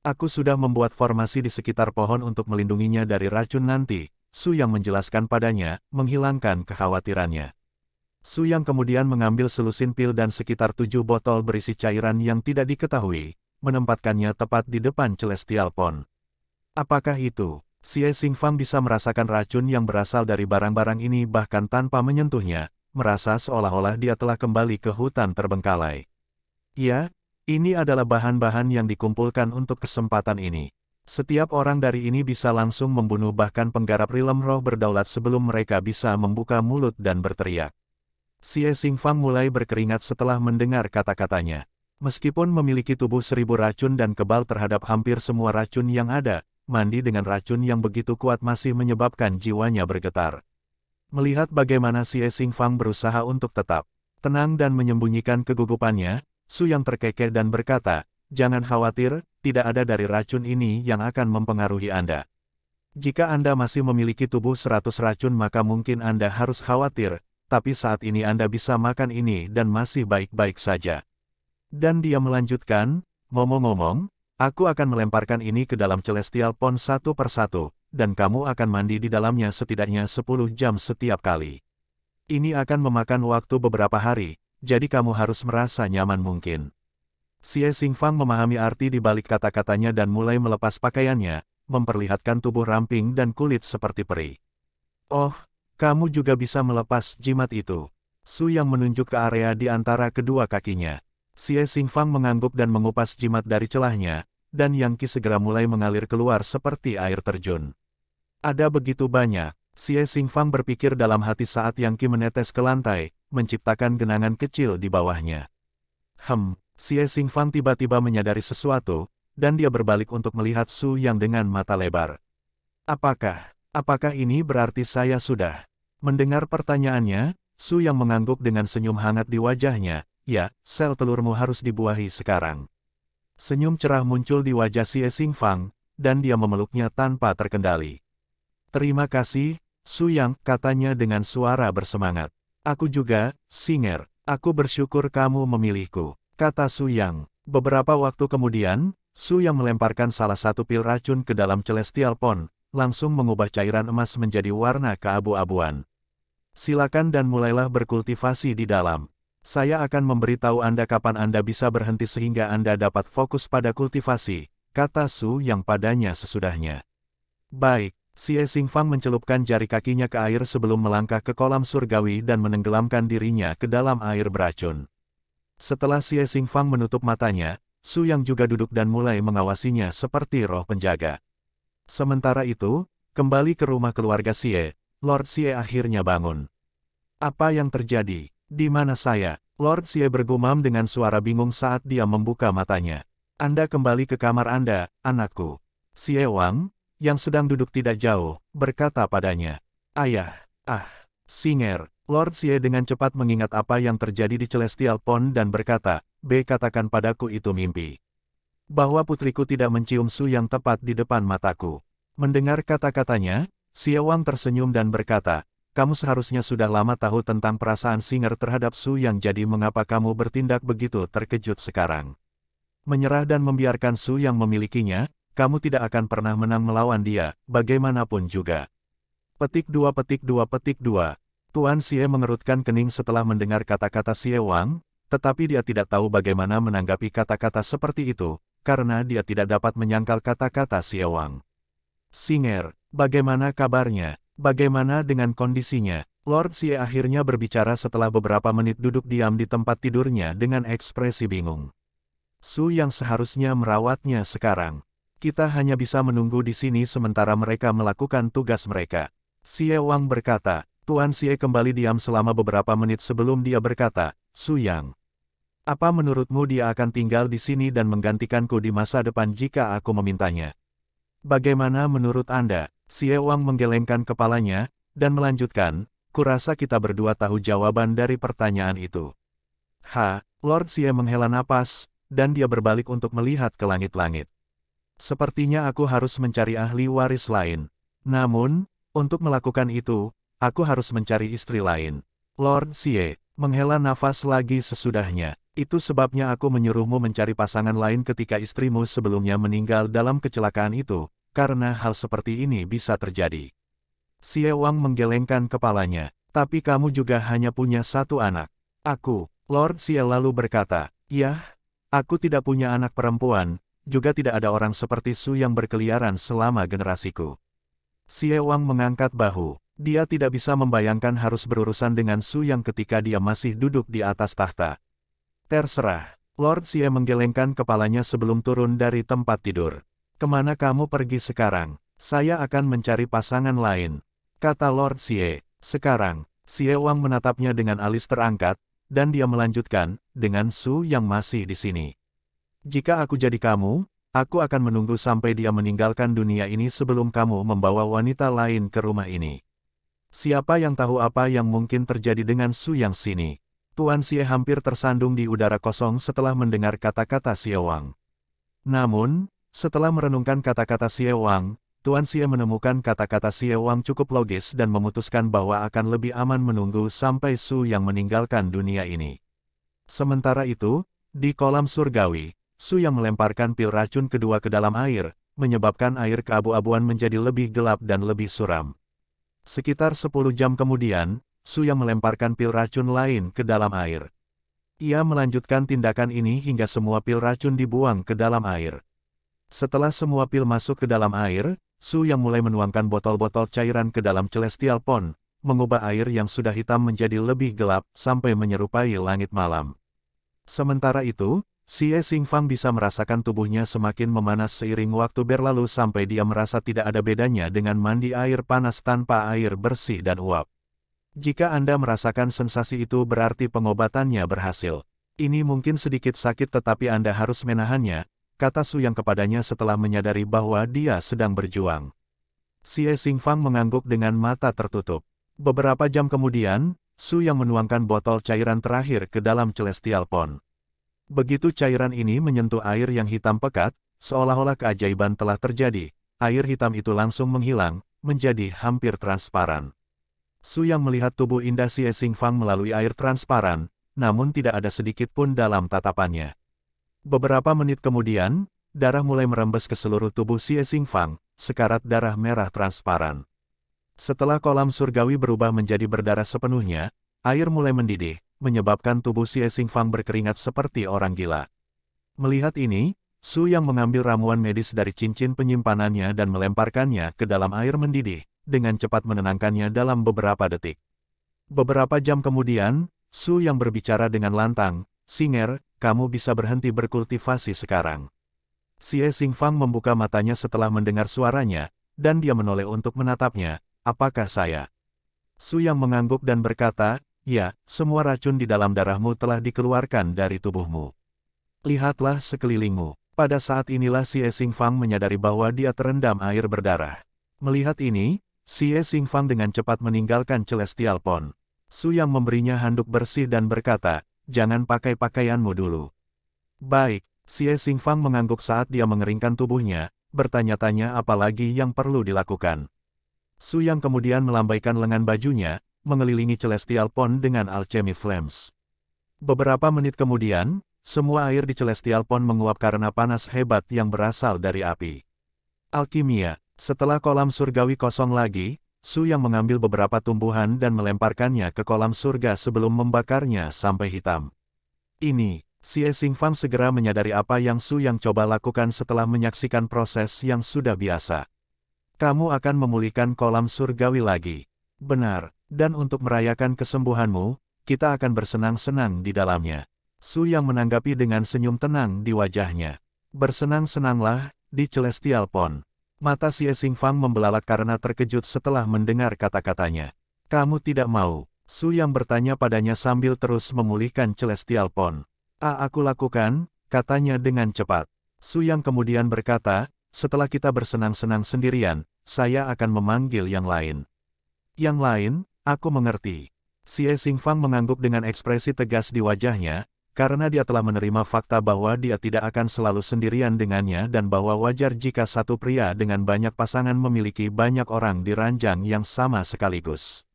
Aku sudah membuat formasi di sekitar pohon untuk melindunginya dari racun nanti, Su yang menjelaskan padanya, menghilangkan kekhawatirannya. Su yang kemudian mengambil selusin pil dan sekitar tujuh botol berisi cairan yang tidak diketahui, menempatkannya tepat di depan Celestial Pond. Apakah itu? Xie Xingfang bisa merasakan racun yang berasal dari barang-barang ini bahkan tanpa menyentuhnya, merasa seolah-olah dia telah kembali ke hutan terbengkalai. Ya, ini adalah bahan-bahan yang dikumpulkan untuk kesempatan ini. Setiap orang dari ini bisa langsung membunuh bahkan penggarap rilem roh berdaulat sebelum mereka bisa membuka mulut dan berteriak. Xie Xingfang mulai berkeringat setelah mendengar kata-katanya. Meskipun memiliki tubuh seribu racun dan kebal terhadap hampir semua racun yang ada, mandi dengan racun yang begitu kuat masih menyebabkan jiwanya bergetar. Melihat bagaimana Si Xing Fang berusaha untuk tetap tenang dan menyembunyikan kegugupannya, Su yang terkekeh dan berkata, Jangan khawatir, tidak ada dari racun ini yang akan mempengaruhi Anda. Jika Anda masih memiliki tubuh 100 racun maka mungkin Anda harus khawatir, tapi saat ini Anda bisa makan ini dan masih baik-baik saja. Dan dia melanjutkan, ngomong-ngomong, Aku akan melemparkan ini ke dalam celestial pond satu persatu, dan kamu akan mandi di dalamnya setidaknya 10 jam setiap kali. Ini akan memakan waktu beberapa hari, jadi kamu harus merasa nyaman mungkin. Xie Xingfang memahami arti di balik kata-katanya dan mulai melepas pakaiannya, memperlihatkan tubuh ramping dan kulit seperti peri. Oh, kamu juga bisa melepas jimat itu. Su yang menunjuk ke area di antara kedua kakinya. Xie Xingfang mengangguk dan mengupas jimat dari celahnya, dan yang Qi segera mulai mengalir keluar seperti air terjun. Ada begitu banyak, Xie Fang berpikir dalam hati saat yang Qi menetes ke lantai, menciptakan genangan kecil di bawahnya. Hem, Xie Fang tiba-tiba menyadari sesuatu, dan dia berbalik untuk melihat Su Yang dengan mata lebar. Apakah, apakah ini berarti saya sudah? Mendengar pertanyaannya, Su Yang mengangguk dengan senyum hangat di wajahnya, ya, sel telurmu harus dibuahi sekarang. Senyum cerah muncul di wajah Xie Xingfang, dan dia memeluknya tanpa terkendali. Terima kasih, Su Yang, katanya dengan suara bersemangat. Aku juga, Singer, aku bersyukur kamu memilihku, kata Su Yang. Beberapa waktu kemudian, Su Yang melemparkan salah satu pil racun ke dalam Celestial Pond, langsung mengubah cairan emas menjadi warna keabu-abuan. Silakan dan mulailah berkultivasi di dalam. Saya akan memberitahu Anda kapan Anda bisa berhenti sehingga Anda dapat fokus pada kultivasi, kata Su yang padanya sesudahnya. Baik, Xie Fang mencelupkan jari kakinya ke air sebelum melangkah ke kolam surgawi dan menenggelamkan dirinya ke dalam air beracun. Setelah Xie Fang menutup matanya, Su yang juga duduk dan mulai mengawasinya seperti roh penjaga. Sementara itu, kembali ke rumah keluarga Xie, Lord Xie akhirnya bangun. Apa yang terjadi? Di mana saya? Lord Xie bergumam dengan suara bingung saat dia membuka matanya. Anda kembali ke kamar Anda, anakku. Xie Wang, yang sedang duduk tidak jauh, berkata padanya. Ayah, ah, Singer, Lord Xie dengan cepat mengingat apa yang terjadi di Celestial Pond dan berkata, B katakan padaku itu mimpi. Bahwa putriku tidak mencium Su yang tepat di depan mataku. Mendengar kata-katanya, Xie Wang tersenyum dan berkata, kamu seharusnya sudah lama tahu tentang perasaan Singer terhadap Su Yang jadi mengapa kamu bertindak begitu terkejut sekarang. Menyerah dan membiarkan Su Yang memilikinya, kamu tidak akan pernah menang melawan dia, bagaimanapun juga. Petik dua petik dua petik dua. Tuan Xie mengerutkan kening setelah mendengar kata-kata Xie Wang, tetapi dia tidak tahu bagaimana menanggapi kata-kata seperti itu, karena dia tidak dapat menyangkal kata-kata Xie Wang. Singer, bagaimana kabarnya? Bagaimana dengan kondisinya? Lord Xie akhirnya berbicara setelah beberapa menit duduk diam di tempat tidurnya dengan ekspresi bingung. Su yang seharusnya merawatnya sekarang. Kita hanya bisa menunggu di sini sementara mereka melakukan tugas mereka. Xie Wang berkata, Tuan Xie kembali diam selama beberapa menit sebelum dia berkata, Su Yang. Apa menurutmu dia akan tinggal di sini dan menggantikanku di masa depan jika aku memintanya? Bagaimana menurut Anda? Xie Wang menggelengkan kepalanya, dan melanjutkan, kurasa kita berdua tahu jawaban dari pertanyaan itu. Ha, Lord Xie menghela napas, dan dia berbalik untuk melihat ke langit-langit. Sepertinya aku harus mencari ahli waris lain. Namun, untuk melakukan itu, aku harus mencari istri lain. Lord Xie, menghela nafas lagi sesudahnya. Itu sebabnya aku menyuruhmu mencari pasangan lain ketika istrimu sebelumnya meninggal dalam kecelakaan itu, karena hal seperti ini bisa terjadi. Xie Wang menggelengkan kepalanya, tapi kamu juga hanya punya satu anak. Aku, Lord Xie lalu berkata, Yah, aku tidak punya anak perempuan, juga tidak ada orang seperti Su yang berkeliaran selama generasiku. Xie Wang mengangkat bahu. Dia tidak bisa membayangkan harus berurusan dengan Su yang ketika dia masih duduk di atas tahta. Terserah, Lord Xie menggelengkan kepalanya sebelum turun dari tempat tidur. Kemana kamu pergi sekarang? Saya akan mencari pasangan lain. Kata Lord Xie. Sekarang, Xie Wang menatapnya dengan alis terangkat, dan dia melanjutkan, dengan Su yang masih di sini. Jika aku jadi kamu, aku akan menunggu sampai dia meninggalkan dunia ini sebelum kamu membawa wanita lain ke rumah ini. Siapa yang tahu apa yang mungkin terjadi dengan Su yang sini? Tuan Xie hampir tersandung di udara kosong setelah mendengar kata-kata Xie Wang. Namun, setelah merenungkan kata-kata Xie Wang, Tuan Xie menemukan kata-kata Xie Wang cukup logis dan memutuskan bahwa akan lebih aman menunggu sampai Su yang meninggalkan dunia ini. Sementara itu, di kolam surgawi, Su yang melemparkan pil racun kedua ke dalam air, menyebabkan air keabu-abuan menjadi lebih gelap dan lebih suram. Sekitar 10 jam kemudian, Su yang melemparkan pil racun lain ke dalam air. Ia melanjutkan tindakan ini hingga semua pil racun dibuang ke dalam air. Setelah semua pil masuk ke dalam air, Su yang mulai menuangkan botol-botol cairan ke dalam celestial pond, mengubah air yang sudah hitam menjadi lebih gelap sampai menyerupai langit malam. Sementara itu, Si Xie Xingfang bisa merasakan tubuhnya semakin memanas seiring waktu berlalu sampai dia merasa tidak ada bedanya dengan mandi air panas tanpa air bersih dan uap. Jika Anda merasakan sensasi itu berarti pengobatannya berhasil. Ini mungkin sedikit sakit tetapi Anda harus menahannya, kata Su yang kepadanya setelah menyadari bahwa dia sedang berjuang. Si Xie Fang mengangguk dengan mata tertutup. Beberapa jam kemudian, Su yang menuangkan botol cairan terakhir ke dalam celestial pond. Begitu cairan ini menyentuh air yang hitam pekat, seolah-olah keajaiban telah terjadi, air hitam itu langsung menghilang, menjadi hampir transparan. Su yang melihat tubuh indah Si Xie Fang melalui air transparan, namun tidak ada sedikit pun dalam tatapannya. Beberapa menit kemudian, darah mulai merembes ke seluruh tubuh Xie Xingfang, sekarat darah merah transparan. Setelah kolam surgawi berubah menjadi berdarah sepenuhnya, air mulai mendidih, menyebabkan tubuh Xie Xingfang berkeringat seperti orang gila. Melihat ini, Su yang mengambil ramuan medis dari cincin penyimpanannya dan melemparkannya ke dalam air mendidih, dengan cepat menenangkannya dalam beberapa detik. Beberapa jam kemudian, Su yang berbicara dengan lantang, Singer, kamu bisa berhenti berkultivasi sekarang. Xie Xingfang membuka matanya setelah mendengar suaranya, dan dia menoleh untuk menatapnya, apakah saya? Su Yang mengangguk dan berkata, ya, semua racun di dalam darahmu telah dikeluarkan dari tubuhmu. Lihatlah sekelilingmu. Pada saat inilah Xie Xingfang menyadari bahwa dia terendam air berdarah. Melihat ini, Xie Xingfang dengan cepat meninggalkan Celestial Pond. Su Yang memberinya handuk bersih dan berkata, jangan pakai pakaianmu dulu. Baik, Xie Xingfang mengangguk saat dia mengeringkan tubuhnya, bertanya-tanya apa lagi yang perlu dilakukan. Su Yang kemudian melambaikan lengan bajunya, mengelilingi Celestial Pond dengan Alchemy Flames. Beberapa menit kemudian, semua air di Celestial Pond menguap karena panas hebat yang berasal dari api. Alkimia, setelah kolam surgawi kosong lagi, Su yang mengambil beberapa tumbuhan dan melemparkannya ke kolam surga sebelum membakarnya sampai hitam. Ini, si Fang segera menyadari apa yang Su yang coba lakukan setelah menyaksikan proses yang sudah biasa. Kamu akan memulihkan kolam surgawi lagi. Benar, dan untuk merayakan kesembuhanmu, kita akan bersenang-senang di dalamnya. Su yang menanggapi dengan senyum tenang di wajahnya. Bersenang-senanglah, di Celestial Pond. Mata si Esing Fang membelalak karena terkejut setelah mendengar kata-katanya. Kamu tidak mau. Su yang bertanya padanya sambil terus memulihkan Celestial Pond. A aku lakukan, katanya dengan cepat. Su yang kemudian berkata, setelah kita bersenang-senang sendirian, saya akan memanggil yang lain. Yang lain, aku mengerti. Si Esing Fang mengangguk dengan ekspresi tegas di wajahnya, karena dia telah menerima fakta bahwa dia tidak akan selalu sendirian dengannya dan bahwa wajar jika satu pria dengan banyak pasangan memiliki banyak orang di ranjang yang sama sekaligus.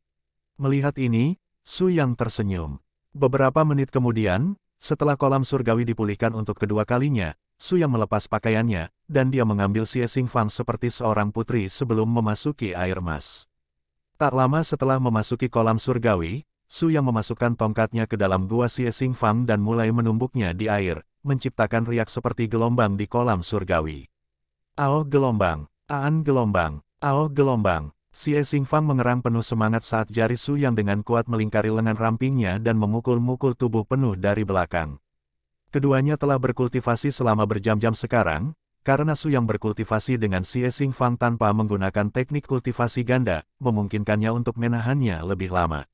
Melihat ini, Su Yang tersenyum. Beberapa menit kemudian, setelah kolam surgawi dipulihkan untuk kedua kalinya, Su Yang melepas pakaiannya, dan dia mengambil Xie Xingfang seperti seorang putri sebelum memasuki air mas. Tak lama setelah memasuki kolam surgawi, Su yang memasukkan tongkatnya ke dalam gua Xie Xing Fang dan mulai menumbuknya di air, menciptakan riak seperti gelombang di kolam surgawi. Ao gelombang, Aan gelombang, Ao gelombang, Xie Xing Fang mengerang penuh semangat saat jari Su yang dengan kuat melingkari lengan rampingnya dan memukul-mukul tubuh penuh dari belakang. Keduanya telah berkultivasi selama berjam-jam sekarang, karena Su yang berkultivasi dengan Xie Xing Fang tanpa menggunakan teknik kultivasi ganda, memungkinkannya untuk menahannya lebih lama.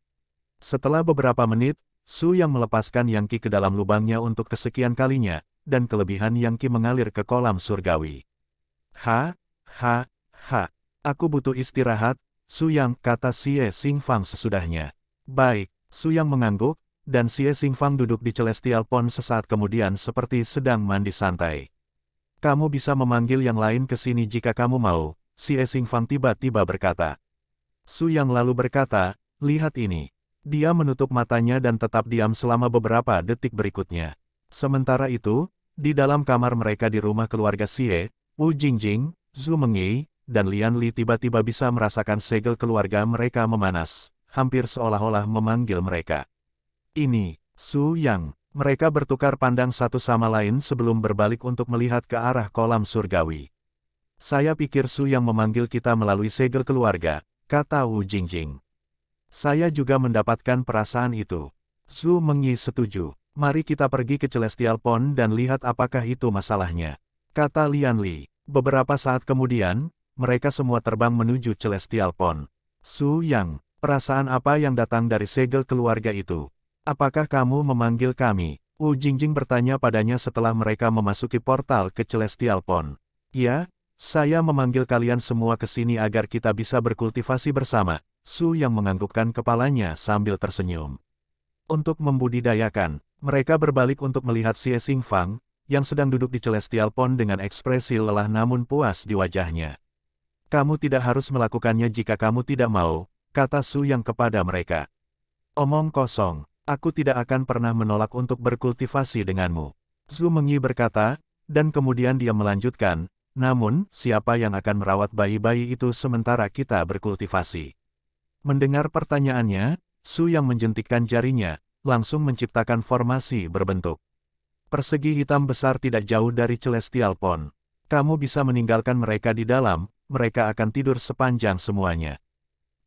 Setelah beberapa menit, Su yang melepaskan Yang Qi ke dalam lubangnya untuk kesekian kalinya, dan kelebihan Yang Qi mengalir ke kolam surgawi. Ha, ha, ha, aku butuh istirahat, Su Yang, kata Xie Fang sesudahnya. Baik, Su Yang mengangguk, dan Xie Fang duduk di Celestial Pond sesaat kemudian seperti sedang mandi santai. Kamu bisa memanggil yang lain ke sini jika kamu mau, Xie Fang tiba-tiba berkata. Su Yang lalu berkata, lihat ini. Dia menutup matanya dan tetap diam selama beberapa detik berikutnya. Sementara itu, di dalam kamar mereka di rumah keluarga Xie, Wu Jingjing, Zhu Mengyi, dan Lian Li tiba-tiba bisa merasakan segel keluarga mereka memanas, hampir seolah-olah memanggil mereka. Ini, Su Yang, mereka bertukar pandang satu sama lain sebelum berbalik untuk melihat ke arah kolam surgawi. Saya pikir Su Yang memanggil kita melalui segel keluarga, kata Wu Jingjing. Saya juga mendapatkan perasaan itu. Su Mengyi setuju. Mari kita pergi ke Celestial Pond dan lihat apakah itu masalahnya. Kata Lian Li. Beberapa saat kemudian, mereka semua terbang menuju Celestial Pond. Su Yang, perasaan apa yang datang dari segel keluarga itu? Apakah kamu memanggil kami? Wu Jingjing bertanya padanya setelah mereka memasuki portal ke Celestial Pond. Ya, saya memanggil kalian semua ke sini agar kita bisa berkultivasi bersama. Su yang menganggukkan kepalanya sambil tersenyum. Untuk membudidayakan, mereka berbalik untuk melihat Xie Xingfang, yang sedang duduk di Celestial Pond dengan ekspresi lelah namun puas di wajahnya. Kamu tidak harus melakukannya jika kamu tidak mau, kata Su yang kepada mereka. Omong kosong, aku tidak akan pernah menolak untuk berkultivasi denganmu. Su Mengyi berkata, dan kemudian dia melanjutkan, namun, siapa yang akan merawat bayi-bayi itu sementara kita berkultivasi? Mendengar pertanyaannya, Su yang menjentikkan jarinya, langsung menciptakan formasi berbentuk. Persegi hitam besar tidak jauh dari Celestial Pond. Kamu bisa meninggalkan mereka di dalam, mereka akan tidur sepanjang semuanya.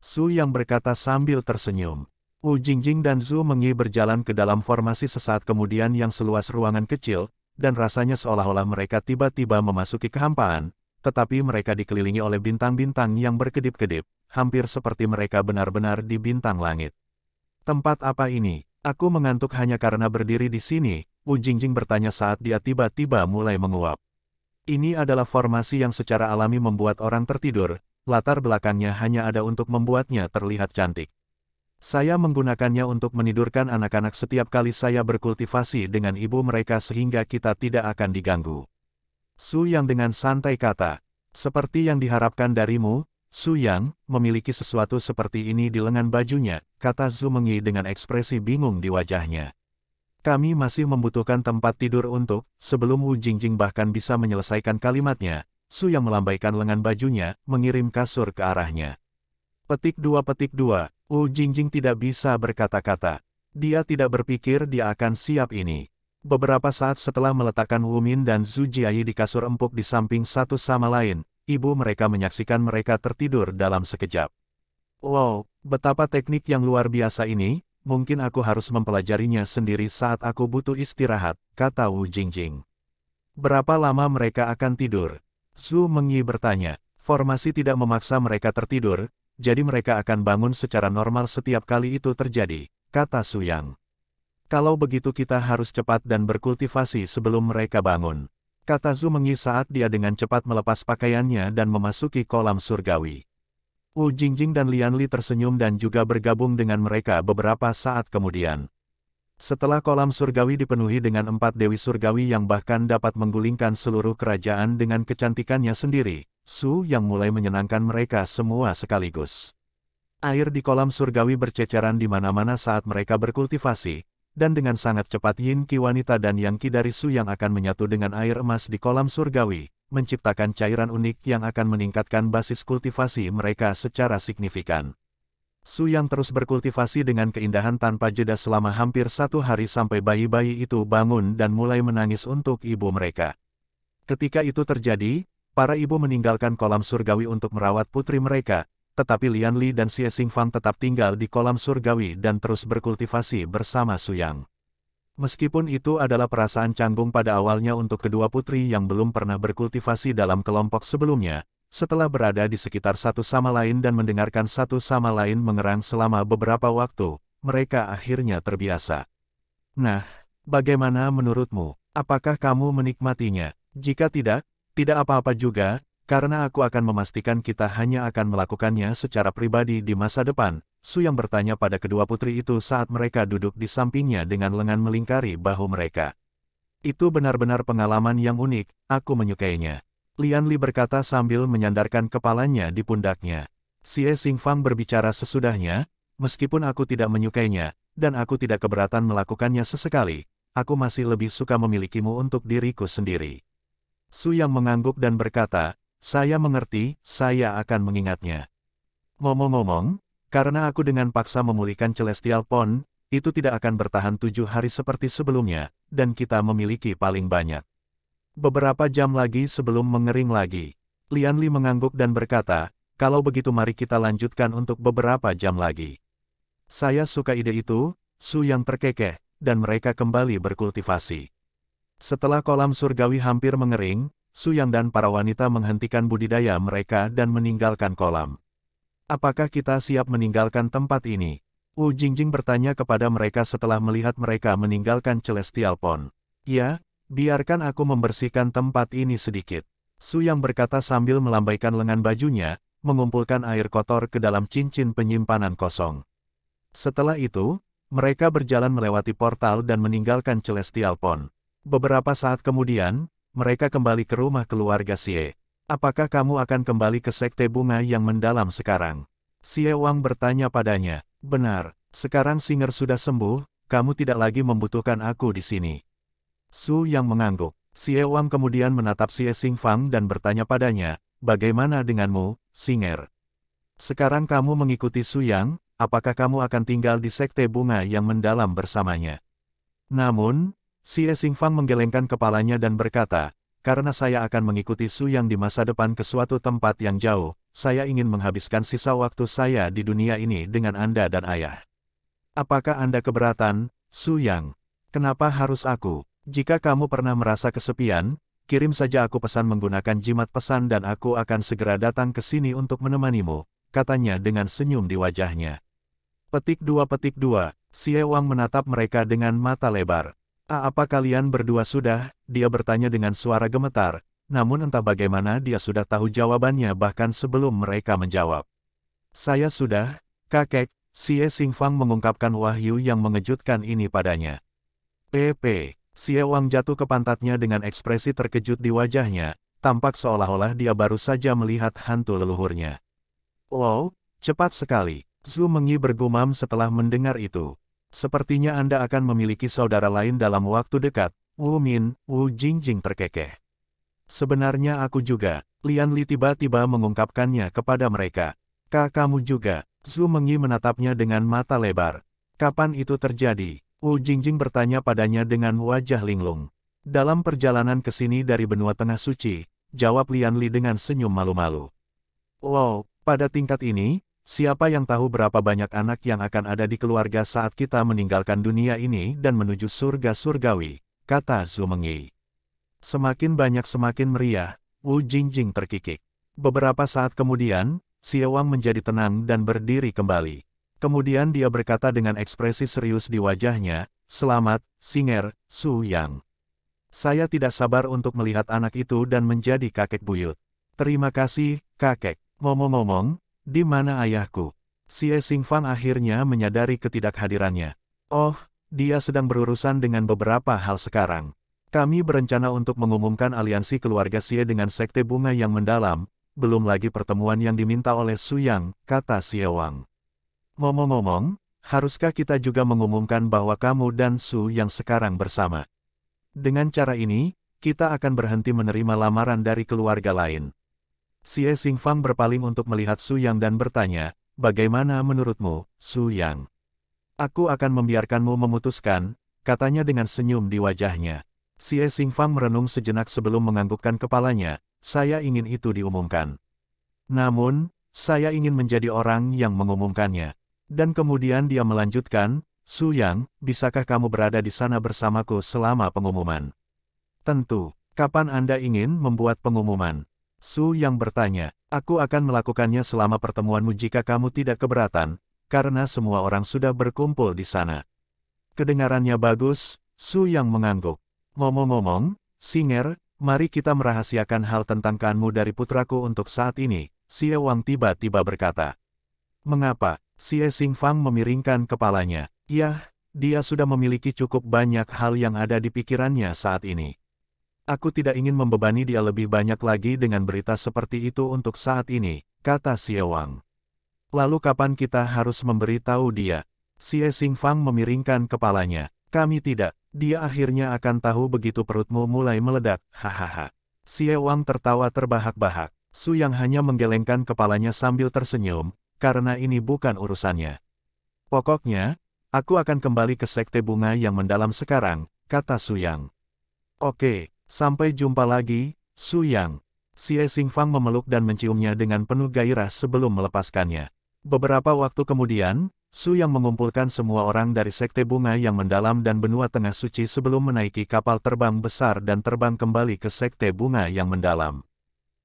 Su yang berkata sambil tersenyum. Wu Jingjing dan Zhu Mengi berjalan ke dalam formasi sesaat kemudian yang seluas ruangan kecil, dan rasanya seolah-olah mereka tiba-tiba memasuki kehampaan, tetapi mereka dikelilingi oleh bintang-bintang yang berkedip-kedip, hampir seperti mereka benar-benar di bintang langit. Tempat apa ini? Aku mengantuk hanya karena berdiri di sini, Wu Jingjing bertanya saat dia tiba-tiba mulai menguap. Ini adalah formasi yang secara alami membuat orang tertidur, latar belakangnya hanya ada untuk membuatnya terlihat cantik. Saya menggunakannya untuk menidurkan anak-anak setiap kali saya berkultivasi dengan ibu mereka sehingga kita tidak akan diganggu. Su yang dengan santai kata, seperti yang diharapkan darimu, Su Yang, memiliki sesuatu seperti ini di lengan bajunya, kata Zhu Mengyi dengan ekspresi bingung di wajahnya. Kami masih membutuhkan tempat tidur untuk, sebelum Wu Jingjing bahkan bisa menyelesaikan kalimatnya, Su Yang melambaikan lengan bajunya, mengirim kasur ke arahnya. Petik dua petik dua, Wu Jingjing tidak bisa berkata-kata. Dia tidak berpikir dia akan siap ini. Beberapa saat setelah meletakkan Wu Min dan Zhu Jiayi di kasur empuk di samping satu sama lain, ibu mereka menyaksikan mereka tertidur dalam sekejap. Wow, betapa teknik yang luar biasa ini, mungkin aku harus mempelajarinya sendiri saat aku butuh istirahat, kata Wu Jingjing. Berapa lama mereka akan tidur? Su Mengyi bertanya. Formasi tidak memaksa mereka tertidur, jadi mereka akan bangun secara normal setiap kali itu terjadi, kata Su Yang. Kalau begitu kita harus cepat dan berkultivasi sebelum mereka bangun kata Mengyi saat dia dengan cepat melepas pakaiannya dan memasuki kolam surgawi. Wu Jingjing dan Lian Li tersenyum dan juga bergabung dengan mereka beberapa saat kemudian. Setelah kolam surgawi dipenuhi dengan empat dewi surgawi yang bahkan dapat menggulingkan seluruh kerajaan dengan kecantikannya sendiri, Su yang mulai menyenangkan mereka semua sekaligus. Air di kolam surgawi berceceran di mana-mana saat mereka berkultivasi, dan dengan sangat cepat Yin Ki wanita dan Yang Ki dari Su yang akan menyatu dengan air emas di kolam surgawi, menciptakan cairan unik yang akan meningkatkan basis kultivasi mereka secara signifikan. Su yang terus berkultivasi dengan keindahan tanpa jeda selama hampir satu hari sampai bayi-bayi itu bangun dan mulai menangis untuk ibu mereka. Ketika itu terjadi, para ibu meninggalkan kolam surgawi untuk merawat putri mereka, tetapi Lian Li dan Xie Xingfang tetap tinggal di kolam surgawi dan terus berkultivasi bersama Suyang. Meskipun itu adalah perasaan canggung pada awalnya untuk kedua putri yang belum pernah berkultivasi dalam kelompok sebelumnya, setelah berada di sekitar satu sama lain dan mendengarkan satu sama lain mengerang selama beberapa waktu, mereka akhirnya terbiasa. Nah, bagaimana menurutmu? Apakah kamu menikmatinya? Jika tidak, tidak apa-apa juga, karena aku akan memastikan kita hanya akan melakukannya secara pribadi di masa depan. Su yang bertanya pada kedua putri itu saat mereka duduk di sampingnya dengan lengan melingkari bahu mereka. Itu benar-benar pengalaman yang unik, aku menyukainya. Lian Li berkata sambil menyandarkan kepalanya di pundaknya. Xie Xingfang berbicara sesudahnya, meskipun aku tidak menyukainya, dan aku tidak keberatan melakukannya sesekali, aku masih lebih suka memilikimu untuk diriku sendiri. Su yang mengangguk dan berkata, saya mengerti, saya akan mengingatnya. Ngomong-ngomong, karena aku dengan paksa memulihkan Celestial Pond, itu tidak akan bertahan tujuh hari seperti sebelumnya, dan kita memiliki paling banyak. Beberapa jam lagi sebelum mengering lagi, Lian Li mengangguk dan berkata, kalau begitu mari kita lanjutkan untuk beberapa jam lagi. Saya suka ide itu, Su yang terkekeh, dan mereka kembali berkultivasi. Setelah kolam surgawi hampir mengering, Su Yang dan para wanita menghentikan budidaya mereka dan meninggalkan kolam. Apakah kita siap meninggalkan tempat ini? Wu Jingjing bertanya kepada mereka setelah melihat mereka meninggalkan Celestial Pond. Ya, biarkan aku membersihkan tempat ini sedikit. Su Yang berkata sambil melambaikan lengan bajunya, mengumpulkan air kotor ke dalam cincin penyimpanan kosong. Setelah itu, mereka berjalan melewati portal dan meninggalkan Celestial Pond. Beberapa saat kemudian, mereka kembali ke rumah keluarga Xie. Apakah kamu akan kembali ke sekte bunga yang mendalam sekarang? Xie Wang bertanya padanya. Benar, sekarang Singer sudah sembuh, kamu tidak lagi membutuhkan aku di sini. Su yang mengangguk. Xie Wang kemudian menatap Xing Fang dan bertanya padanya, bagaimana denganmu, Singer? Sekarang kamu mengikuti Su Yang, apakah kamu akan tinggal di sekte bunga yang mendalam bersamanya? Namun, Si Fang menggelengkan kepalanya dan berkata, karena saya akan mengikuti Su Yang di masa depan ke suatu tempat yang jauh, saya ingin menghabiskan sisa waktu saya di dunia ini dengan Anda dan Ayah. Apakah Anda keberatan, Su Yang? Kenapa harus aku? Jika kamu pernah merasa kesepian, kirim saja aku pesan menggunakan jimat pesan dan aku akan segera datang ke sini untuk menemanimu, katanya dengan senyum di wajahnya. Petik dua petik dua, Xie Wang menatap mereka dengan mata lebar. Ah, apa kalian berdua sudah? Dia bertanya dengan suara gemetar, namun entah bagaimana dia sudah tahu jawabannya bahkan sebelum mereka menjawab. Saya sudah, kakek, Xie Xingfang mengungkapkan wahyu yang mengejutkan ini padanya. PP, Xie Wang jatuh ke pantatnya dengan ekspresi terkejut di wajahnya, tampak seolah-olah dia baru saja melihat hantu leluhurnya. Wow, cepat sekali, Zhu Mengyi bergumam setelah mendengar itu. Sepertinya Anda akan memiliki saudara lain dalam waktu dekat, Wu Min, Wu Jingjing terkekeh. Sebenarnya aku juga, Lian Li tiba-tiba mengungkapkannya kepada mereka. Kakakmu juga, Zhu Mengyi menatapnya dengan mata lebar. Kapan itu terjadi? Wu Jingjing bertanya padanya dengan wajah linglung. Dalam perjalanan ke sini dari benua tengah suci, jawab Lian Li dengan senyum malu-malu. Wow, pada tingkat ini, Siapa yang tahu berapa banyak anak yang akan ada di keluarga saat kita meninggalkan dunia ini dan menuju surga surgawi, kata Zumengi. Semakin banyak semakin meriah, Wu Jingjing terkikik. Beberapa saat kemudian, Siawang menjadi tenang dan berdiri kembali. Kemudian dia berkata dengan ekspresi serius di wajahnya, Selamat, Singer, Su Yang. Saya tidak sabar untuk melihat anak itu dan menjadi kakek buyut. Terima kasih, kakek. Ngomong-ngomong, di mana ayahku? Si Xie Xingfang akhirnya menyadari ketidakhadirannya. Oh, dia sedang berurusan dengan beberapa hal sekarang. Kami berencana untuk mengumumkan aliansi keluarga Xie dengan sekte bunga yang mendalam, belum lagi pertemuan yang diminta oleh Su Yang, kata Xie Wang. Ngomong-ngomong, haruskah kita juga mengumumkan bahwa kamu dan Su Yang sekarang bersama? Dengan cara ini, kita akan berhenti menerima lamaran dari keluarga lain. Xie Xingfang berpaling untuk melihat Su Yang dan bertanya, Bagaimana menurutmu, Su Yang? Aku akan membiarkanmu memutuskan, katanya dengan senyum di wajahnya. Xie Xingfang merenung sejenak sebelum menganggukkan kepalanya, saya ingin itu diumumkan. Namun, saya ingin menjadi orang yang mengumumkannya. Dan kemudian dia melanjutkan, Su Yang, bisakah kamu berada di sana bersamaku selama pengumuman? Tentu, kapan Anda ingin membuat pengumuman? Su yang bertanya, aku akan melakukannya selama pertemuanmu jika kamu tidak keberatan, karena semua orang sudah berkumpul di sana. Kedengarannya bagus, Su yang mengangguk. Ngomong-ngomong, Singer, mari kita merahasiakan hal tentang kanmu dari putraku untuk saat ini, Xie Wang tiba-tiba berkata. Mengapa? Xie Xing Fang memiringkan kepalanya. Yah, dia sudah memiliki cukup banyak hal yang ada di pikirannya saat ini. Aku tidak ingin membebani dia lebih banyak lagi dengan berita seperti itu untuk saat ini, kata Xie Wang. Lalu kapan kita harus memberitahu dia? Xie Xingfang memiringkan kepalanya. Kami tidak. Dia akhirnya akan tahu begitu perutmu mulai meledak, hahaha. Xie Wang tertawa terbahak-bahak. Su Yang hanya menggelengkan kepalanya sambil tersenyum, karena ini bukan urusannya. Pokoknya, aku akan kembali ke sekte bunga yang mendalam sekarang, kata Su Yang. Oke, Sampai jumpa lagi, Su Yang. Si Xie Fang memeluk dan menciumnya dengan penuh gairah sebelum melepaskannya. Beberapa waktu kemudian, Su Yang mengumpulkan semua orang dari Sekte Bunga yang mendalam dan benua tengah suci sebelum menaiki kapal terbang besar dan terbang kembali ke Sekte Bunga yang mendalam.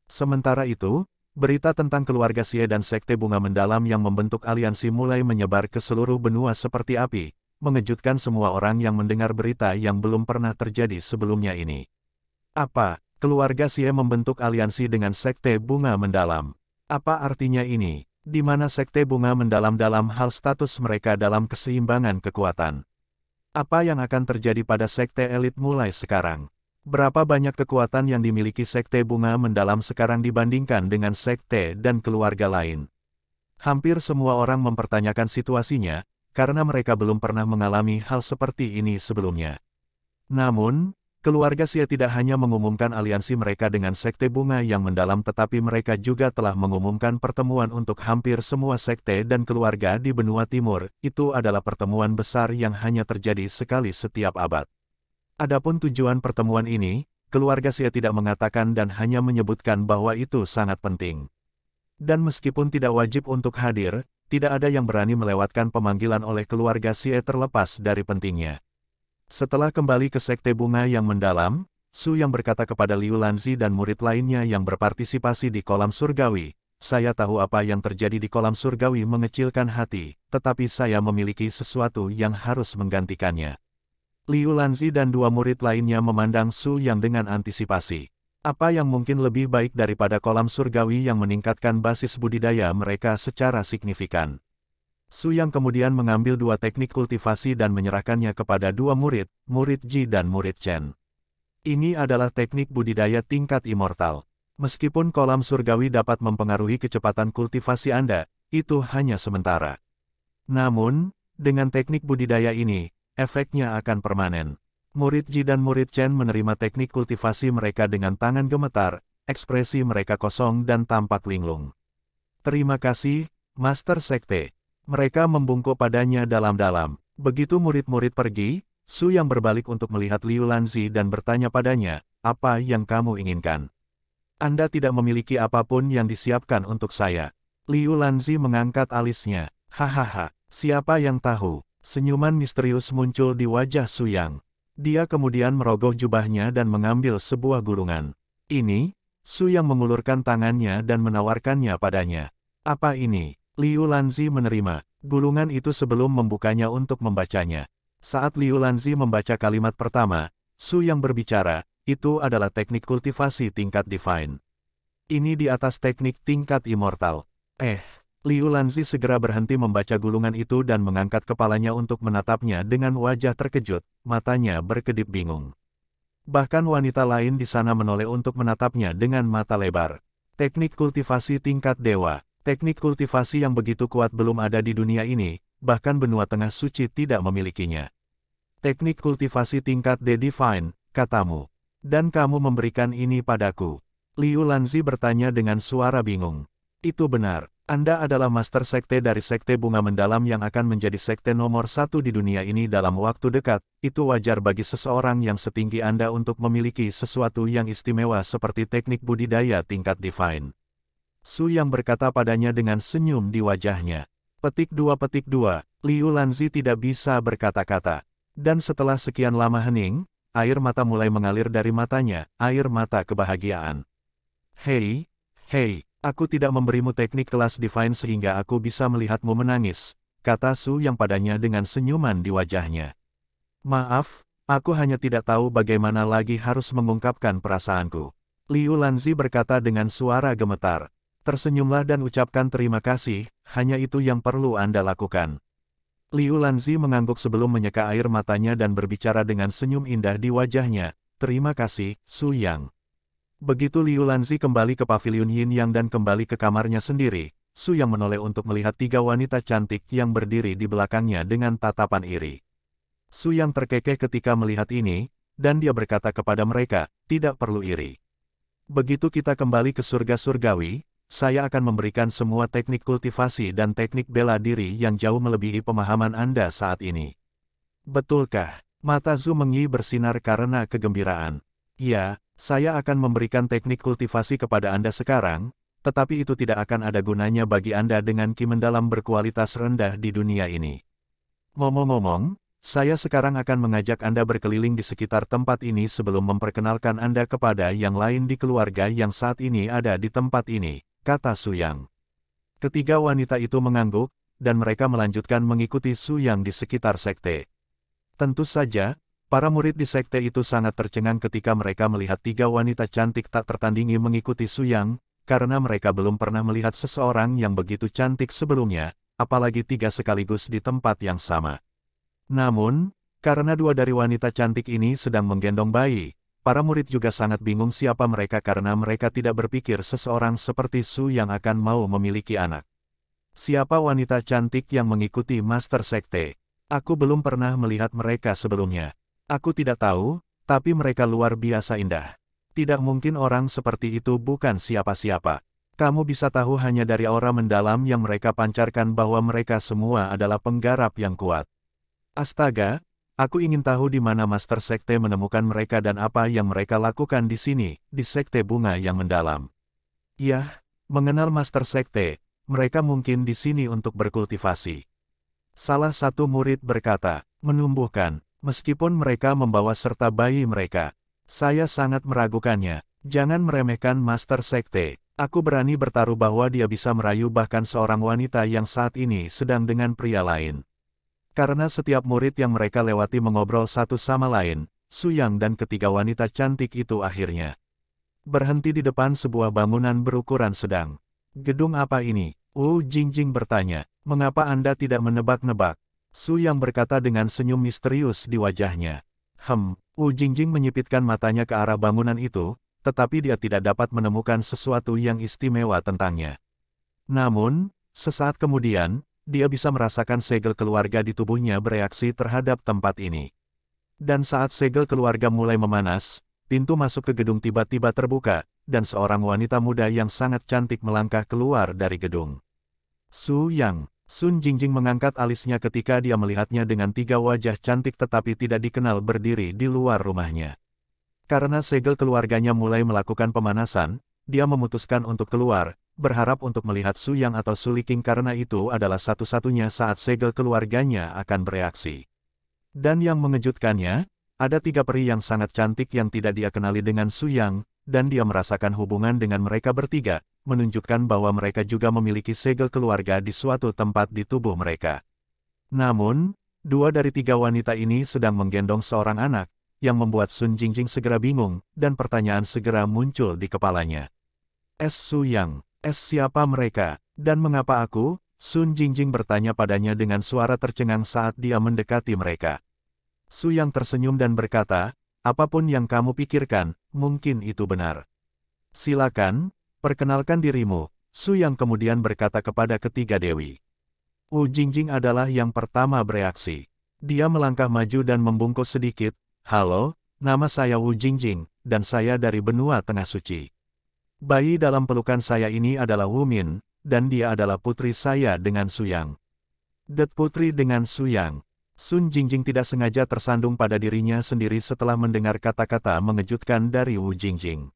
Sementara itu, berita tentang keluarga Xie dan Sekte Bunga mendalam yang membentuk aliansi mulai menyebar ke seluruh benua seperti api, mengejutkan semua orang yang mendengar berita yang belum pernah terjadi sebelumnya ini. Apa, keluarga Xie membentuk aliansi dengan Sekte Bunga Mendalam? Apa artinya ini? Di mana Sekte Bunga Mendalam dalam hal status mereka dalam keseimbangan kekuatan? Apa yang akan terjadi pada Sekte Elit mulai sekarang? Berapa banyak kekuatan yang dimiliki Sekte Bunga Mendalam sekarang dibandingkan dengan Sekte dan keluarga lain? Hampir semua orang mempertanyakan situasinya, karena mereka belum pernah mengalami hal seperti ini sebelumnya. Namun, Keluarga Xie tidak hanya mengumumkan aliansi mereka dengan Sekte Bunga yang mendalam tetapi mereka juga telah mengumumkan pertemuan untuk hampir semua sekte dan keluarga di benua timur, itu adalah pertemuan besar yang hanya terjadi sekali setiap abad. Adapun tujuan pertemuan ini, keluarga Xie tidak mengatakan dan hanya menyebutkan bahwa itu sangat penting. Dan meskipun tidak wajib untuk hadir, tidak ada yang berani melewatkan pemanggilan oleh keluarga Xie terlepas dari pentingnya. Setelah kembali ke Sekte Bunga yang mendalam, Su yang berkata kepada Liu Lanzi dan murid lainnya yang berpartisipasi di kolam surgawi, saya tahu apa yang terjadi di kolam surgawi mengecilkan hati, tetapi saya memiliki sesuatu yang harus menggantikannya. Liu Lanzi dan dua murid lainnya memandang Su yang dengan antisipasi. Apa yang mungkin lebih baik daripada kolam surgawi yang meningkatkan basis budidaya mereka secara signifikan. Su Yang kemudian mengambil dua teknik kultivasi dan menyerahkannya kepada dua murid, murid Ji dan murid Chen. Ini adalah teknik budidaya tingkat immortal. Meskipun kolam surgawi dapat mempengaruhi kecepatan kultivasi Anda, itu hanya sementara. Namun, dengan teknik budidaya ini, efeknya akan permanen. Murid Ji dan murid Chen menerima teknik kultivasi mereka dengan tangan gemetar, ekspresi mereka kosong dan tampak linglung. Terima kasih, Master Sekte. Mereka membungkuk padanya dalam-dalam. Begitu murid-murid pergi, Su yang berbalik untuk melihat Liu Lanzi dan bertanya padanya, apa yang kamu inginkan? Anda tidak memiliki apapun yang disiapkan untuk saya. Liu Lanzi mengangkat alisnya. Hahaha, siapa yang tahu? Senyuman misterius muncul di wajah Su Yang. Dia kemudian merogoh jubahnya dan mengambil sebuah gulungan. Ini, Su Yang mengulurkan tangannya dan menawarkannya padanya. Apa ini? Liu Lanzi menerima gulungan itu sebelum membukanya untuk membacanya. Saat Liu Lanzi membaca kalimat pertama, Su yang berbicara, itu adalah teknik kultivasi tingkat divine. Ini di atas teknik tingkat immortal. Eh, Liu Lanzi segera berhenti membaca gulungan itu dan mengangkat kepalanya untuk menatapnya dengan wajah terkejut, matanya berkedip bingung. Bahkan wanita lain di sana menoleh untuk menatapnya dengan mata lebar. Teknik kultivasi tingkat dewa, Teknik kultivasi yang begitu kuat belum ada di dunia ini, bahkan benua tengah suci tidak memilikinya. Teknik kultivasi tingkat D Divine, katamu. Dan kamu memberikan ini padaku. Liu Lanzi bertanya dengan suara bingung. Itu benar, Anda adalah master sekte dari sekte bunga mendalam yang akan menjadi sekte nomor satu di dunia ini dalam waktu dekat, itu wajar bagi seseorang yang setinggi Anda untuk memiliki sesuatu yang istimewa seperti teknik budidaya tingkat Divine. Su Yang berkata padanya dengan senyum di wajahnya. Petik dua petik dua, Liu Lanzi tidak bisa berkata-kata. Dan setelah sekian lama hening, air mata mulai mengalir dari matanya, air mata kebahagiaan. Hei, hei, aku tidak memberimu teknik kelas Divine sehingga aku bisa melihatmu menangis, kata Su Yang padanya dengan senyuman di wajahnya. Maaf, aku hanya tidak tahu bagaimana lagi harus mengungkapkan perasaanku. Liu Lanzi berkata dengan suara gemetar, Tersenyumlah dan ucapkan terima kasih, hanya itu yang perlu Anda lakukan. Liu Lanzi mengangguk sebelum menyeka air matanya dan berbicara dengan senyum indah di wajahnya, terima kasih, Su Yang. Begitu Liu Lanzi kembali ke pavilion Yin Yang dan kembali ke kamarnya sendiri, Su Yang menoleh untuk melihat tiga wanita cantik yang berdiri di belakangnya dengan tatapan iri. Su Yang terkekeh ketika melihat ini, dan dia berkata kepada mereka, tidak perlu iri. Begitu kita kembali ke surga surgawi, saya akan memberikan semua teknik kultivasi dan teknik bela diri yang jauh melebihi pemahaman Anda saat ini. Betulkah? Mata Zhu Mengyi bersinar karena kegembiraan. Ya, saya akan memberikan teknik kultivasi kepada Anda sekarang, tetapi itu tidak akan ada gunanya bagi Anda dengan ki mendalam berkualitas rendah di dunia ini. Ngomong-ngomong, saya sekarang akan mengajak Anda berkeliling di sekitar tempat ini sebelum memperkenalkan Anda kepada yang lain di keluarga yang saat ini ada di tempat ini kata Su Yang. Ketiga wanita itu mengangguk, dan mereka melanjutkan mengikuti Su Yang di sekitar sekte. Tentu saja, para murid di sekte itu sangat tercengang ketika mereka melihat tiga wanita cantik tak tertandingi mengikuti Su Yang, karena mereka belum pernah melihat seseorang yang begitu cantik sebelumnya, apalagi tiga sekaligus di tempat yang sama. Namun, karena dua dari wanita cantik ini sedang menggendong bayi, Para murid juga sangat bingung siapa mereka karena mereka tidak berpikir seseorang seperti Su yang akan mau memiliki anak. Siapa wanita cantik yang mengikuti Master Sekte? Aku belum pernah melihat mereka sebelumnya. Aku tidak tahu, tapi mereka luar biasa indah. Tidak mungkin orang seperti itu bukan siapa-siapa. Kamu bisa tahu hanya dari aura mendalam yang mereka pancarkan bahwa mereka semua adalah penggarap yang kuat. Astaga, Aku ingin tahu di mana Master Sekte menemukan mereka dan apa yang mereka lakukan di sini, di Sekte Bunga yang mendalam. Yah, mengenal Master Sekte, mereka mungkin di sini untuk berkultivasi. Salah satu murid berkata, menumbuhkan, meskipun mereka membawa serta bayi mereka. Saya sangat meragukannya. Jangan meremehkan Master Sekte. Aku berani bertaruh bahwa dia bisa merayu bahkan seorang wanita yang saat ini sedang dengan pria lain. Karena setiap murid yang mereka lewati mengobrol satu sama lain, Su Yang dan ketiga wanita cantik itu akhirnya berhenti di depan sebuah bangunan berukuran sedang. Gedung apa ini? Wu Jingjing bertanya, mengapa Anda tidak menebak-nebak? Su Yang berkata dengan senyum misterius di wajahnya. Hem, Wu Jingjing menyipitkan matanya ke arah bangunan itu, tetapi dia tidak dapat menemukan sesuatu yang istimewa tentangnya. Namun, sesaat kemudian, dia bisa merasakan segel keluarga di tubuhnya bereaksi terhadap tempat ini. Dan saat segel keluarga mulai memanas, pintu masuk ke gedung tiba-tiba terbuka, dan seorang wanita muda yang sangat cantik melangkah keluar dari gedung. Su Yang, Sun Jingjing mengangkat alisnya ketika dia melihatnya dengan tiga wajah cantik tetapi tidak dikenal berdiri di luar rumahnya. Karena segel keluarganya mulai melakukan pemanasan, dia memutuskan untuk keluar, berharap untuk melihat Su Yang atau Su Liking karena itu adalah satu-satunya saat segel keluarganya akan bereaksi. Dan yang mengejutkannya, ada tiga peri yang sangat cantik yang tidak dia kenali dengan Su Yang, dan dia merasakan hubungan dengan mereka bertiga, menunjukkan bahwa mereka juga memiliki segel keluarga di suatu tempat di tubuh mereka. Namun, dua dari tiga wanita ini sedang menggendong seorang anak, yang membuat Sun Jingjing segera bingung, dan pertanyaan segera muncul di kepalanya. Es Su Yang Es siapa mereka, dan mengapa aku? Sun Jingjing bertanya padanya dengan suara tercengang saat dia mendekati mereka. Su yang tersenyum dan berkata, apapun yang kamu pikirkan, mungkin itu benar. Silakan, perkenalkan dirimu, Su yang kemudian berkata kepada ketiga dewi. Wu Jingjing adalah yang pertama bereaksi. Dia melangkah maju dan membungkus sedikit, Halo, nama saya Wu Jingjing, dan saya dari benua Tengah Suci. Bayi dalam pelukan saya ini adalah Wumin, dan dia adalah putri saya dengan Suyang. Det putri dengan Suyang. Sun Jingjing tidak sengaja tersandung pada dirinya sendiri setelah mendengar kata-kata mengejutkan dari Wu Jingjing.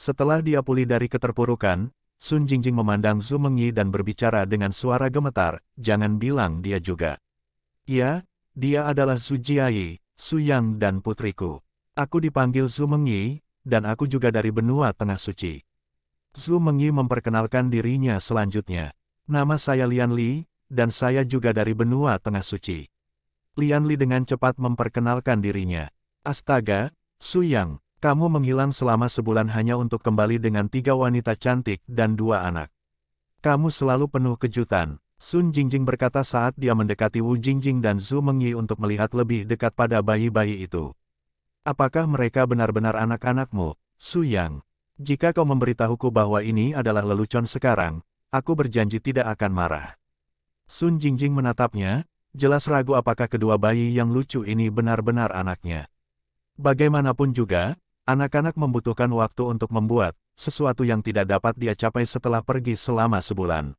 Setelah dia pulih dari keterpurukan, Sun Jingjing memandang Zhu Mengyi dan berbicara dengan suara gemetar, jangan bilang dia juga. Ya, dia adalah Zhu Jiayi, Su Yang dan putriku. Aku dipanggil Zhu Mengyi, dan aku juga dari benua Tengah Suci. Zhu Mengyi memperkenalkan dirinya selanjutnya. Nama saya Lian Li, dan saya juga dari benua Tengah Suci. Lian Li dengan cepat memperkenalkan dirinya. Astaga, Su Yang, kamu menghilang selama sebulan hanya untuk kembali dengan tiga wanita cantik dan dua anak. Kamu selalu penuh kejutan, Sun Jingjing berkata saat dia mendekati Wu Jingjing dan Zhu Mengyi untuk melihat lebih dekat pada bayi-bayi itu. Apakah mereka benar-benar anak-anakmu, Su Yang? Jika kau memberitahuku bahwa ini adalah lelucon sekarang, aku berjanji tidak akan marah. Sun Jingjing menatapnya, jelas ragu apakah kedua bayi yang lucu ini benar-benar anaknya. Bagaimanapun juga, anak-anak membutuhkan waktu untuk membuat sesuatu yang tidak dapat dia capai setelah pergi selama sebulan.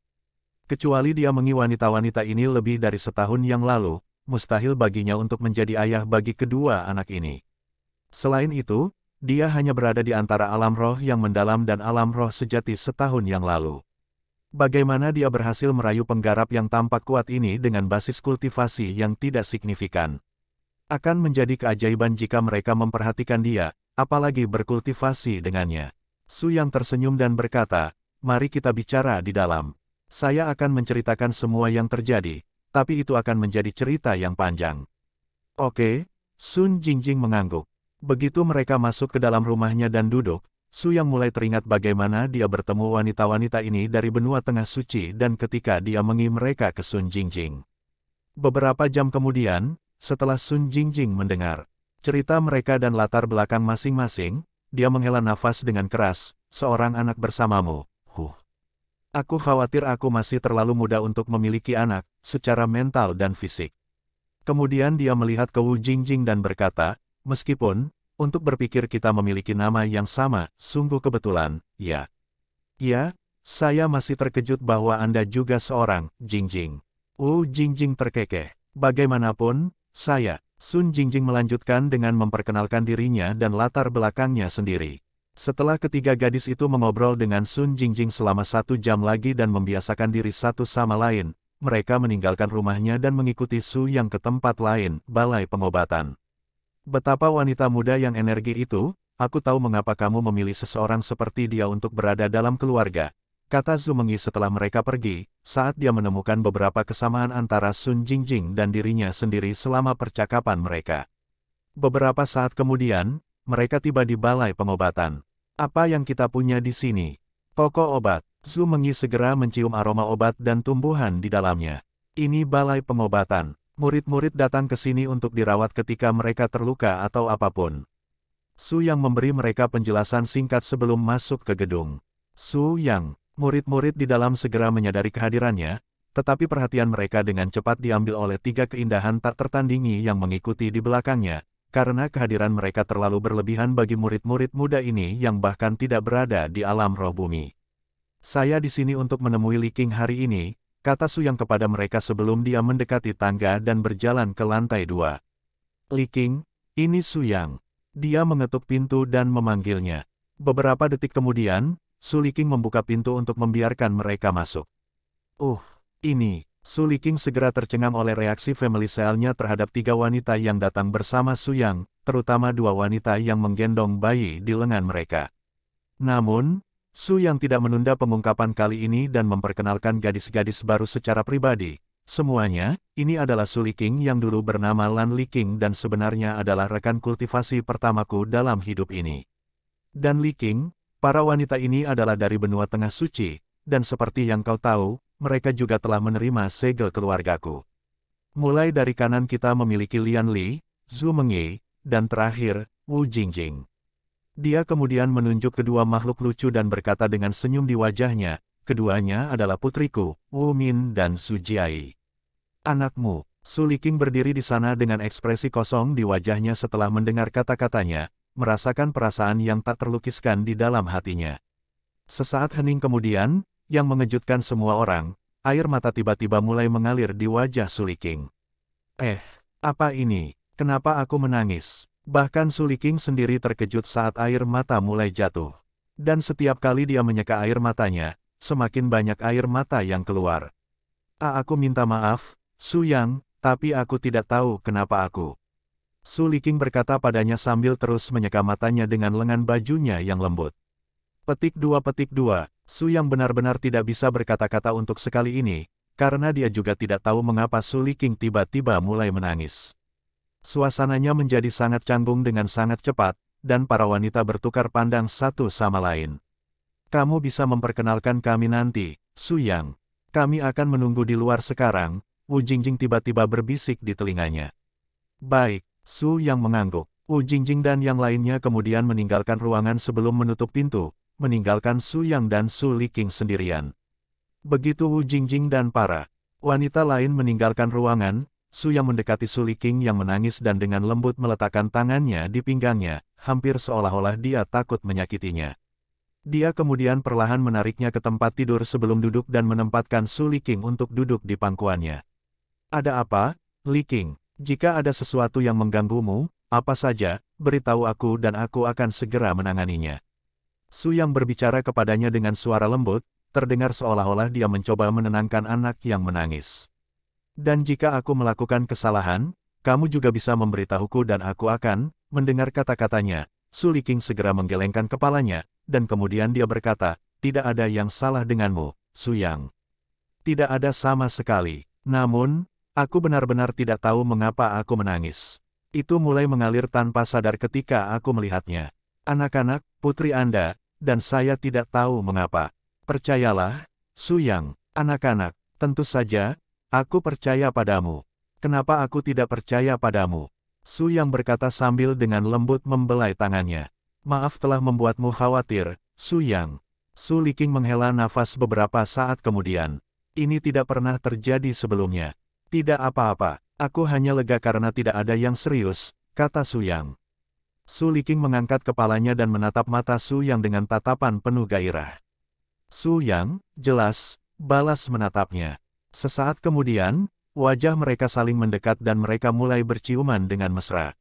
Kecuali dia mengi wanita-wanita ini lebih dari setahun yang lalu, mustahil baginya untuk menjadi ayah bagi kedua anak ini. Selain itu, dia hanya berada di antara alam roh yang mendalam dan alam roh sejati setahun yang lalu. Bagaimana dia berhasil merayu penggarap yang tampak kuat ini dengan basis kultivasi yang tidak signifikan? Akan menjadi keajaiban jika mereka memperhatikan dia, apalagi berkultivasi dengannya. Su yang tersenyum dan berkata, mari kita bicara di dalam. Saya akan menceritakan semua yang terjadi, tapi itu akan menjadi cerita yang panjang. Oke, Sun Jingjing mengangguk. Begitu mereka masuk ke dalam rumahnya dan duduk, Su Yang mulai teringat bagaimana dia bertemu wanita-wanita ini dari benua tengah suci dan ketika dia mengi mereka ke Sun Jingjing. Beberapa jam kemudian, setelah Sun Jingjing mendengar cerita mereka dan latar belakang masing-masing, dia menghela nafas dengan keras, seorang anak bersamamu, huh. Aku khawatir aku masih terlalu muda untuk memiliki anak, secara mental dan fisik. Kemudian dia melihat ke Wu Jingjing dan berkata, Meskipun, untuk berpikir kita memiliki nama yang sama, sungguh kebetulan, ya. Ya, saya masih terkejut bahwa Anda juga seorang, Jingjing. Oh Jingjing terkekeh. Bagaimanapun, saya, Sun Jingjing melanjutkan dengan memperkenalkan dirinya dan latar belakangnya sendiri. Setelah ketiga gadis itu mengobrol dengan Sun Jingjing selama satu jam lagi dan membiasakan diri satu sama lain, mereka meninggalkan rumahnya dan mengikuti Su Yang ke tempat lain, balai pengobatan. Betapa wanita muda yang energi itu, aku tahu mengapa kamu memilih seseorang seperti dia untuk berada dalam keluarga. Kata Zhu Mengyi setelah mereka pergi, saat dia menemukan beberapa kesamaan antara Sun Jingjing dan dirinya sendiri selama percakapan mereka. Beberapa saat kemudian, mereka tiba di balai pengobatan. Apa yang kita punya di sini? Toko obat. Zhu Mengyi segera mencium aroma obat dan tumbuhan di dalamnya. Ini balai pengobatan. Murid-murid datang ke sini untuk dirawat ketika mereka terluka atau apapun. Su Yang memberi mereka penjelasan singkat sebelum masuk ke gedung. Su Yang, murid-murid di dalam segera menyadari kehadirannya, tetapi perhatian mereka dengan cepat diambil oleh tiga keindahan tak tertandingi yang mengikuti di belakangnya, karena kehadiran mereka terlalu berlebihan bagi murid-murid muda ini yang bahkan tidak berada di alam roh bumi. Saya di sini untuk menemui Li King hari ini, kata yang kepada mereka sebelum dia mendekati tangga dan berjalan ke lantai dua. Li Qing, ini Su yang. Dia mengetuk pintu dan memanggilnya. Beberapa detik kemudian, Su Li Qing membuka pintu untuk membiarkan mereka masuk. Uh, ini, Su Li Qing segera tercengang oleh reaksi family cell-nya terhadap tiga wanita yang datang bersama Su yang, terutama dua wanita yang menggendong bayi di lengan mereka. Namun, Su yang tidak menunda pengungkapan kali ini dan memperkenalkan gadis-gadis baru secara pribadi. Semuanya, ini adalah Su Liking yang dulu bernama Lan Liking dan sebenarnya adalah rekan kultivasi pertamaku dalam hidup ini. Dan Liking, para wanita ini adalah dari benua tengah suci, dan seperti yang kau tahu, mereka juga telah menerima segel keluargaku. Mulai dari kanan kita memiliki Lian Li, Zhu Mengyi, dan terakhir, Wu Jingjing. Dia kemudian menunjuk kedua makhluk lucu dan berkata dengan senyum di wajahnya, keduanya adalah putriku, Wu Min dan Su Jiai. Anakmu, Su Liking berdiri di sana dengan ekspresi kosong di wajahnya setelah mendengar kata-katanya, merasakan perasaan yang tak terlukiskan di dalam hatinya. Sesaat hening kemudian, yang mengejutkan semua orang, air mata tiba-tiba mulai mengalir di wajah Su Liking. Eh, apa ini? Kenapa aku menangis? Bahkan Suliking sendiri terkejut saat air mata mulai jatuh. Dan setiap kali dia menyeka air matanya, semakin banyak air mata yang keluar. A ah, aku minta maaf, Su Yang, tapi aku tidak tahu kenapa aku. Su Liking berkata padanya sambil terus menyeka matanya dengan lengan bajunya yang lembut. Petik dua petik dua, Su Yang benar-benar tidak bisa berkata-kata untuk sekali ini, karena dia juga tidak tahu mengapa Su Liking tiba-tiba mulai menangis. Suasananya menjadi sangat canggung dengan sangat cepat, dan para wanita bertukar pandang satu sama lain. Kamu bisa memperkenalkan kami nanti, Su Yang. Kami akan menunggu di luar sekarang, Wu Jingjing tiba-tiba berbisik di telinganya. Baik, Su Yang mengangguk. Wu Jingjing dan yang lainnya kemudian meninggalkan ruangan sebelum menutup pintu, meninggalkan Su Yang dan Su Liking sendirian. Begitu Wu Jingjing dan para wanita lain meninggalkan ruangan, Suya mendekati Suli King yang menangis dan dengan lembut meletakkan tangannya di pinggangnya, hampir seolah-olah dia takut menyakitinya. Dia kemudian perlahan menariknya ke tempat tidur sebelum duduk dan menempatkan Suli King untuk duduk di pangkuannya. Ada apa, Li King? Jika ada sesuatu yang mengganggumu, apa saja, beritahu aku dan aku akan segera menanganinya. Su yang berbicara kepadanya dengan suara lembut, terdengar seolah-olah dia mencoba menenangkan anak yang menangis. Dan jika aku melakukan kesalahan, kamu juga bisa memberitahuku dan aku akan mendengar kata-katanya. Suli King segera menggelengkan kepalanya, dan kemudian dia berkata, tidak ada yang salah denganmu, Suyang. Tidak ada sama sekali. Namun, aku benar-benar tidak tahu mengapa aku menangis. Itu mulai mengalir tanpa sadar ketika aku melihatnya. Anak-anak, putri Anda, dan saya tidak tahu mengapa. Percayalah, Suyang, anak-anak, tentu saja, Aku percaya padamu. Kenapa aku tidak percaya padamu? Su yang berkata sambil dengan lembut membelai tangannya. Maaf telah membuatmu khawatir, Su Yang. Su Liking menghela nafas beberapa saat kemudian. Ini tidak pernah terjadi sebelumnya. Tidak apa-apa, aku hanya lega karena tidak ada yang serius, kata Su Yang. Su Liking mengangkat kepalanya dan menatap mata Su Yang dengan tatapan penuh gairah. Su Yang, jelas, balas menatapnya. Sesaat kemudian, wajah mereka saling mendekat dan mereka mulai berciuman dengan mesra.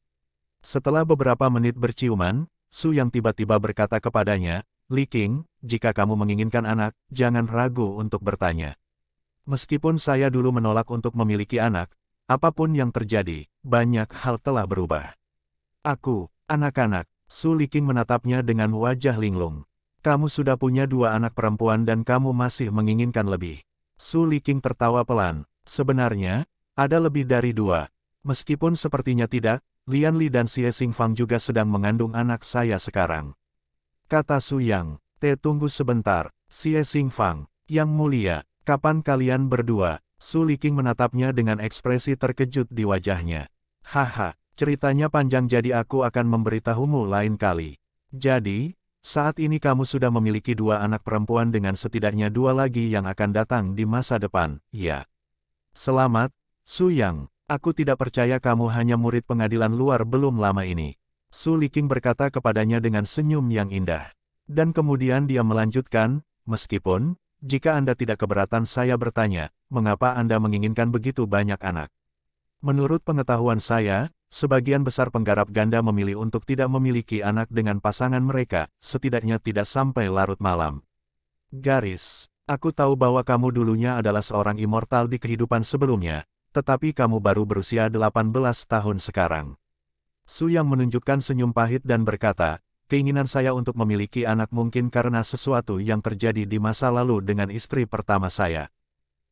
Setelah beberapa menit berciuman, Su yang tiba-tiba berkata kepadanya, Li Qing, jika kamu menginginkan anak, jangan ragu untuk bertanya. Meskipun saya dulu menolak untuk memiliki anak, apapun yang terjadi, banyak hal telah berubah. Aku, anak-anak, Su Li Qing menatapnya dengan wajah linglung. Kamu sudah punya dua anak perempuan dan kamu masih menginginkan lebih. Su Liking tertawa pelan. Sebenarnya, ada lebih dari dua. Meskipun sepertinya tidak, Lian Li dan Xie Fang juga sedang mengandung anak saya sekarang. Kata Su Yang, Te tunggu sebentar, Xie Fang, Yang mulia, kapan kalian berdua? Su Liking menatapnya dengan ekspresi terkejut di wajahnya. Haha, ceritanya panjang jadi aku akan memberitahumu lain kali. Jadi, saat ini kamu sudah memiliki dua anak perempuan dengan setidaknya dua lagi yang akan datang di masa depan, ya. Selamat, Su Yang. Aku tidak percaya kamu hanya murid pengadilan luar belum lama ini. Su Liking berkata kepadanya dengan senyum yang indah. Dan kemudian dia melanjutkan, meskipun, jika Anda tidak keberatan saya bertanya, mengapa Anda menginginkan begitu banyak anak? Menurut pengetahuan saya, Sebagian besar penggarap ganda memilih untuk tidak memiliki anak dengan pasangan mereka, setidaknya tidak sampai larut malam. Garis, aku tahu bahwa kamu dulunya adalah seorang immortal di kehidupan sebelumnya, tetapi kamu baru berusia 18 tahun sekarang. Su yang menunjukkan senyum pahit dan berkata, keinginan saya untuk memiliki anak mungkin karena sesuatu yang terjadi di masa lalu dengan istri pertama saya.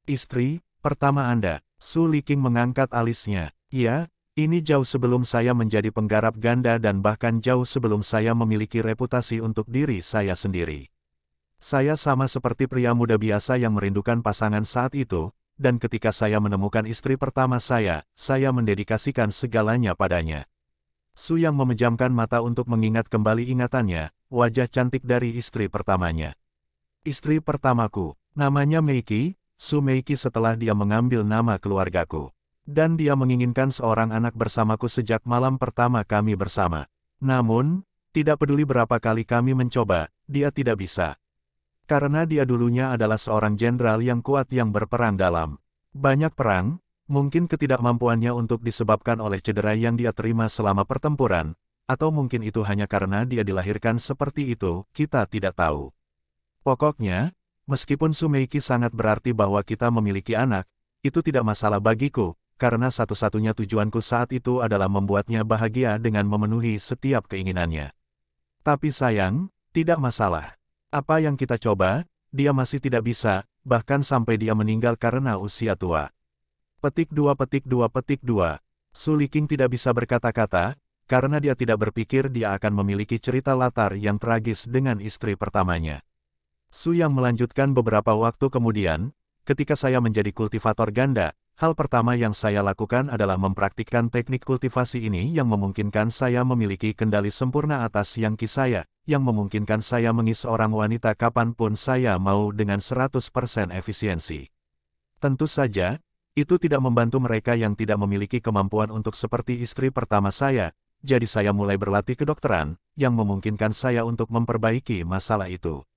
Istri, pertama Anda, Su Liking mengangkat alisnya. Ya, ini jauh sebelum saya menjadi penggarap ganda dan bahkan jauh sebelum saya memiliki reputasi untuk diri saya sendiri. Saya sama seperti pria muda biasa yang merindukan pasangan saat itu, dan ketika saya menemukan istri pertama saya, saya mendedikasikan segalanya padanya. Su yang memejamkan mata untuk mengingat kembali ingatannya, wajah cantik dari istri pertamanya. Istri pertamaku, namanya Meiki, Su Meiki setelah dia mengambil nama keluargaku. Dan dia menginginkan seorang anak bersamaku sejak malam pertama kami bersama. Namun, tidak peduli berapa kali kami mencoba, dia tidak bisa. Karena dia dulunya adalah seorang jenderal yang kuat yang berperang dalam banyak perang, mungkin ketidakmampuannya untuk disebabkan oleh cedera yang dia terima selama pertempuran, atau mungkin itu hanya karena dia dilahirkan seperti itu, kita tidak tahu. Pokoknya, meskipun Sumeiki sangat berarti bahwa kita memiliki anak, itu tidak masalah bagiku, karena satu-satunya tujuanku saat itu adalah membuatnya bahagia dengan memenuhi setiap keinginannya. Tapi sayang, tidak masalah. Apa yang kita coba, dia masih tidak bisa, bahkan sampai dia meninggal karena usia tua. Petik dua petik dua petik dua. Suliking tidak bisa berkata-kata, karena dia tidak berpikir dia akan memiliki cerita latar yang tragis dengan istri pertamanya. Su yang melanjutkan beberapa waktu kemudian, ketika saya menjadi kultivator ganda, Hal pertama yang saya lakukan adalah mempraktikkan teknik kultivasi ini yang memungkinkan saya memiliki kendali sempurna atas yang saya, yang memungkinkan saya mengis orang wanita kapanpun saya mau dengan 100% efisiensi. Tentu saja, itu tidak membantu mereka yang tidak memiliki kemampuan untuk seperti istri pertama saya, jadi saya mulai berlatih kedokteran, yang memungkinkan saya untuk memperbaiki masalah itu.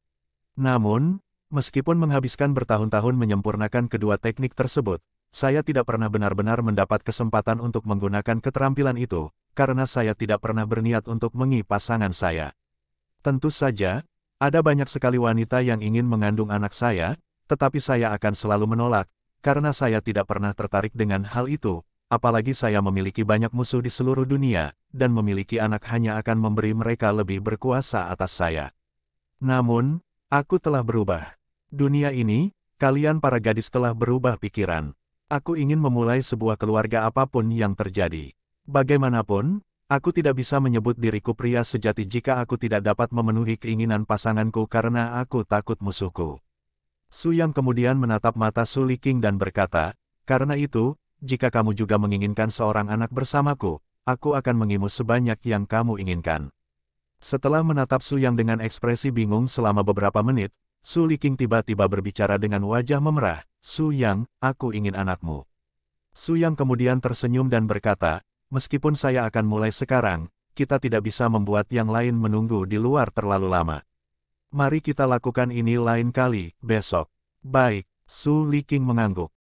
Namun, meskipun menghabiskan bertahun-tahun menyempurnakan kedua teknik tersebut, saya tidak pernah benar-benar mendapat kesempatan untuk menggunakan keterampilan itu, karena saya tidak pernah berniat untuk mengi pasangan saya. Tentu saja, ada banyak sekali wanita yang ingin mengandung anak saya, tetapi saya akan selalu menolak, karena saya tidak pernah tertarik dengan hal itu, apalagi saya memiliki banyak musuh di seluruh dunia, dan memiliki anak hanya akan memberi mereka lebih berkuasa atas saya. Namun, aku telah berubah. Dunia ini, kalian para gadis telah berubah pikiran. Aku ingin memulai sebuah keluarga apapun yang terjadi. Bagaimanapun, aku tidak bisa menyebut diriku pria sejati jika aku tidak dapat memenuhi keinginan pasanganku karena aku takut musuhku. Su Yang kemudian menatap mata Su Li King dan berkata, karena itu, jika kamu juga menginginkan seorang anak bersamaku, aku akan mengimu sebanyak yang kamu inginkan. Setelah menatap Su Yang dengan ekspresi bingung selama beberapa menit, Su Li King tiba-tiba berbicara dengan wajah memerah, Su Yang, aku ingin anakmu. Su Yang kemudian tersenyum dan berkata, meskipun saya akan mulai sekarang, kita tidak bisa membuat yang lain menunggu di luar terlalu lama. Mari kita lakukan ini lain kali, besok. Baik, Su Liking mengangguk.